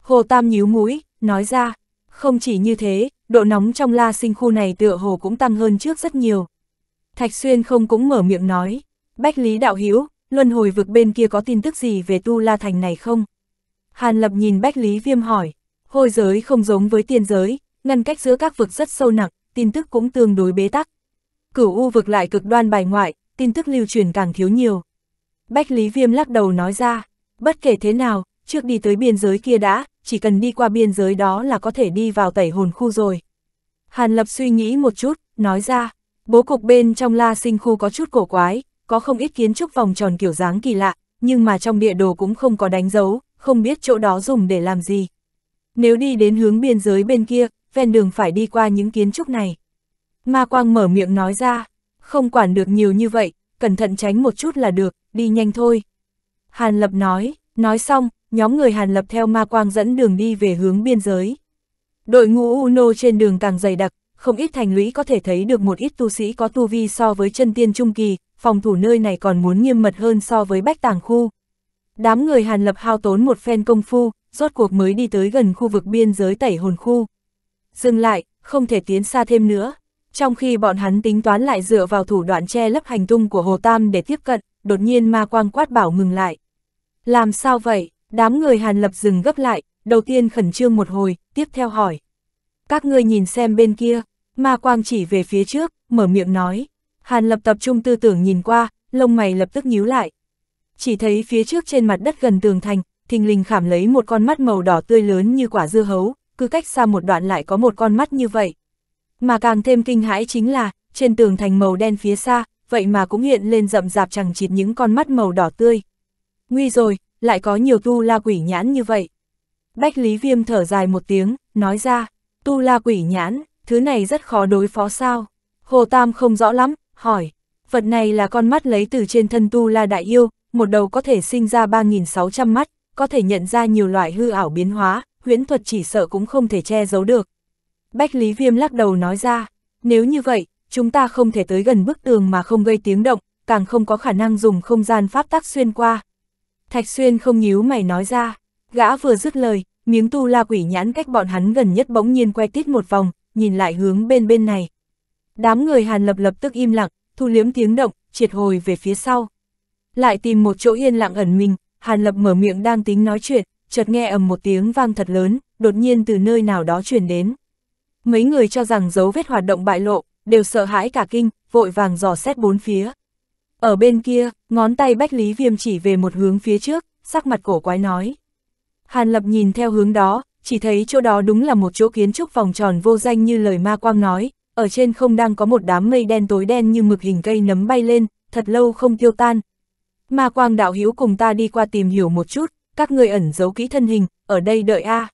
Hồ Tam nhíu mũi, nói ra, không chỉ như thế, độ nóng trong la sinh khu này tựa hồ cũng tăng hơn trước rất nhiều. Thạch Xuyên không cũng mở miệng nói, Bách Lý Đạo Hữu Luân hồi vực bên kia có tin tức gì về Tu La Thành này không? Hàn Lập nhìn Bách Lý Viêm hỏi, hôi giới không giống với tiên giới, ngăn cách giữa các vực rất sâu nặng, tin tức cũng tương đối bế tắc. Cửu U vực lại cực đoan bài ngoại, tin tức lưu truyền càng thiếu nhiều. Bách Lý Viêm lắc đầu nói ra, bất kể thế nào, trước đi tới biên giới kia đã, chỉ cần đi qua biên giới đó là có thể đi vào tẩy hồn khu rồi. Hàn Lập suy nghĩ một chút, nói ra, bố cục bên trong la sinh khu có chút cổ quái, có không ít kiến trúc vòng tròn kiểu dáng kỳ lạ, nhưng mà trong địa đồ cũng không có đánh dấu, không biết chỗ đó dùng để làm gì. Nếu đi đến hướng biên giới bên kia, ven đường phải đi qua những kiến trúc này. Ma Quang mở miệng nói ra, không quản được nhiều như vậy, cẩn thận tránh một chút là được, đi nhanh thôi. Hàn Lập nói, nói xong, nhóm người Hàn Lập theo Ma Quang dẫn đường đi về hướng biên giới. Đội ngũ Uno trên đường càng dày đặc, không ít thành lũy có thể thấy được một ít tu sĩ có tu vi so với chân tiên trung kỳ, phòng thủ nơi này còn muốn nghiêm mật hơn so với bách tàng khu. Đám người Hàn Lập hao tốn một phen công phu, rốt cuộc mới đi tới gần khu vực biên giới tẩy hồn khu. Dừng lại, không thể tiến xa thêm nữa. Trong khi bọn hắn tính toán lại dựa vào thủ đoạn che lấp hành tung của Hồ Tam để tiếp cận, đột nhiên ma quang quát bảo ngừng lại. Làm sao vậy? Đám người Hàn Lập dừng gấp lại, đầu tiên khẩn trương một hồi, tiếp theo hỏi. Các ngươi nhìn xem bên kia, ma quang chỉ về phía trước, mở miệng nói. Hàn Lập tập trung tư tưởng nhìn qua, lông mày lập tức nhíu lại. Chỉ thấy phía trước trên mặt đất gần tường thành, thình lình khảm lấy một con mắt màu đỏ tươi lớn như quả dưa hấu, cứ cách xa một đoạn lại có một con mắt như vậy. Mà càng thêm kinh hãi chính là, trên tường thành màu đen phía xa, vậy mà cũng hiện lên rậm rạp chẳng chịt những con mắt màu đỏ tươi. Nguy rồi, lại có nhiều tu la quỷ nhãn như vậy. Bách Lý Viêm thở dài một tiếng, nói ra, tu la quỷ nhãn, thứ này rất khó đối phó sao. Hồ Tam không rõ lắm, hỏi, vật này là con mắt lấy từ trên thân tu la đại yêu, một đầu có thể sinh ra 3.600 mắt, có thể nhận ra nhiều loại hư ảo biến hóa, huyễn thuật chỉ sợ cũng không thể che giấu được. Bách Lý Viêm lắc đầu nói ra, nếu như vậy, chúng ta không thể tới gần bức tường mà không gây tiếng động, càng không có khả năng dùng không gian pháp tắc xuyên qua. Thạch Xuyên không nhíu mày nói ra, gã vừa dứt lời, miếng tu la quỷ nhãn cách bọn hắn gần nhất bỗng nhiên quay tít một vòng, nhìn lại hướng bên bên này. Đám người Hàn Lập lập tức im lặng, thu liếm tiếng động, triệt hồi về phía sau. Lại tìm một chỗ yên lặng ẩn mình, Hàn Lập mở miệng đang tính nói chuyện, chợt nghe ầm một tiếng vang thật lớn, đột nhiên từ nơi nào đó truyền đến. Mấy người cho rằng dấu vết hoạt động bại lộ, đều sợ hãi cả kinh, vội vàng dò xét bốn phía. Ở bên kia, ngón tay Bách Lý Viêm chỉ về một hướng phía trước, sắc mặt cổ quái nói. Hàn Lập nhìn theo hướng đó, chỉ thấy chỗ đó đúng là một chỗ kiến trúc vòng tròn vô danh như lời ma quang nói, ở trên không đang có một đám mây đen tối đen như mực hình cây nấm bay lên, thật lâu không tiêu tan. Ma quang đạo hữu cùng ta đi qua tìm hiểu một chút, các người ẩn giấu kỹ thân hình, ở đây đợi a. À.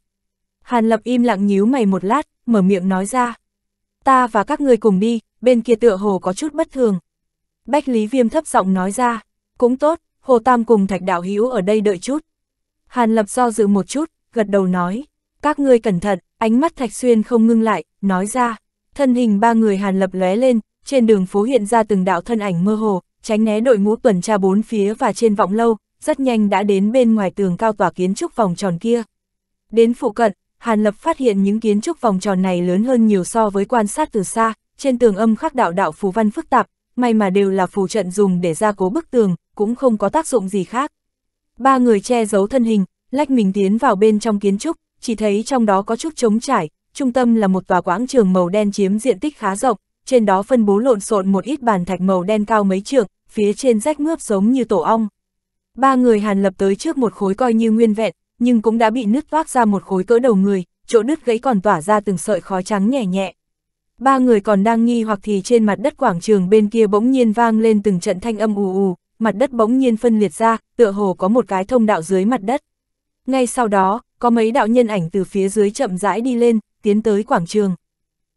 Hàn Lập im lặng nhíu mày một lát, mở miệng nói ra. Ta và các người cùng đi, bên kia tựa hồ có chút bất thường. Bách Lý Viêm thấp giọng nói ra, cũng tốt, Hồ Tam cùng Thạch Đạo Hữu ở đây đợi chút. Hàn Lập do dự một chút, gật đầu nói, các ngươi cẩn thận, ánh mắt Thạch Xuyên không ngưng lại, nói ra, thân hình ba người Hàn Lập lóe lên, trên đường phố hiện ra từng đạo thân ảnh mơ hồ, tránh né đội ngũ tuần tra bốn phía và trên vọng lâu, rất nhanh đã đến bên ngoài tường cao tòa kiến trúc vòng tròn kia. Đến phụ cận, Hàn Lập phát hiện những kiến trúc vòng tròn này lớn hơn nhiều so với quan sát từ xa, trên tường âm khắc đạo đạo phù văn phức tạp, may mà đều là phù trận dùng để gia cố bức tường, cũng không có tác dụng gì khác. Ba người che giấu thân hình, lách mình tiến vào bên trong kiến trúc, chỉ thấy trong đó có chút trống trải, trung tâm là một tòa quảng trường màu đen chiếm diện tích khá rộng, trên đó phân bố lộn xộn một ít bàn thạch màu đen cao mấy trượng, phía trên rách mướp giống như tổ ong. Ba người hàn lập tới trước một khối coi như nguyên vẹn, nhưng cũng đã bị nứt toác ra một khối cỡ đầu người, chỗ nứt gãy còn tỏa ra từng sợi khói trắng nhẹ nhẹ. Ba người còn đang nghi hoặc thì trên mặt đất quảng trường bên kia bỗng nhiên vang lên từng trận thanh âm ù ù, mặt đất bỗng nhiên phân liệt ra, tựa hồ có một cái thông đạo dưới mặt đất. Ngay sau đó, có mấy đạo nhân ảnh từ phía dưới chậm rãi đi lên, tiến tới quảng trường.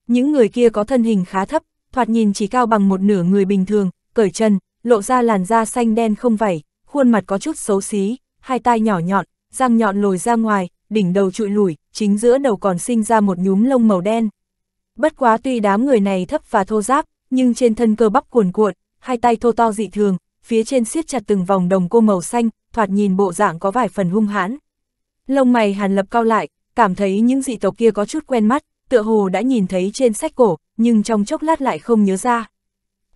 Những người kia có thân hình khá thấp, thoạt nhìn chỉ cao bằng một nửa người bình thường, cởi chân, lộ ra làn da xanh đen không vảy, khuôn mặt có chút xấu xí, hai tai nhỏ nhọn, răng nhọn lồi ra ngoài, đỉnh đầu trụi lủi, chính giữa đầu còn sinh ra một nhúm lông màu đen. Bất quá tuy đám người này thấp và thô giáp, nhưng trên thân cơ bắp cuồn cuộn, hai tay thô to dị thường, phía trên siết chặt từng vòng đồng cô màu xanh, thoạt nhìn bộ dạng có vài phần hung hãn. Lông mày Hàn Lập cao lại, cảm thấy những dị tộc kia có chút quen mắt, tựa hồ đã nhìn thấy trên sách cổ, nhưng trong chốc lát lại không nhớ ra.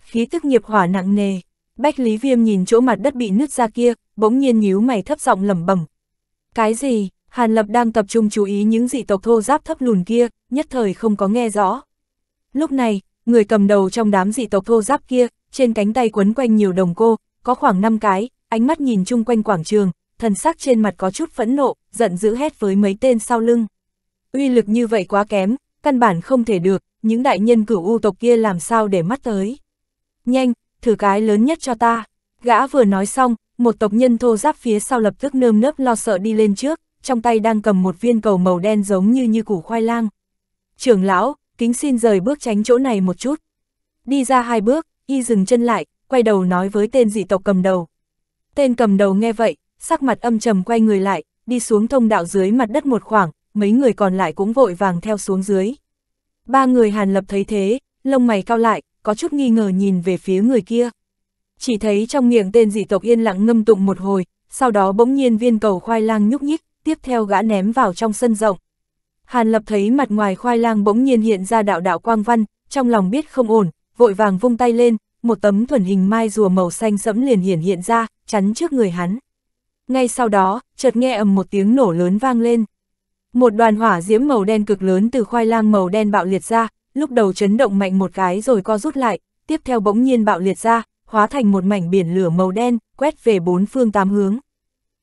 Khí tức nghiệp hỏa nặng nề. Bách Lý Viêm nhìn chỗ mặt đất bị nứt ra kia, bỗng nhiên nhíu mày thấp giọng lẩm bẩm. Cái gì? Hàn Lập đang tập trung chú ý những dị tộc thô giáp thấp lùn kia, nhất thời không có nghe rõ. Lúc này, người cầm đầu trong đám dị tộc thô giáp kia, trên cánh tay quấn quanh nhiều đồng cô, có khoảng 5 cái, ánh mắt nhìn chung quanh quảng trường, thần sắc trên mặt có chút phẫn nộ, giận dữ hét với mấy tên sau lưng. Uy lực như vậy quá kém, căn bản không thể được, những đại nhân cửu u tộc kia làm sao để mắt tới. Nhanh, thử cái lớn nhất cho ta. Gã vừa nói xong, một tộc nhân thô giáp phía sau lập tức nơm nớp lo sợ đi lên trước, trong tay đang cầm một viên cầu màu đen giống như như củ khoai lang. Trưởng lão, kính xin rời bước tránh chỗ này một chút. Đi ra hai bước, y dừng chân lại, quay đầu nói với tên dị tộc cầm đầu. Tên cầm đầu nghe vậy, sắc mặt âm trầm quay người lại, đi xuống thông đạo dưới mặt đất một khoảng, mấy người còn lại cũng vội vàng theo xuống dưới. Ba người Hàn Lập thấy thế, lông mày cao lại, có chút nghi ngờ nhìn về phía người kia. Chỉ thấy trong miệng tên dị tộc yên lặng ngâm tụng một hồi, sau đó bỗng nhiên viên cầu khoai lang nhúc nhích, tiếp theo gã ném vào trong sân rộng. Hàn Lập thấy mặt ngoài khoai lang bỗng nhiên hiện ra đạo đạo quang văn, trong lòng biết không ổn, vội vàng vung tay lên, một tấm thuần hình mai rùa màu xanh sẫm liền hiển hiện ra, chắn trước người hắn. Ngay sau đó, chợt nghe ầm một tiếng nổ lớn vang lên. Một đoàn hỏa diễm màu đen cực lớn từ khoai lang màu đen bạo liệt ra, lúc đầu chấn động mạnh một cái rồi co rút lại, tiếp theo bỗng nhiên bạo liệt ra, hóa thành một mảnh biển lửa màu đen, quét về bốn phương tám hướng.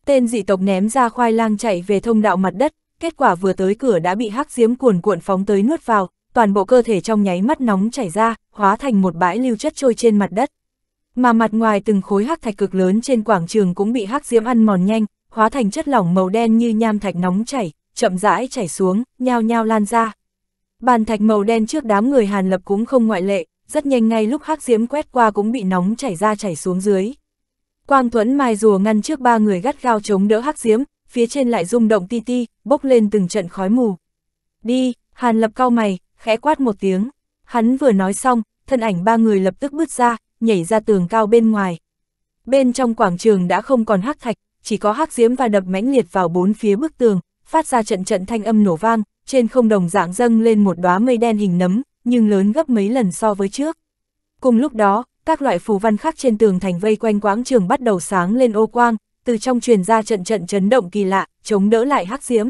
Tên dị tộc ném ra khoai lang chạy về thông đạo mặt đất, kết quả vừa tới cửa đã bị hắc diếm cuồn cuộn phóng tới nuốt vào, toàn bộ cơ thể trong nháy mắt nóng chảy ra, hóa thành một bãi lưu chất trôi trên mặt đất. Mà mặt ngoài từng khối hắc thạch cực lớn trên quảng trường cũng bị hắc diễm ăn mòn nhanh, hóa thành chất lỏng màu đen như nham thạch nóng chảy, chậm rãi chảy xuống, nhao nhao lan ra. Bàn thạch màu đen trước đám người Hàn Lập cũng không ngoại lệ, rất nhanh ngay lúc hắc diếm quét qua cũng bị nóng chảy ra chảy xuống dưới. Quang Thuẫn mai rùa ngăn trước ba người gắt gao chống đỡ hắc diếm, phía trên lại rung động ti ti, bốc lên từng trận khói mù. Đi, Hàn Lập cao mày, khẽ quát một tiếng. Hắn vừa nói xong, thân ảnh ba người lập tức bước ra, nhảy ra tường cao bên ngoài. Bên trong quảng trường đã không còn hắc thạch, chỉ có hắc diếm và đập mãnh liệt vào bốn phía bức tường, phát ra trận trận thanh âm nổ vang, trên không đồng dạng dâng lên một đóa mây đen hình nấm, nhưng lớn gấp mấy lần so với trước. Cùng lúc đó, các loại phù văn khác trên tường thành vây quanh quáng trường bắt đầu sáng lên ô quang, từ trong truyền ra trận trận chấn động kỳ lạ, chống đỡ lại hắc diễm.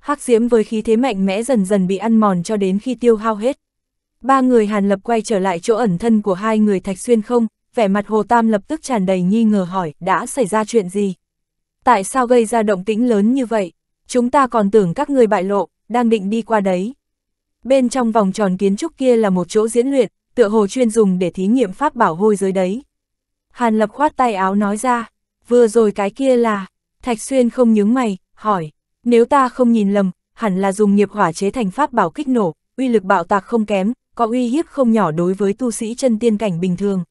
Hắc diễm với khí thế mạnh mẽ dần dần bị ăn mòn cho đến khi tiêu hao hết. Ba người Hàn Lập quay trở lại chỗ ẩn thân của hai người Thạch Xuyên không, vẻ mặt Hồ Tam lập tức tràn đầy nghi ngờ hỏi đã xảy ra chuyện gì. Tại sao gây ra động tĩnh lớn như vậy? Chúng ta còn tưởng các người bại lộ, đang định đi qua đấy. Bên trong vòng tròn kiến trúc kia là một chỗ diễn luyện, tựa hồ chuyên dùng để thí nghiệm pháp bảo hôi giới đấy. Hàn Lập khoát tay áo nói ra, vừa rồi cái kia là, Thạch Xuyên không nhướng mày, hỏi, nếu ta không nhìn lầm, hẳn là dùng nghiệp hỏa chế thành pháp bảo kích nổ, uy lực bạo tạc không kém, có uy hiếp không nhỏ đối với tu sĩ chân tiên cảnh bình thường.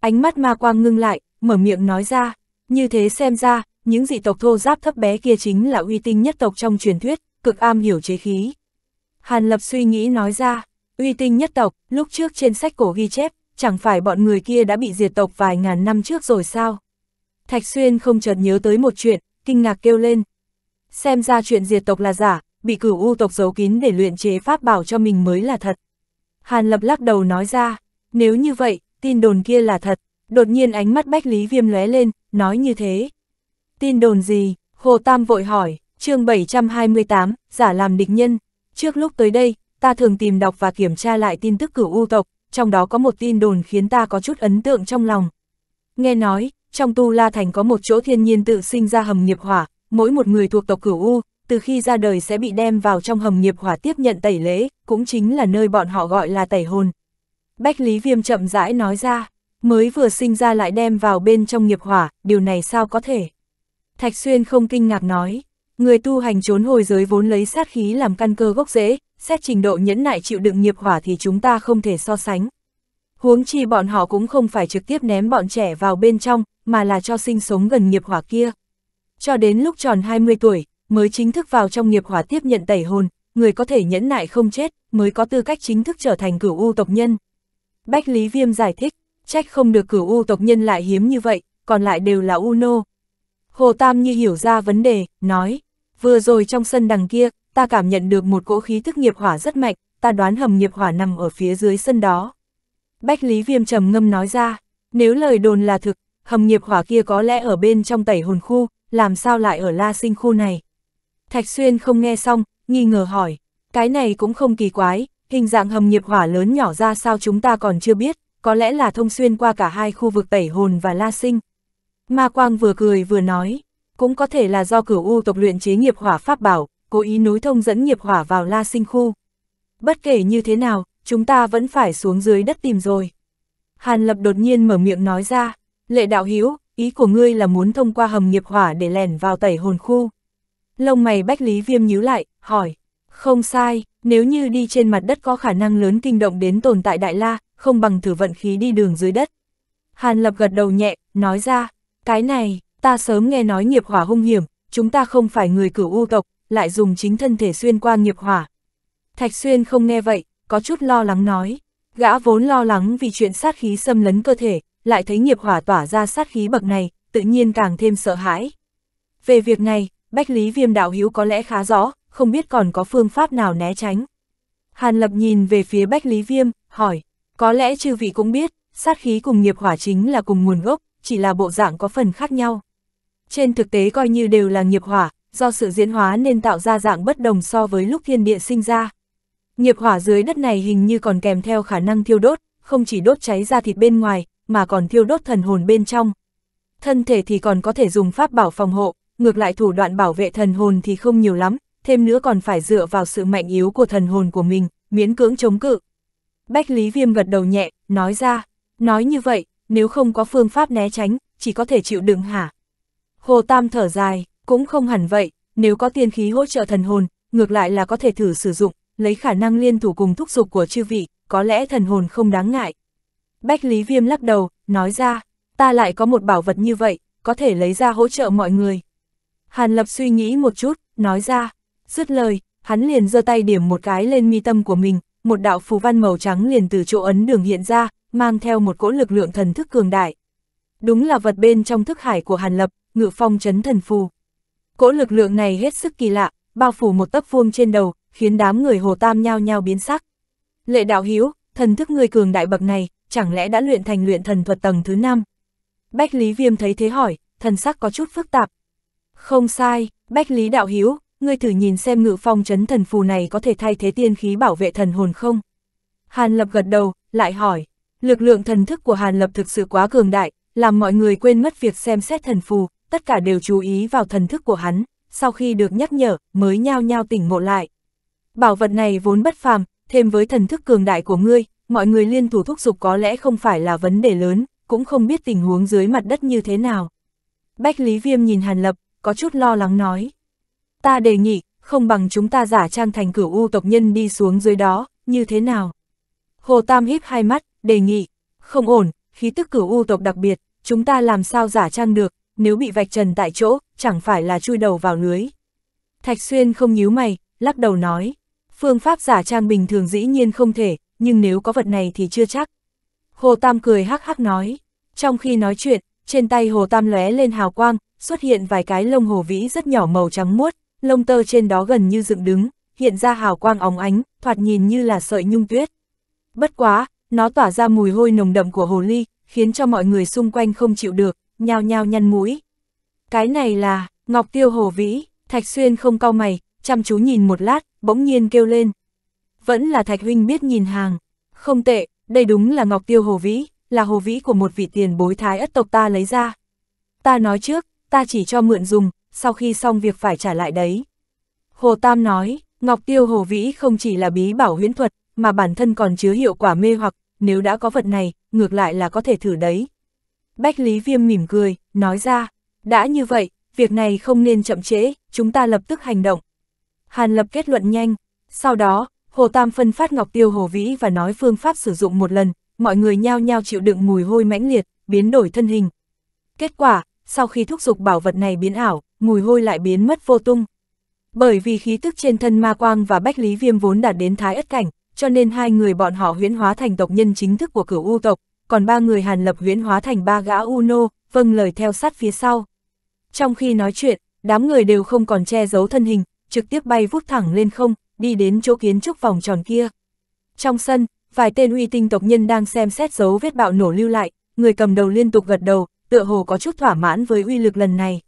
Ánh mắt ma quang ngưng lại, mở miệng nói ra, như thế xem ra, những dị tộc thô giáp thấp bé kia chính là uy tinh nhất tộc trong truyền thuyết, cực am hiểu chế khí. Hàn Lập suy nghĩ nói ra, uy tinh nhất tộc, lúc trước trên sách cổ ghi chép, chẳng phải bọn người kia đã bị diệt tộc vài ngàn năm trước rồi sao? Thạch Xuyên không chợt nhớ tới một chuyện, kinh ngạc kêu lên. Xem ra chuyện diệt tộc là giả, bị cửu u tộc giấu kín để luyện chế pháp bảo cho mình mới là thật. Hàn Lập lắc đầu nói ra, nếu như vậy, tin đồn kia là thật, đột nhiên ánh mắt Bách Lý Viêm lóe lên, nói như thế. Tin đồn gì? Hồ Tam vội hỏi, chương 728, giả làm địch nhân. Trước lúc tới đây, ta thường tìm đọc và kiểm tra lại tin tức cửu u tộc, trong đó có một tin đồn khiến ta có chút ấn tượng trong lòng. Nghe nói, trong Tu La Thành có một chỗ thiên nhiên tự sinh ra hầm nghiệp hỏa, mỗi một người thuộc tộc cửu u, từ khi ra đời sẽ bị đem vào trong hầm nghiệp hỏa tiếp nhận tẩy lễ, cũng chính là nơi bọn họ gọi là tẩy hồn. Bách Lý Viêm chậm rãi nói ra, mới vừa sinh ra lại đem vào bên trong nghiệp hỏa, điều này sao có thể? Thạch Xuyên không kinh ngạc nói, Người tu hành trốn hồi giới vốn lấy sát khí làm căn cơ gốc rễ, xét trình độ nhẫn nại chịu đựng nghiệp hỏa thì chúng ta không thể so sánh. Huống chi bọn họ cũng không phải trực tiếp ném bọn trẻ vào bên trong, mà là cho sinh sống gần nghiệp hỏa kia. Cho đến lúc tròn 20 tuổi, mới chính thức vào trong nghiệp hỏa tiếp nhận tẩy hồn, người có thể nhẫn nại không chết, mới có tư cách chính thức trở thành cửu u tộc nhân. Bách Lý Viêm giải thích, trách không được cửu u tộc nhân lại hiếm như vậy, còn lại đều là u nô. Hồ Tam như hiểu ra vấn đề, nói, Vừa rồi trong sân đằng kia, ta cảm nhận được một cỗ khí thức nghiệp hỏa rất mạnh, ta đoán hầm nghiệp hỏa nằm ở phía dưới sân đó. Bách Lý Viêm trầm ngâm nói ra, nếu lời đồn là thực, hầm nghiệp hỏa kia có lẽ ở bên trong tẩy hồn khu, làm sao lại ở la sinh khu này. Thạch Xuyên không nghe xong, nghi ngờ hỏi, cái này cũng không kỳ quái, hình dạng hầm nghiệp hỏa lớn nhỏ ra sao chúng ta còn chưa biết, có lẽ là thông xuyên qua cả hai khu vực tẩy hồn và la sinh. Ma Quang vừa cười vừa nói, cũng có thể là do cửu u tộc luyện chế nghiệp hỏa pháp bảo, cố ý nối thông dẫn nghiệp hỏa vào la sinh khu. Bất kể như thế nào, chúng ta vẫn phải xuống dưới đất tìm rồi. Hàn Lập đột nhiên mở miệng nói ra, lệ đạo hữu ý của ngươi là muốn thông qua hầm nghiệp hỏa để lèn vào tẩy hồn khu. Lông mày bách lý viêm nhíu lại, hỏi, không sai, nếu như đi trên mặt đất có khả năng lớn kinh động đến tồn tại đại la, không bằng thử vận khí đi đường dưới đất. Hàn Lập gật đầu nhẹ, nói ra, cái này, ta sớm nghe nói nghiệp hỏa hung hiểm, chúng ta không phải người cửu u tộc, lại dùng chính thân thể xuyên qua nghiệp hỏa. Thạch Xuyên không nghe vậy, có chút lo lắng nói. Gã vốn lo lắng vì chuyện sát khí xâm lấn cơ thể, lại thấy nghiệp hỏa tỏa ra sát khí bậc này, tự nhiên càng thêm sợ hãi. Về việc này, Bách Lý Viêm Đạo Hiếu có lẽ khá rõ, không biết còn có phương pháp nào né tránh. Hàn Lập nhìn về phía Bách Lý Viêm, hỏi, có lẽ chư vị cũng biết, sát khí cùng nghiệp hỏa chính là cùng nguồn gốc, chỉ là bộ dạng có phần khác nhau trên thực tế coi như đều là nghiệp hỏa, do sự diễn hóa nên tạo ra dạng bất đồng so với lúc thiên địa sinh ra. Nghiệp hỏa dưới đất này hình như còn kèm theo khả năng thiêu đốt, không chỉ đốt cháy ra thịt bên ngoài, mà còn thiêu đốt thần hồn bên trong. Thân thể thì còn có thể dùng pháp bảo phòng hộ, ngược lại thủ đoạn bảo vệ thần hồn thì không nhiều lắm, thêm nữa còn phải dựa vào sự mạnh yếu của thần hồn của mình, miễn cưỡng chống cự. Bách Lý Viêm gật đầu nhẹ, nói ra, nói như vậy, nếu không có phương pháp né tránh, chỉ có thể chịu đựng hả? Hồ Tam thở dài, cũng không hẳn vậy, nếu có tiên khí hỗ trợ thần hồn, ngược lại là có thể thử sử dụng, lấy khả năng liên thủ cùng thúc dục của chư vị, có lẽ thần hồn không đáng ngại. Bách Lý Viêm lắc đầu, nói ra, ta lại có một bảo vật như vậy, có thể lấy ra hỗ trợ mọi người. Hàn Lập suy nghĩ một chút, nói ra, dứt lời, hắn liền giơ tay điểm một cái lên mi tâm của mình, một đạo phù văn màu trắng liền từ chỗ ấn đường hiện ra, mang theo một cỗ lực lượng thần thức cường đại. Đúng là vật bên trong thức hải của Hàn Lập, ngự phong chấn thần phù. Cỗ lực lượng này hết sức kỳ lạ, bao phủ một tấc vuông trên đầu, khiến đám người Hồ Tam nhao nhao biến sắc. Lệ đạo hiếu, thần thức người cường đại bậc này, chẳng lẽ đã luyện thành luyện thần thuật tầng thứ 5? Bách Lý Viêm thấy thế hỏi, thần sắc có chút phức tạp. Không sai, Bách Lý đạo hiếu, ngươi thử nhìn xem ngự phong chấn thần phù này có thể thay thế tiên khí bảo vệ thần hồn không? Hàn Lập gật đầu, lại hỏi, lực lượng thần thức của Hàn Lập thực sự quá cường đại, làm mọi người quên mất việc xem xét thần phù, tất cả đều chú ý vào thần thức của hắn, sau khi được nhắc nhở, mới nhao nhao tỉnh ngộ lại. Bảo vật này vốn bất phàm, thêm với thần thức cường đại của ngươi, mọi người liên thủ thúc dục có lẽ không phải là vấn đề lớn, cũng không biết tình huống dưới mặt đất như thế nào. Bách Lý Viêm nhìn Hàn Lập, có chút lo lắng nói. Ta đề nghị, không bằng chúng ta giả trang thành cửu u tộc nhân đi xuống dưới đó, như thế nào? Hồ Tam híp hai mắt, đề nghị, không ổn, khí tức cửu u tộc đặc biệt, chúng ta làm sao giả trang được, nếu bị vạch trần tại chỗ, chẳng phải là chui đầu vào lưới. Thạch Xuyên không nhíu mày, lắc đầu nói, phương pháp giả trang bình thường dĩ nhiên không thể, nhưng nếu có vật này thì chưa chắc. Hồ Tam cười hắc hắc nói, trong khi nói chuyện, trên tay Hồ Tam lóe lên hào quang, xuất hiện vài cái lông hồ vĩ rất nhỏ màu trắng muốt, lông tơ trên đó gần như dựng đứng, hiện ra hào quang óng ánh, thoạt nhìn như là sợi nhung tuyết. Bất quá, nó tỏa ra mùi hôi nồng đậm của hồ ly, khiến cho mọi người xung quanh không chịu được, nhao nhào nhăn mũi. Cái này là, Ngọc Tiêu hổ vĩ, Thạch Xuyên không cau mày, chăm chú nhìn một lát, bỗng nhiên kêu lên. Vẫn là Thạch Huynh biết nhìn hàng. Không tệ, đây đúng là Ngọc Tiêu hổ vĩ, là hồ vĩ của một vị tiền bối thái ất tộc ta lấy ra. Ta nói trước, ta chỉ cho mượn dùng, sau khi xong việc phải trả lại đấy. Hồ Tam nói, Ngọc Tiêu hồ vĩ không chỉ là bí bảo huyễn thuật, mà bản thân còn chứa hiệu quả mê hoặc, nếu đã có vật này, ngược lại là có thể thử đấy, Bách Lý Viêm mỉm cười, nói ra, đã như vậy, việc này không nên chậm trễ, chúng ta lập tức hành động. Hàn Lập kết luận nhanh, sau đó, Hồ Tam phân phát Ngọc Tiêu Hồ Vĩ và nói phương pháp sử dụng một lần, mọi người nhao nhao chịu đựng mùi hôi mãnh liệt, biến đổi thân hình. Kết quả, sau khi thúc giục bảo vật này biến ảo, mùi hôi lại biến mất vô tung. Bởi vì khí tức trên thân Ma Quang và Bách Lý Viêm vốn đạt đến thái ất cảnh, cho nên hai người bọn họ huyễn hóa thành tộc nhân chính thức của cửu u tộc, còn ba người Hàn Lập huyễn hóa thành ba gã Uno, vâng lời theo sát phía sau. Trong khi nói chuyện, đám người đều không còn che giấu thân hình, trực tiếp bay vút thẳng lên không, đi đến chỗ kiến trúc vòng tròn kia. Trong sân, vài tên uy tinh tộc nhân đang xem xét dấu vết bạo nổ lưu lại, người cầm đầu liên tục gật đầu, tựa hồ có chút thỏa mãn với uy lực lần này.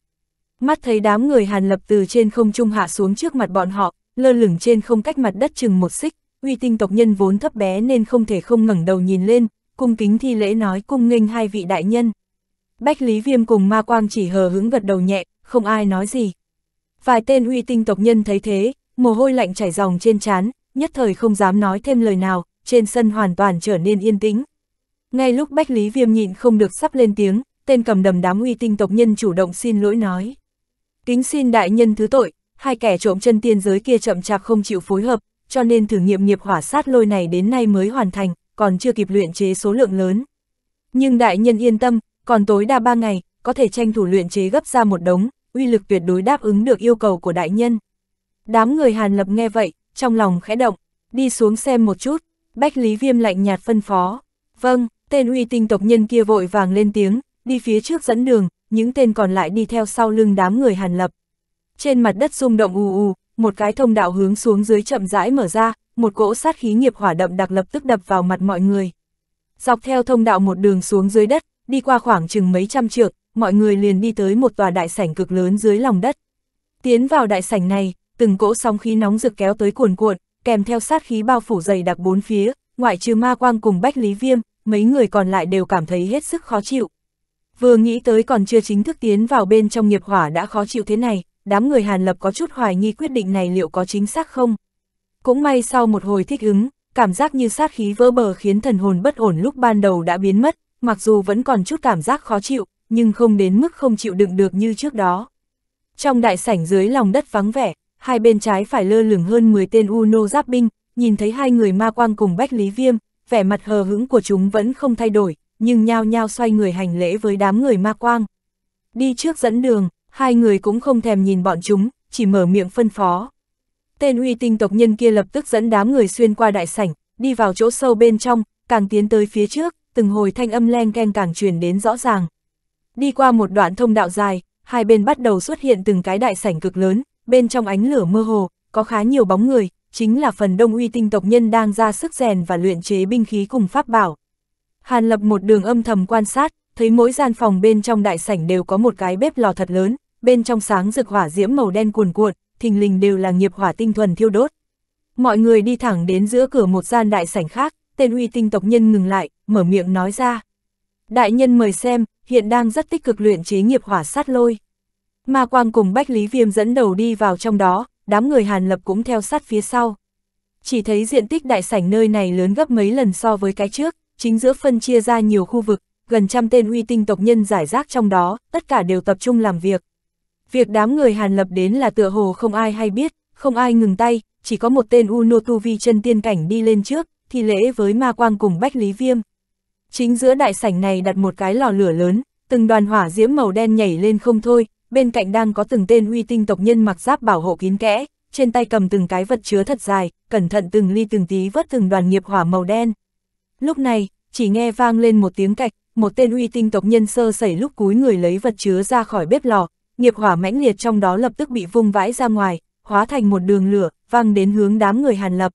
Mắt thấy đám người Hàn Lập từ trên không trung hạ xuống trước mặt bọn họ, lơ lửng trên không cách mặt đất chừng một xích, uy tinh tộc nhân vốn thấp bé nên không thể không ngẩng đầu nhìn lên, cung kính thi lễ nói cung nghênh hai vị đại nhân. Bách Lý Viêm cùng Ma Quang chỉ hờ hứng gật đầu nhẹ, không ai nói gì. Vài tên uy tinh tộc nhân thấy thế, mồ hôi lạnh chảy ròng trên trán, nhất thời không dám nói thêm lời nào, trên sân hoàn toàn trở nên yên tĩnh. Ngay lúc Bách Lý Viêm nhịn không được sắp lên tiếng, tên cầm đầm đám uy tinh tộc nhân chủ động xin lỗi nói. Kính xin đại nhân thứ tội, hai kẻ trộm chân tiên giới kia chậm chạp không chịu phối hợp, cho nên thử nghiệm nghiệp hỏa sát lôi này đến nay mới hoàn thành, còn chưa kịp luyện chế số lượng lớn. Nhưng đại nhân yên tâm, còn tối đa ba ngày, có thể tranh thủ luyện chế gấp ra một đống, uy lực tuyệt đối đáp ứng được yêu cầu của đại nhân. Đám người Hàn Lập nghe vậy, trong lòng khẽ động, đi xuống xem một chút, Bách Lý Viêm lạnh nhạt phân phó. Vâng, tên uy tinh tộc nhân kia vội vàng lên tiếng, đi phía trước dẫn đường, những tên còn lại đi theo sau lưng đám người Hàn Lập. Trên mặt đất rung động ù ù, một cái thông đạo hướng xuống dưới chậm rãi mở ra, một cỗ sát khí nghiệp hỏa đậm đặc lập tức đập vào mặt mọi người. Dọc theo thông đạo một đường xuống dưới đất, đi qua khoảng chừng mấy trăm trượng, mọi người liền đi tới một tòa đại sảnh cực lớn dưới lòng đất. Tiến vào đại sảnh này, từng cỗ sóng khí nóng rực kéo tới cuồn cuộn, kèm theo sát khí bao phủ dày đặc bốn phía, ngoại trừ Ma Quang cùng Bách Lý Viêm, mấy người còn lại đều cảm thấy hết sức khó chịu. Vừa nghĩ tới còn chưa chính thức tiến vào bên trong nghiệp hỏa đã khó chịu thế này, đám người Hàn Lập có chút hoài nghi quyết định này liệu có chính xác không. Cũng may sau một hồi thích ứng, cảm giác như sát khí vỡ bờ khiến thần hồn bất ổn lúc ban đầu đã biến mất, mặc dù vẫn còn chút cảm giác khó chịu, nhưng không đến mức không chịu đựng được như trước đó. Trong đại sảnh dưới lòng đất vắng vẻ, hai bên trái phải lơ lửng hơn 10 tên Uno giáp binh, nhìn thấy hai người ma quang cùng Bách Lý Viêm, vẻ mặt hờ hững của chúng vẫn không thay đổi, nhưng nhao nhao xoay người hành lễ với đám người ma quang. Đi trước dẫn đường, hai người cũng không thèm nhìn bọn chúng, chỉ mở miệng phân phó. Tên uy tinh tộc nhân kia lập tức dẫn đám người xuyên qua đại sảnh, đi vào chỗ sâu bên trong, càng tiến tới phía trước, từng hồi thanh âm len keng càng truyền đến rõ ràng. Đi qua một đoạn thông đạo dài, hai bên bắt đầu xuất hiện từng cái đại sảnh cực lớn, bên trong ánh lửa mơ hồ, có khá nhiều bóng người, chính là phần đông uy tinh tộc nhân đang ra sức rèn và luyện chế binh khí cùng pháp bảo. Hàn lập một đường âm thầm quan sát, thấy mỗi gian phòng bên trong đại sảnh đều có một cái bếp lò thật lớn, bên trong sáng rực hỏa diễm màu đen cuồn cuộn, thình lình đều là nghiệp hỏa tinh thuần thiêu đốt. Mọi người đi thẳng đến giữa cửa một gian đại sảnh khác, tên uy tinh tộc nhân ngừng lại, mở miệng nói ra. Đại nhân mời xem, hiện đang rất tích cực luyện chế nghiệp hỏa sát lôi. Ma Quang cùng Bách Lý Viêm dẫn đầu đi vào trong đó, đám người Hàn Lập cũng theo sát phía sau. Chỉ thấy diện tích đại sảnh nơi này lớn gấp mấy lần so với cái trước, chính giữa phân chia ra nhiều khu vực, gần trăm tên uy tinh tộc nhân giải rác trong đó, tất cả đều tập trung làm việc. Việc đám người Hàn Lập đến là tựa hồ không ai hay biết, không ai ngừng tay, chỉ có một tên Uno Tu Vi chân tiên cảnh đi lên trước, thì lễ với ma quang cùng Bách Lý Viêm. Chính giữa đại sảnh này đặt một cái lò lửa lớn, từng đoàn hỏa diễm màu đen nhảy lên không thôi, bên cạnh đang có từng tên uy tinh tộc nhân mặc giáp bảo hộ kín kẽ, trên tay cầm từng cái vật chứa thật dài, cẩn thận từng ly từng tí vớt từng đoàn nghiệp hỏa màu đen. Lúc này, chỉ nghe vang lên một tiếng cạch, một tên uy tinh tộc nhân sơ sẩy lúc cúi người lấy vật chứa ra khỏi bếp lò, nghiệp hỏa mãnh liệt trong đó lập tức bị vung vãi ra ngoài, hóa thành một đường lửa, văng đến hướng đám người Hàn Lập.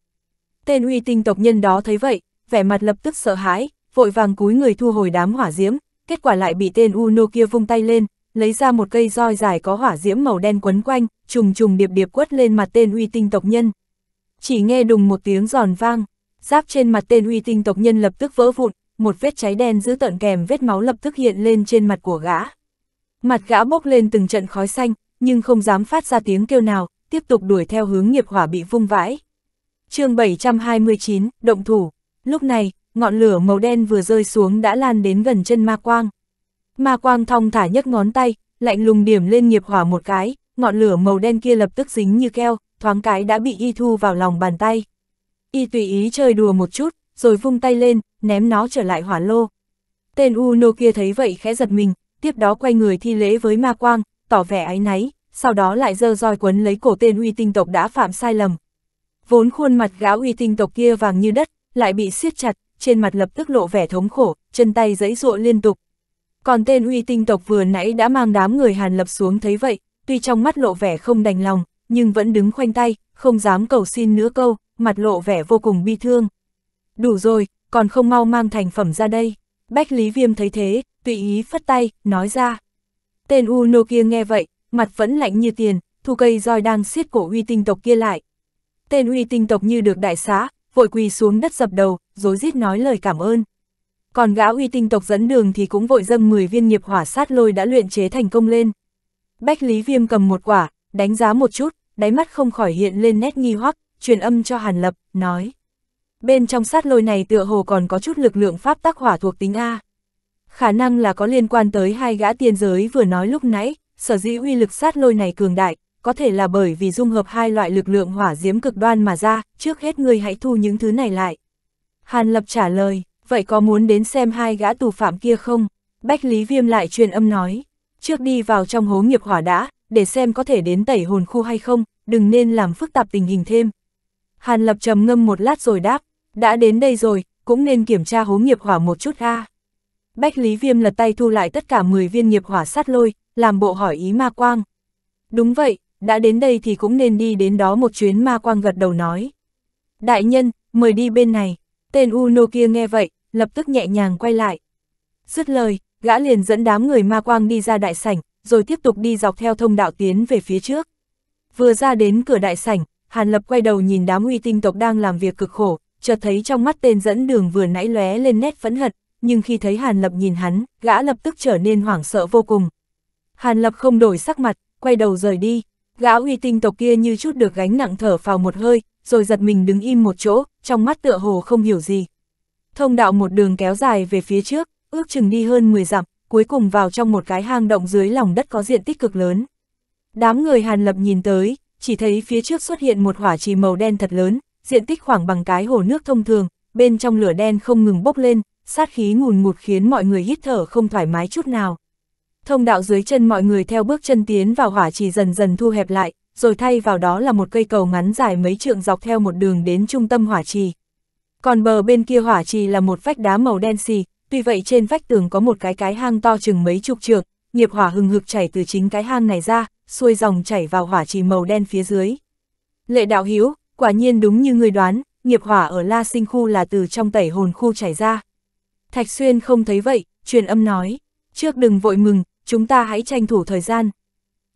Tên uy tinh tộc nhân đó thấy vậy, vẻ mặt lập tức sợ hãi, vội vàng cúi người thu hồi đám hỏa diễm, kết quả lại bị tên Uno kia vung tay lên, lấy ra một cây roi dài có hỏa diễm màu đen quấn quanh, trùng trùng điệp điệp quất lên mặt tên uy tinh tộc nhân. Chỉ nghe đùng một tiếng giòn vang, giáp trên mặt tên uy tinh tộc nhân lập tức vỡ vụn, một vết cháy đen giữ tận kèm vết máu lập tức hiện lên trên mặt của gã. Mặt gã bốc lên từng trận khói xanh, nhưng không dám phát ra tiếng kêu nào, tiếp tục đuổi theo hướng nghiệp hỏa bị vung vãi. chương 729, Động Thủ. Lúc này, ngọn lửa màu đen vừa rơi xuống đã lan đến gần chân ma quang. Ma quang thong thả nhấc ngón tay, lạnh lùng điểm lên nghiệp hỏa một cái, ngọn lửa màu đen kia lập tức dính như keo, thoáng cái đã bị y thu vào lòng bàn tay. Y tùy ý chơi đùa một chút, rồi vung tay lên, ném nó trở lại hỏa lô. Tên Uno kia thấy vậy khẽ giật mình, tiếp đó quay người thi lễ với ma quang, tỏ vẻ áy náy, sau đó lại dơ roi quấn lấy cổ tên uy tinh tộc đã phạm sai lầm. Vốn khuôn mặt gã uy tinh tộc kia vàng như đất, lại bị siết chặt, trên mặt lập tức lộ vẻ thống khổ, chân tay giãy giụa liên tục. Còn tên uy tinh tộc vừa nãy đã mang đám người Hàn Lập xuống thấy vậy, tuy trong mắt lộ vẻ không đành lòng, nhưng vẫn đứng khoanh tay, không dám cầu xin nữa câu, mặt lộ vẻ vô cùng bi thương. Đủ rồi, còn không mau mang thành phẩm ra đây. Bách Lý Viêm thấy thế, tùy ý phất tay, nói ra. Tên Uno kia nghe vậy, mặt vẫn lạnh như tiền, thu cây roi đang siết cổ uy tinh tộc kia lại. Tên uy tinh tộc như được đại xá, vội quỳ xuống đất dập đầu, dối rít nói lời cảm ơn. Còn gã uy tinh tộc dẫn đường thì cũng vội dâng 10 viên nghiệp hỏa sát lôi đã luyện chế thành công lên. Bách Lý Viêm cầm một quả, đánh giá một chút, đáy mắt không khỏi hiện lên nét nghi hoắc, truyền âm cho Hàn Lập, nói. Bên trong sát lôi này tựa hồ còn có chút lực lượng pháp tác hỏa thuộc tính A. Khả năng là có liên quan tới hai gã tiên giới vừa nói lúc nãy, sở dĩ uy lực sát lôi này cường đại, có thể là bởi vì dung hợp hai loại lực lượng hỏa diễm cực đoan mà ra, trước hết ngươi hãy thu những thứ này lại. Hàn Lập trả lời, vậy có muốn đến xem hai gã tù phạm kia không? Bách Lý Viêm lại truyền âm nói, trước đi vào trong hố nghiệp hỏa đã, để xem có thể đến tẩy hồn khu hay không, đừng nên làm phức tạp tình hình thêm. Hàn Lập trầm ngâm một lát rồi đáp, đã đến đây rồi, cũng nên kiểm tra hố nghiệp hỏa một chút ha Bách Lý Viêm lật tay thu lại tất cả 10 viên nghiệp hỏa sát lôi, làm bộ hỏi ý ma quang. Đúng vậy, đã đến đây thì cũng nên đi đến đó một chuyến ma quang gật đầu nói. Đại nhân, mời đi bên này. Tên Uno kia nghe vậy, lập tức nhẹ nhàng quay lại. Dứt lời, gã liền dẫn đám người ma quang đi ra đại sảnh, rồi tiếp tục đi dọc theo thông đạo tiến về phía trước. Vừa ra đến cửa đại sảnh, Hàn Lập quay đầu nhìn đám uy tinh tộc đang làm việc cực khổ, chợt thấy trong mắt tên dẫn đường vừa nãy lóe lên nét phẫn hận, nhưng khi thấy Hàn Lập nhìn hắn, gã lập tức trở nên hoảng sợ vô cùng. Hàn Lập không đổi sắc mặt, quay đầu rời đi, gã uy tinh tộc kia như chút được gánh nặng thở vào một hơi, rồi giật mình đứng im một chỗ, trong mắt tựa hồ không hiểu gì. Thông đạo một đường kéo dài về phía trước, ước chừng đi hơn 10 dặm, cuối cùng vào trong một cái hang động dưới lòng đất có diện tích cực lớn. Đám người Hàn Lập nhìn tới, chỉ thấy phía trước xuất hiện một hỏa trì màu đen thật lớn, diện tích khoảng bằng cái hồ nước thông thường, bên trong lửa đen không ngừng bốc lên, sát khí ngùn ngụt khiến mọi người hít thở không thoải mái chút nào. Thông đạo dưới chân mọi người theo bước chân tiến vào hỏa trì dần dần thu hẹp lại, rồi thay vào đó là một cây cầu ngắn dài mấy trượng dọc theo một đường đến trung tâm hỏa trì. Còn bờ bên kia hỏa trì là một vách đá màu đen xì, tuy vậy trên vách tường có một cái cái hang to chừng mấy chục trượng, nghiệp hỏa hừng hực chảy từ chính cái hang này ra, xuôi dòng chảy vào hỏa trì màu đen phía dưới. Lệ đạo hiếu, Quả nhiên đúng như người đoán, nghiệp hỏa ở La Sinh khu là từ trong tẩy hồn khu chảy ra. Thạch Xuyên không thấy vậy, truyền âm nói, trước đừng vội mừng, chúng ta hãy tranh thủ thời gian.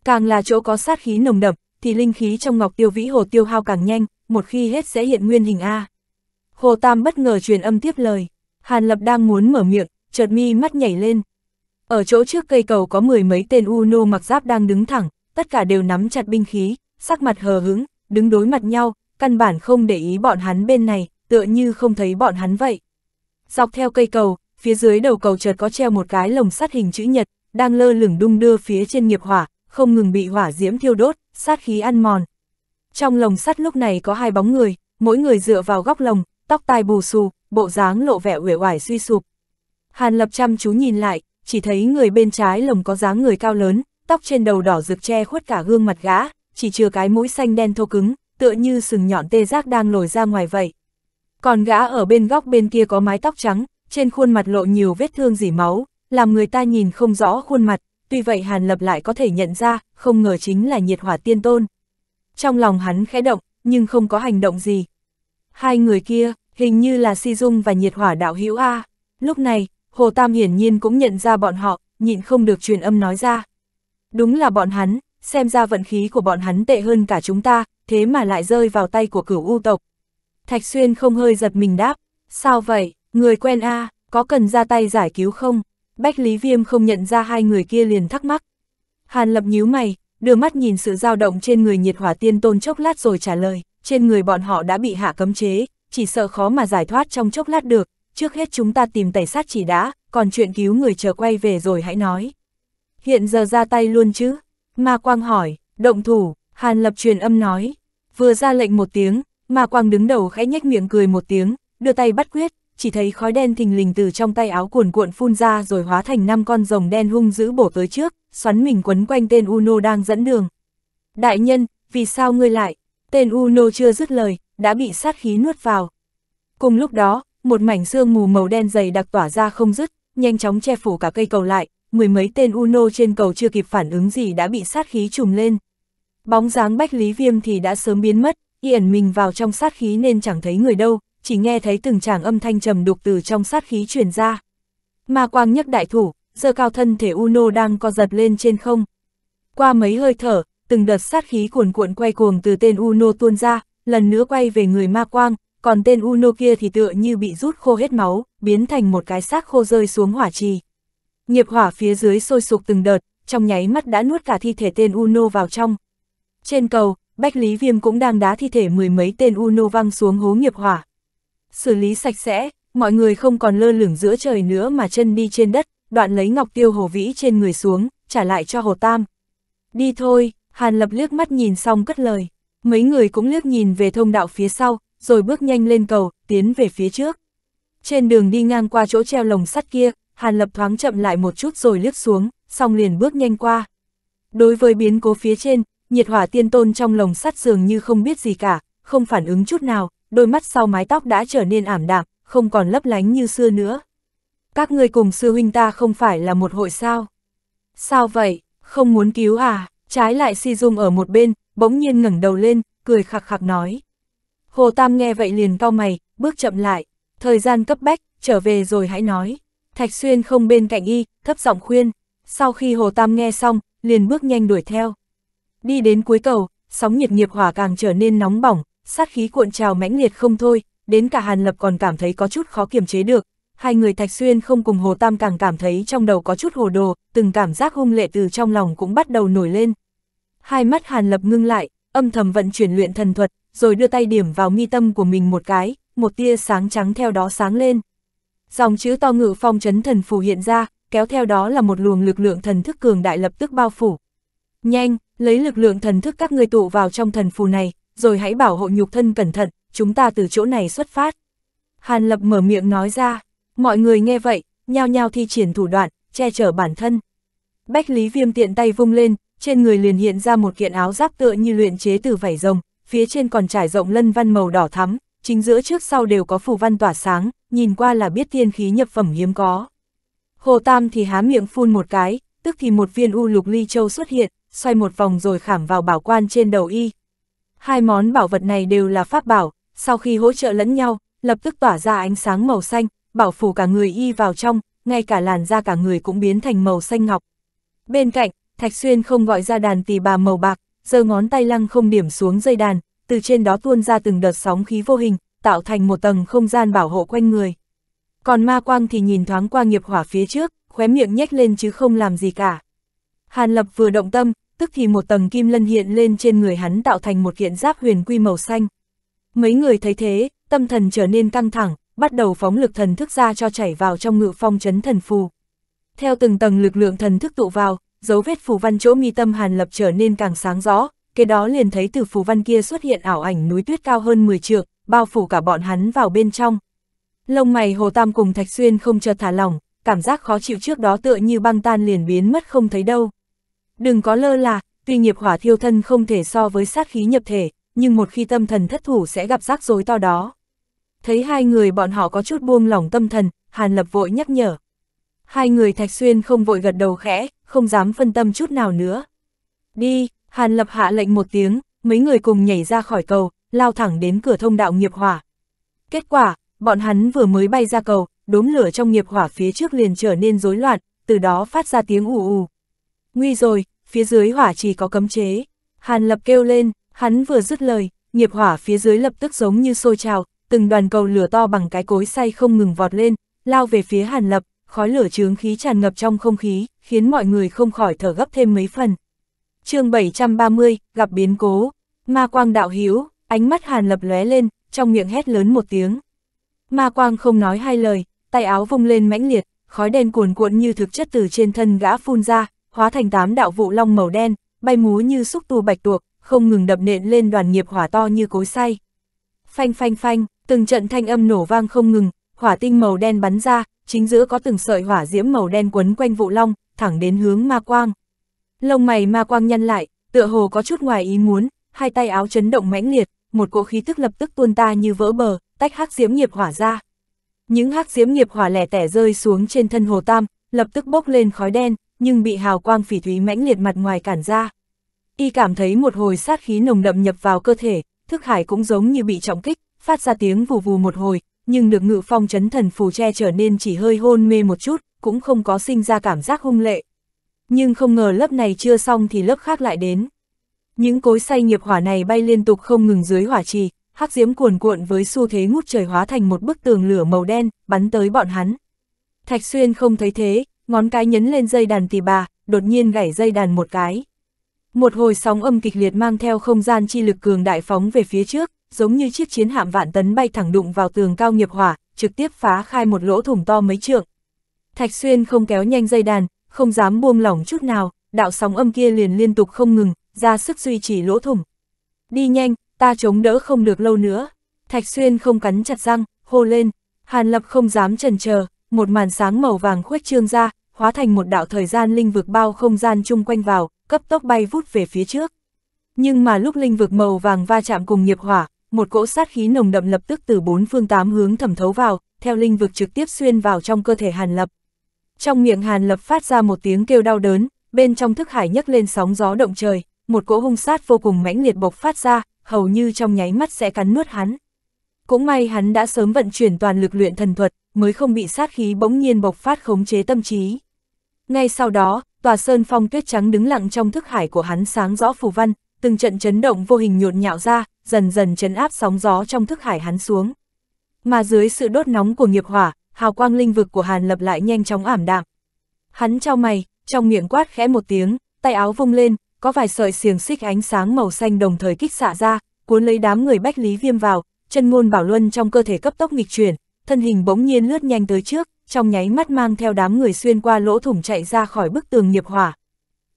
Càng là chỗ có sát khí nồng đậm, thì linh khí trong ngọc tiêu vĩ hồ tiêu hao càng nhanh, một khi hết sẽ hiện nguyên hình A. Hồ Tam bất ngờ truyền âm tiếp lời, Hàn Lập đang muốn mở miệng, chợt mi mắt nhảy lên. Ở chỗ trước cây cầu có mười mấy tên Uno mặc giáp đang đứng thẳng, tất cả đều nắm chặt binh khí, sắc mặt hờ hứng, đứng đối mặt nhau, căn bản không để ý bọn hắn bên này, tựa như không thấy bọn hắn vậy. Dọc theo cây cầu, phía dưới đầu cầu chợt có treo một cái lồng sắt hình chữ nhật, đang lơ lửng đung đưa phía trên nghiệp hỏa, không ngừng bị hỏa diễm thiêu đốt, sát khí ăn mòn. Trong lồng sắt lúc này có hai bóng người, mỗi người dựa vào góc lồng, tóc tai bù xù, bộ dáng lộ vẻ uể oải suy sụp. Hàn Lập chăm chú nhìn lại, chỉ thấy người bên trái lồng có dáng người cao lớn, tóc trên đầu đỏ rực che khuất cả gương mặt gã, chỉ chừa cái mũi xanh đen thô cứng, tựa như sừng nhọn tê giác đang lồi ra ngoài vậy. Còn gã ở bên góc bên kia có mái tóc trắng, trên khuôn mặt lộ nhiều vết thương dỉ máu, làm người ta nhìn không rõ khuôn mặt, tuy vậy Hàn Lập lại có thể nhận ra, không ngờ chính là nhiệt hỏa tiên tôn. Trong lòng hắn khẽ động, nhưng không có hành động gì. Hai người kia, hình như là Si Dung và nhiệt hỏa đạo hữu A. Lúc này, Hồ Tam hiển nhiên cũng nhận ra bọn họ, nhịn không được truyền âm nói ra. Đúng là bọn hắn, xem ra vận khí của bọn hắn tệ hơn cả chúng ta, thế mà lại rơi vào tay của cửu u tộc. Thạch Xuyên không hơi giật mình đáp, sao vậy, người quen a có cần ra tay giải cứu không? Bách Lý Viêm không nhận ra hai người kia liền thắc mắc. Hàn Lập nhíu mày, đưa mắt nhìn sự dao động trên người nhiệt hỏa tiên tôn chốc lát rồi trả lời, trên người bọn họ đã bị hạ cấm chế, chỉ sợ khó mà giải thoát trong chốc lát được, trước hết chúng ta tìm tẩy sát chỉ đã, còn chuyện cứu người chờ quay về rồi hãy nói. Hiện giờ ra tay luôn chứ, Ma Quang hỏi, động thủ, Hàn Lập truyền âm nói. Vừa ra lệnh một tiếng, Ma Quang đứng đầu khẽ nhếch miệng cười một tiếng, đưa tay bắt quyết, chỉ thấy khói đen thình lình từ trong tay áo cuồn cuộn phun ra rồi hóa thành năm con rồng đen hung dữ bổ tới trước, xoắn mình quấn quanh tên Uno đang dẫn đường. Đại nhân, vì sao ngươi lại? Tên Uno chưa dứt lời, đã bị sát khí nuốt vào. Cùng lúc đó, một mảnh sương mù màu đen dày đặc tỏa ra không dứt, nhanh chóng che phủ cả cây cầu lại, mười mấy tên Uno trên cầu chưa kịp phản ứng gì đã bị sát khí trùm lên. Bóng dáng Bách Lý Viêm thì đã sớm biến mất, y mình vào trong sát khí nên chẳng thấy người đâu, chỉ nghe thấy từng tràng âm thanh trầm đục từ trong sát khí truyền ra. Ma quang nhấc đại thủ, giờ cao thân thể Uno đang co giật lên trên không. Qua mấy hơi thở, từng đợt sát khí cuồn cuộn quay cuồng từ tên Uno tuôn ra, lần nữa quay về người ma quang, còn tên Uno kia thì tựa như bị rút khô hết máu, biến thành một cái xác khô rơi xuống hỏa trì. Nghiệp hỏa phía dưới sôi sục từng đợt, trong nháy mắt đã nuốt cả thi thể tên Uno vào trong. Trên cầu, Bách Lý Viêm cũng đang đá thi thể mười mấy tên Uno văng xuống hố nghiệp hỏa. Xử lý sạch sẽ, mọi người không còn lơ lửng giữa trời nữa mà chân đi trên đất, đoạn lấy ngọc tiêu hồ vĩ trên người xuống, trả lại cho hồ tam. Đi thôi, Hàn Lập liếc mắt nhìn xong cất lời. Mấy người cũng liếc nhìn về thông đạo phía sau, rồi bước nhanh lên cầu, tiến về phía trước. Trên đường đi ngang qua chỗ treo lồng sắt kia, Hàn Lập thoáng chậm lại một chút rồi liếc xuống, xong liền bước nhanh qua. Đối với biến cố phía trên, nhiệt hỏa tiên tôn trong lồng sắt dường như không biết gì cả, không phản ứng chút nào, đôi mắt sau mái tóc đã trở nên ảm đạm, không còn lấp lánh như xưa nữa. Các ngươi cùng sư huynh ta không phải là một hội sao? Sao vậy, không muốn cứu à? Trái lại si dung ở một bên, bỗng nhiên ngẩng đầu lên, cười khạc khạc nói. Hồ Tam nghe vậy liền cau mày, bước chậm lại, thời gian cấp bách, trở về rồi hãy nói. Thạch Xuyên không bên cạnh y, thấp giọng khuyên. Sau khi Hồ Tam nghe xong, liền bước nhanh đuổi theo. Đi đến cuối cầu, sóng nhiệt nghiệp hỏa càng trở nên nóng bỏng, sát khí cuộn trào mãnh liệt không thôi, đến cả Hàn Lập còn cảm thấy có chút khó kiềm chế được. Hai người Thạch Xuyên không cùng Hồ Tam càng cảm thấy trong đầu có chút hồ đồ, từng cảm giác hung lệ từ trong lòng cũng bắt đầu nổi lên. Hai mắt Hàn Lập ngưng lại, âm thầm vận chuyển luyện thần thuật, rồi đưa tay điểm vào mi tâm của mình một cái, một tia sáng trắng theo đó sáng lên. Dòng chữ to ngự phong chấn thần phù hiện ra, kéo theo đó là một luồng lực lượng thần thức cường đại lập tức bao phủ. Nhanh, lấy lực lượng thần thức các ngươi tụ vào trong thần phù này, rồi hãy bảo hộ nhục thân cẩn thận, chúng ta từ chỗ này xuất phát. Hàn Lập mở miệng nói ra, mọi người nghe vậy, nhao nhao thi triển thủ đoạn, che chở bản thân. Bách Lý Viêm tiện tay vung lên, trên người liền hiện ra một kiện áo giáp tựa như luyện chế từ vảy rồng, phía trên còn trải rộng lân văn màu đỏ thắm, chính giữa trước sau đều có phù văn tỏa sáng, nhìn qua là biết thiên khí nhập phẩm hiếm có. Hồ Tam thì há miệng phun một cái, tức thì một viên u lục ly châu xuất hiện, xoay một vòng rồi khảm vào bảo quan trên đầu y. Hai món bảo vật này đều là pháp bảo, sau khi hỗ trợ lẫn nhau, lập tức tỏa ra ánh sáng màu xanh, bảo phủ cả người y vào trong, ngay cả làn da cả người cũng biến thành màu xanh ngọc. Bên cạnh, Thạch Xuyên không gọi ra đàn tỳ bà màu bạc, giơ ngón tay lăng không điểm xuống dây đàn, từ trên đó tuôn ra từng đợt sóng khí vô hình, tạo thành một tầng không gian bảo hộ quanh người. Còn ma quang thì nhìn thoáng qua nghiệp hỏa phía trước, khóe miệng nhếch lên chứ không làm gì cả. Hàn Lập vừa động tâm, tức thì một tầng kim lân hiện lên trên người hắn tạo thành một kiện giáp huyền quy màu xanh. Mấy người thấy thế, tâm thần trở nên căng thẳng, bắt đầu phóng lực thần thức ra cho chảy vào trong ngự phong chấn thần phù. Theo từng tầng lực lượng thần thức tụ vào, dấu vết phù văn chỗ mi tâm Hàn Lập trở nên càng sáng rõ, kế đó liền thấy từ phù văn kia xuất hiện ảo ảnh núi tuyết cao hơn 10 trượng, bao phủ cả bọn hắn vào bên trong. Lông mày Hồ Tam cùng Thạch Xuyên không chợt thả lỏng, cảm giác khó chịu trước đó tựa như băng tan liền biến mất không thấy đâu. Đừng có lơ là, tuy nghiệp hỏa thiêu thân không thể so với sát khí nhập thể, nhưng một khi tâm thần thất thủ sẽ gặp rắc rối to đó. Thấy hai người bọn họ có chút buông lỏng tâm thần, Hàn Lập vội nhắc nhở. Hai người Thạch Xuyên không vội gật đầu khẽ, không dám phân tâm chút nào nữa. Đi, Hàn Lập hạ lệnh một tiếng, mấy người cùng nhảy ra khỏi cầu, lao thẳng đến cửa thông đạo nghiệp hỏa. Kết quả, bọn hắn vừa mới bay ra cầu, đốm lửa trong nghiệp hỏa phía trước liền trở nên rối loạn, từ đó phát ra tiếng ù ù. Nguy rồi, phía dưới hỏa chỉ có cấm chế. Hàn Lập kêu lên, hắn vừa dứt lời, nghiệp hỏa phía dưới lập tức giống như sôi trào, từng đoàn cầu lửa to bằng cái cối xay không ngừng vọt lên, lao về phía Hàn Lập, khói lửa trướng khí tràn ngập trong không khí, khiến mọi người không khỏi thở gấp thêm mấy phần chương 730, gặp biến cố, ma quang đạo hiếu, ánh mắt hàn lập lóe lên, trong miệng hét lớn một tiếng. Ma quang không nói hai lời, tay áo vung lên mãnh liệt, khói đen cuồn cuộn như thực chất từ trên thân gã phun ra, hóa thành tám đạo vụ long màu đen, bay múa như xúc tu bạch tuộc, không ngừng đập nện lên đoàn nghiệp hỏa to như cối xay. Phanh phanh phanh, từng trận thanh âm nổ vang không ngừng, hỏa tinh màu đen bắn ra, chính giữa có từng sợi hỏa diễm màu đen quấn quanh vụ long, thẳng đến hướng ma quang. Lông mày ma quang nhăn lại, tựa hồ có chút ngoài ý muốn, hai tay áo chấn động mãnh liệt, một cỗ khí tức lập tức tuôn ta như vỡ bờ, tách hắc diễm nghiệp hỏa ra. Những hắc diễm nghiệp hỏa lẻ tẻ rơi xuống trên thân Hồ Tam, lập tức bốc lên khói đen, nhưng bị hào quang phỉ thúy mãnh liệt mặt ngoài cản ra. Y cảm thấy một hồi sát khí nồng đậm nhập vào cơ thể, thức hải cũng giống như bị trọng kích, phát ra tiếng vù vù một hồi, nhưng được ngự phong chấn thần phù che trở nên chỉ hơi hôn mê một chút, cũng không có sinh ra cảm giác hung lệ nhưng không ngờ lớp này chưa xong thì lớp khác lại đến. Những cối xay nghiệp hỏa này bay liên tục không ngừng dưới hỏa trì, hắc diễm cuồn cuộn với xu thế ngút trời hóa thành một bức tường lửa màu đen, bắn tới bọn hắn. Thạch Xuyên không thấy thế, ngón cái nhấn lên dây đàn tỳ bà, đột nhiên gảy dây đàn một cái. Một hồi sóng âm kịch liệt mang theo không gian chi lực cường đại phóng về phía trước, giống như chiếc chiến hạm vạn tấn bay thẳng đụng vào tường cao nghiệp hỏa, trực tiếp phá khai một lỗ thủng to mấy trượng. Thạch Xuyên không kéo nhanh dây đàn, không dám buông lỏng chút nào, đạo sóng âm kia liền liên tục không ngừng, ra sức duy trì lỗ thủng. Đi nhanh, ta chống đỡ không được lâu nữa. Thạch Xuyên không cắn chặt răng, hô lên, Hàn Lập không dám trần chờ, một màn sáng màu vàng khuếch trương ra, hóa thành một đạo thời gian linh vực bao không gian chung quanh vào, cấp tốc bay vút về phía trước. Nhưng mà lúc linh vực màu vàng va chạm cùng nghiệp hỏa, một cỗ sát khí nồng đậm lập tức từ bốn phương tám hướng thẩm thấu vào, theo linh vực trực tiếp xuyên vào trong cơ thể Hàn Lập. Trong miệng Hàn Lập phát ra một tiếng kêu đau đớn, bên trong thức hải nhấc lên sóng gió động trời, một cỗ hung sát vô cùng mãnh liệt bộc phát ra, hầu như trong nháy mắt sẽ cắn nuốt hắn. Cũng may hắn đã sớm vận chuyển toàn lực luyện thần thuật, mới không bị sát khí bỗng nhiên bộc phát khống chế tâm trí. Ngay sau đó, tòa sơn phong tuyết trắng đứng lặng trong thức hải của hắn sáng rõ phù văn, từng trận chấn động vô hình nhộn nhạo ra, dần dần chấn áp sóng gió trong thức hải hắn xuống. Mà dưới sự đốt nóng của nghiệp hỏa, hào quang linh vực của Hàn Lập lại nhanh chóng ảm đạm. Hắn trao mày, trong miệng quát khẽ một tiếng, tay áo vung lên, có vài sợi xiềng xích ánh sáng màu xanh đồng thời kích xạ ra, cuốn lấy đám người bách lý viêm vào, chân ngôn bảo luân trong cơ thể cấp tốc nghịch chuyển, thân hình bỗng nhiên lướt nhanh tới trước, trong nháy mắt mang theo đám người xuyên qua lỗ thủng chạy ra khỏi bức tường nghiệp hỏa.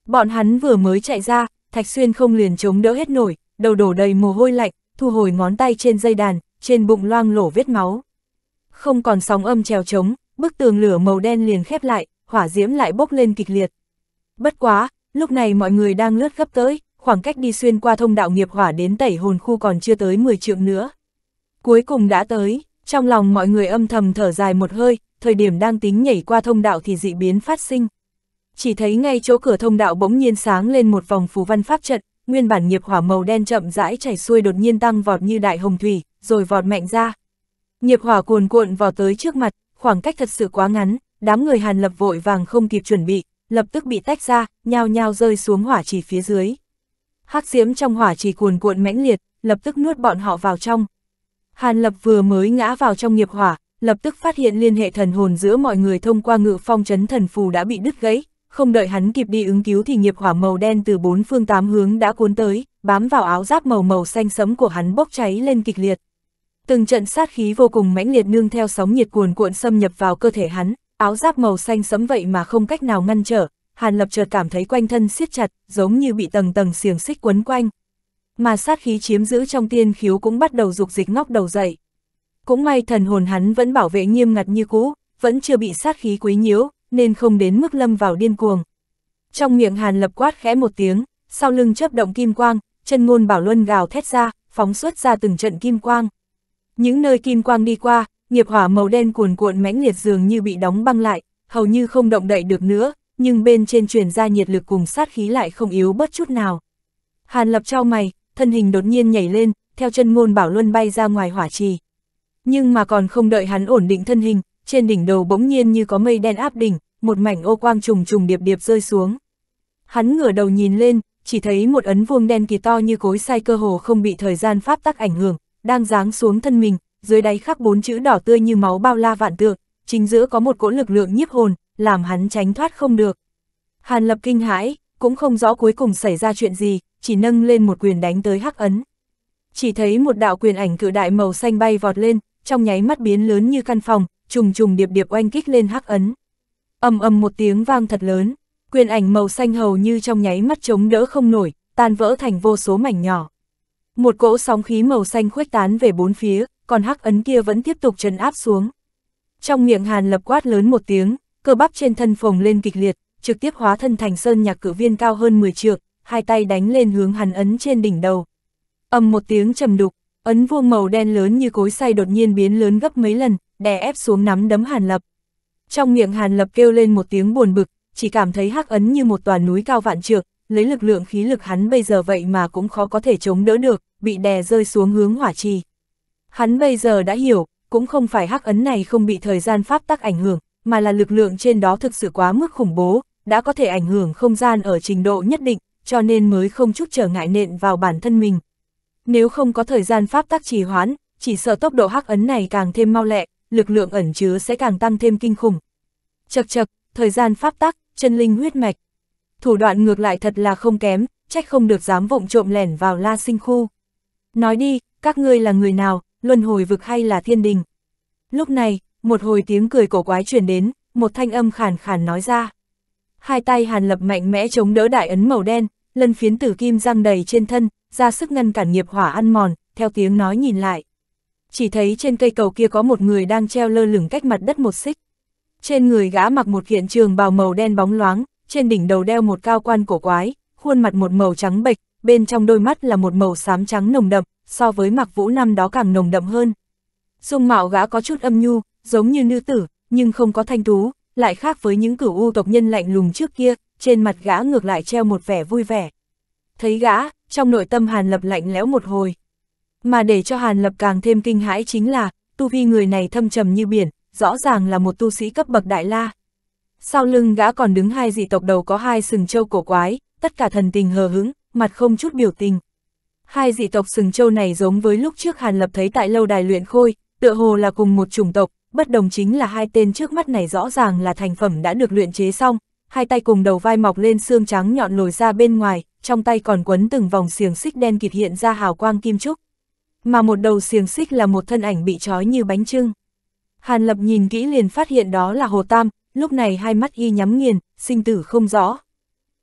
Bọn hắn vừa mới chạy ra, Thạch Xuyên không liền chống đỡ hết nổi, đầu đổ đầy mồ hôi lạnh, thu hồi ngón tay trên dây đàn, trên bụng loang lổ vết máu không còn sóng âm trèo trống, bức tường lửa màu đen liền khép lại, hỏa diễm lại bốc lên kịch liệt. Bất quá, lúc này mọi người đang lướt gấp tới, khoảng cách đi xuyên qua thông đạo nghiệp hỏa đến tẩy hồn khu còn chưa tới 10 trượng nữa. Cuối cùng đã tới, trong lòng mọi người âm thầm thở dài một hơi, thời điểm đang tính nhảy qua thông đạo thì dị biến phát sinh. Chỉ thấy ngay chỗ cửa thông đạo bỗng nhiên sáng lên một vòng phù văn pháp trận, nguyên bản nghiệp hỏa màu đen chậm rãi chảy xuôi đột nhiên tăng vọt như đại hồng thủy, rồi vọt mạnh ra, Nghiệp hỏa cuồn cuộn vào tới trước mặt, khoảng cách thật sự quá ngắn, đám người Hàn Lập vội vàng không kịp chuẩn bị, lập tức bị tách ra, nhao nhao rơi xuống hỏa trì phía dưới. Hắc diễm trong hỏa trì cuồn cuộn mãnh liệt, lập tức nuốt bọn họ vào trong. Hàn Lập vừa mới ngã vào trong nghiệp hỏa, lập tức phát hiện liên hệ thần hồn giữa mọi người thông qua ngự phong chấn thần phù đã bị đứt gãy, không đợi hắn kịp đi ứng cứu thì nghiệp hỏa màu đen từ bốn phương tám hướng đã cuốn tới, bám vào áo giáp màu màu xanh sẫm của hắn bốc cháy lên kịch liệt. Từng trận sát khí vô cùng mãnh liệt nương theo sóng nhiệt cuồn cuộn xâm nhập vào cơ thể hắn, áo giáp màu xanh sẫm vậy mà không cách nào ngăn trở, Hàn Lập chợt cảm thấy quanh thân siết chặt, giống như bị tầng tầng xiềng xích quấn quanh. Mà sát khí chiếm giữ trong tiên khiếu cũng bắt đầu dục dịch ngóc đầu dậy. Cũng may thần hồn hắn vẫn bảo vệ nghiêm ngặt như cũ, vẫn chưa bị sát khí quấy nhiễu, nên không đến mức lâm vào điên cuồng. Trong miệng Hàn Lập quát khẽ một tiếng, sau lưng chớp động kim quang, chân ngôn bảo luân gào thét ra, phóng xuất ra từng trận kim quang. Những nơi kim quang đi qua, nghiệp hỏa màu đen cuồn cuộn mãnh liệt dường như bị đóng băng lại, hầu như không động đậy được nữa, nhưng bên trên truyền ra nhiệt lực cùng sát khí lại không yếu bất chút nào. Hàn lập trao mày, thân hình đột nhiên nhảy lên, theo chân ngôn bảo luân bay ra ngoài hỏa trì. Nhưng mà còn không đợi hắn ổn định thân hình, trên đỉnh đầu bỗng nhiên như có mây đen áp đỉnh, một mảnh ô quang trùng trùng điệp điệp rơi xuống. Hắn ngửa đầu nhìn lên, chỉ thấy một ấn vuông đen kỳ to như cối xay cơ hồ không bị thời gian pháp tắc ảnh hưởng, đang giáng xuống thân mình, dưới đáy khắc bốn chữ đỏ tươi như máu bao la vạn tượng, chính giữa có một cỗ lực lượng nhiếp hồn, làm hắn tránh thoát không được. Hàn Lập kinh hãi, cũng không rõ cuối cùng xảy ra chuyện gì, chỉ nâng lên một quyền đánh tới hắc ấn. Chỉ thấy một đạo quyền ảnh cự đại màu xanh bay vọt lên, trong nháy mắt biến lớn như căn phòng, trùng trùng điệp điệp oanh kích lên hắc ấn. Ầm ầm một tiếng vang thật lớn, quyền ảnh màu xanh hầu như trong nháy mắt chống đỡ không nổi, tan vỡ thành vô số mảnh nhỏ. Một cỗ sóng khí màu xanh khuếch tán về bốn phía, còn hắc ấn kia vẫn tiếp tục trấn áp xuống. Trong miệng Hàn Lập quát lớn một tiếng, cơ bắp trên thân phồng lên kịch liệt, trực tiếp hóa thân thành sơn nhạc cử viên cao hơn 10 trượng, hai tay đánh lên hướng hàn ấn trên đỉnh đầu. Ầm một tiếng trầm đục, ấn vuông màu đen lớn như cối xay đột nhiên biến lớn gấp mấy lần, đè ép xuống nắm đấm Hàn Lập. Trong miệng Hàn Lập kêu lên một tiếng buồn bực, chỉ cảm thấy hắc ấn như một tòa núi cao vạn trượng, lấy lực lượng khí lực hắn bây giờ vậy mà cũng khó có thể chống đỡ được, bị đè rơi xuống hướng hỏa trì. Hắn bây giờ đã hiểu, cũng không phải hắc ấn này không bị thời gian pháp tắc ảnh hưởng, mà là lực lượng trên đó thực sự quá mức khủng bố, đã có thể ảnh hưởng không gian ở trình độ nhất định, cho nên mới không chút trở ngại nện vào bản thân mình. Nếu không có thời gian pháp tắc trì hoãn, chỉ sợ tốc độ hắc ấn này càng thêm mau lẹ, lực lượng ẩn chứa sẽ càng tăng thêm kinh khủng. Chật chật, thời gian pháp tắc, chân linh huyết mạch, thủ đoạn ngược lại thật là không kém, trách không được dám vụng trộm lẻn vào la sinh khu. Nói đi, các ngươi là người nào, luân hồi vực hay là thiên đình? Lúc này, một hồi tiếng cười cổ quái truyền đến, một thanh âm khàn khàn nói ra. Hai tay hàn lập mạnh mẽ chống đỡ đại ấn màu đen, lân phiến tử kim răng đầy trên thân, ra sức ngăn cản nghiệp hỏa ăn mòn, theo tiếng nói nhìn lại. Chỉ thấy trên cây cầu kia có một người đang treo lơ lửng cách mặt đất một xích. Trên người gã mặc một kiện trường bào màu đen bóng loáng, trên đỉnh đầu đeo một cao quan cổ quái, khuôn mặt một màu trắng bệch, bên trong đôi mắt là một màu xám trắng nồng đậm, so với mặc Vũ năm đó càng nồng đậm hơn. Dung mạo gã có chút âm nhu, giống như nữ tử, nhưng không có thanh tú, lại khác với những cửu u tộc nhân lạnh lùng trước kia, trên mặt gã ngược lại treo một vẻ vui vẻ. Thấy gã, trong nội tâm Hàn Lập lạnh lẽo một hồi. Mà để cho Hàn Lập càng thêm kinh hãi chính là, tu vi người này thâm trầm như biển, rõ ràng là một tu sĩ cấp bậc đại la sau lưng gã còn đứng hai dị tộc đầu có hai sừng trâu cổ quái, tất cả thần tình hờ hững, mặt không chút biểu tình. Hai dị tộc sừng trâu này giống với lúc trước Hàn Lập thấy tại lâu đài luyện khôi, tựa hồ là cùng một chủng tộc, bất đồng chính là hai tên trước mắt này rõ ràng là thành phẩm đã được luyện chế xong, hai tay cùng đầu vai mọc lên xương trắng nhọn lồi ra bên ngoài, trong tay còn quấn từng vòng xiềng xích đen kịt hiện ra hào quang kim trúc. Mà một đầu xiềng xích là một thân ảnh bị trói như bánh trưng. Hàn Lập nhìn kỹ liền phát hiện đó là Hồ Tam, lúc này hai mắt y nhắm nghiền, sinh tử không rõ.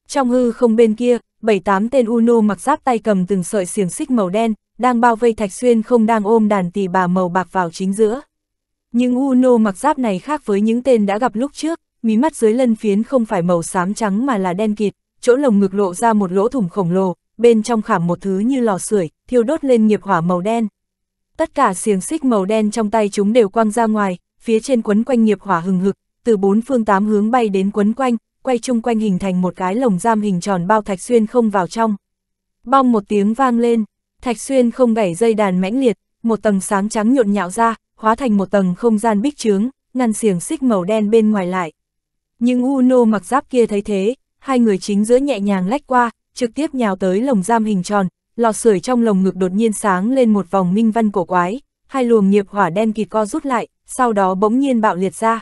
Trong hư không bên kia, bảy tám tên Uno mặc giáp tay cầm từng sợi xiềng xích màu đen, đang bao vây Thạch Xuyên không đang ôm đàn tỷ bà màu bạc vào chính giữa. Những Uno mặc giáp này khác với những tên đã gặp lúc trước, mí mắt dưới lân phiến không phải màu xám trắng mà là đen kịt, chỗ lồng ngực lộ ra một lỗ thủng khổng lồ, bên trong khảm một thứ như lò sưởi, thiêu đốt lên nghiệp hỏa màu đen. Tất cả xiềng xích màu đen trong tay chúng đều quăng ra ngoài, phía trên quấn quanh nghiệp hỏa hừng hực, từ bốn phương tám hướng bay đến quấn quanh, quay chung quanh hình thành một cái lồng giam hình tròn bao Thạch Xuyên không vào trong. Bong một tiếng vang lên, Thạch Xuyên không gảy dây đàn mãnh liệt, một tầng sáng trắng nhộn nhạo ra, hóa thành một tầng không gian bích trướng, ngăn xiềng xích màu đen bên ngoài lại. Nhưng Uno mặc giáp kia thấy thế, hai người chính giữa nhẹ nhàng lách qua, trực tiếp nhào tới lồng giam hình tròn, lò sưởi trong lồng ngực đột nhiên sáng lên một vòng minh văn cổ quái, hai luồng nghiệp hỏa đen kịt co rút lại, sau đó bỗng nhiên bạo liệt ra.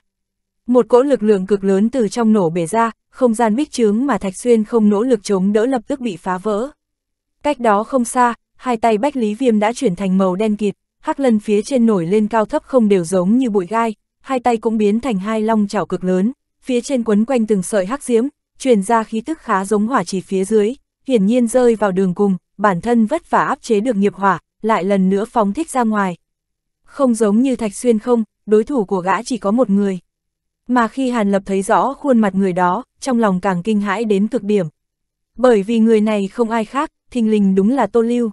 Một cỗ lực lượng cực lớn từ trong nổ bể ra, không gian bích trướng mà Thạch Xuyên không nỗ lực chống đỡ lập tức bị phá vỡ. Cách đó không xa, hai tay Bách Lý Viêm đã chuyển thành màu đen kịt, hắc lân phía trên nổi lên cao thấp không đều giống như bụi gai, hai tay cũng biến thành hai long chảo cực lớn, phía trên quấn quanh từng sợi hắc diếm truyền ra khí tức khá giống hỏa chỉ phía dưới, hiển nhiên rơi vào đường cùng, bản thân vất vả áp chế được nghiệp hỏa, lại lần nữa phóng thích ra ngoài. Không giống như Thạch Xuyên không, đối thủ của gã chỉ có một người mà khi Hàn Lập thấy rõ khuôn mặt người đó, trong lòng càng kinh hãi đến cực điểm. Bởi vì người này không ai khác, thình lình đúng là Tô Lưu.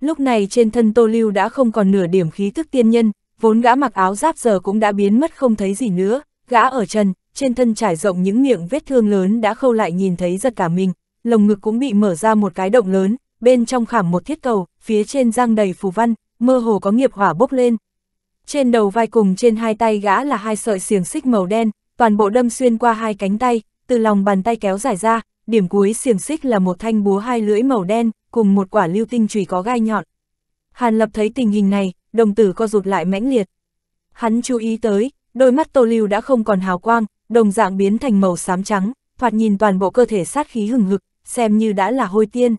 Lúc này trên thân Tô Lưu đã không còn nửa điểm khí thức tiên nhân, vốn gã mặc áo giáp giờ cũng đã biến mất không thấy gì nữa, gã ở chân trên thân trải rộng những miệng vết thương lớn đã khâu lại nhìn thấy giật cả mình, lồng ngực cũng bị mở ra một cái động lớn, bên trong khảm một thiết cầu, phía trên răng đầy phù văn, mơ hồ có nghiệp hỏa bốc lên, trên đầu vai cùng trên hai tay gã là hai sợi xiềng xích màu đen, toàn bộ đâm xuyên qua hai cánh tay, từ lòng bàn tay kéo dài ra, điểm cuối xiềng xích là một thanh búa hai lưỡi màu đen, cùng một quả lưu tinh chùy có gai nhọn. Hàn Lập thấy tình hình này, đồng tử co rụt lại mãnh liệt. Hắn chú ý tới, đôi mắt Tô Lưu đã không còn hào quang, đồng dạng biến thành màu xám trắng, thoạt nhìn toàn bộ cơ thể sát khí hừng hực, xem như đã là hôi tiên.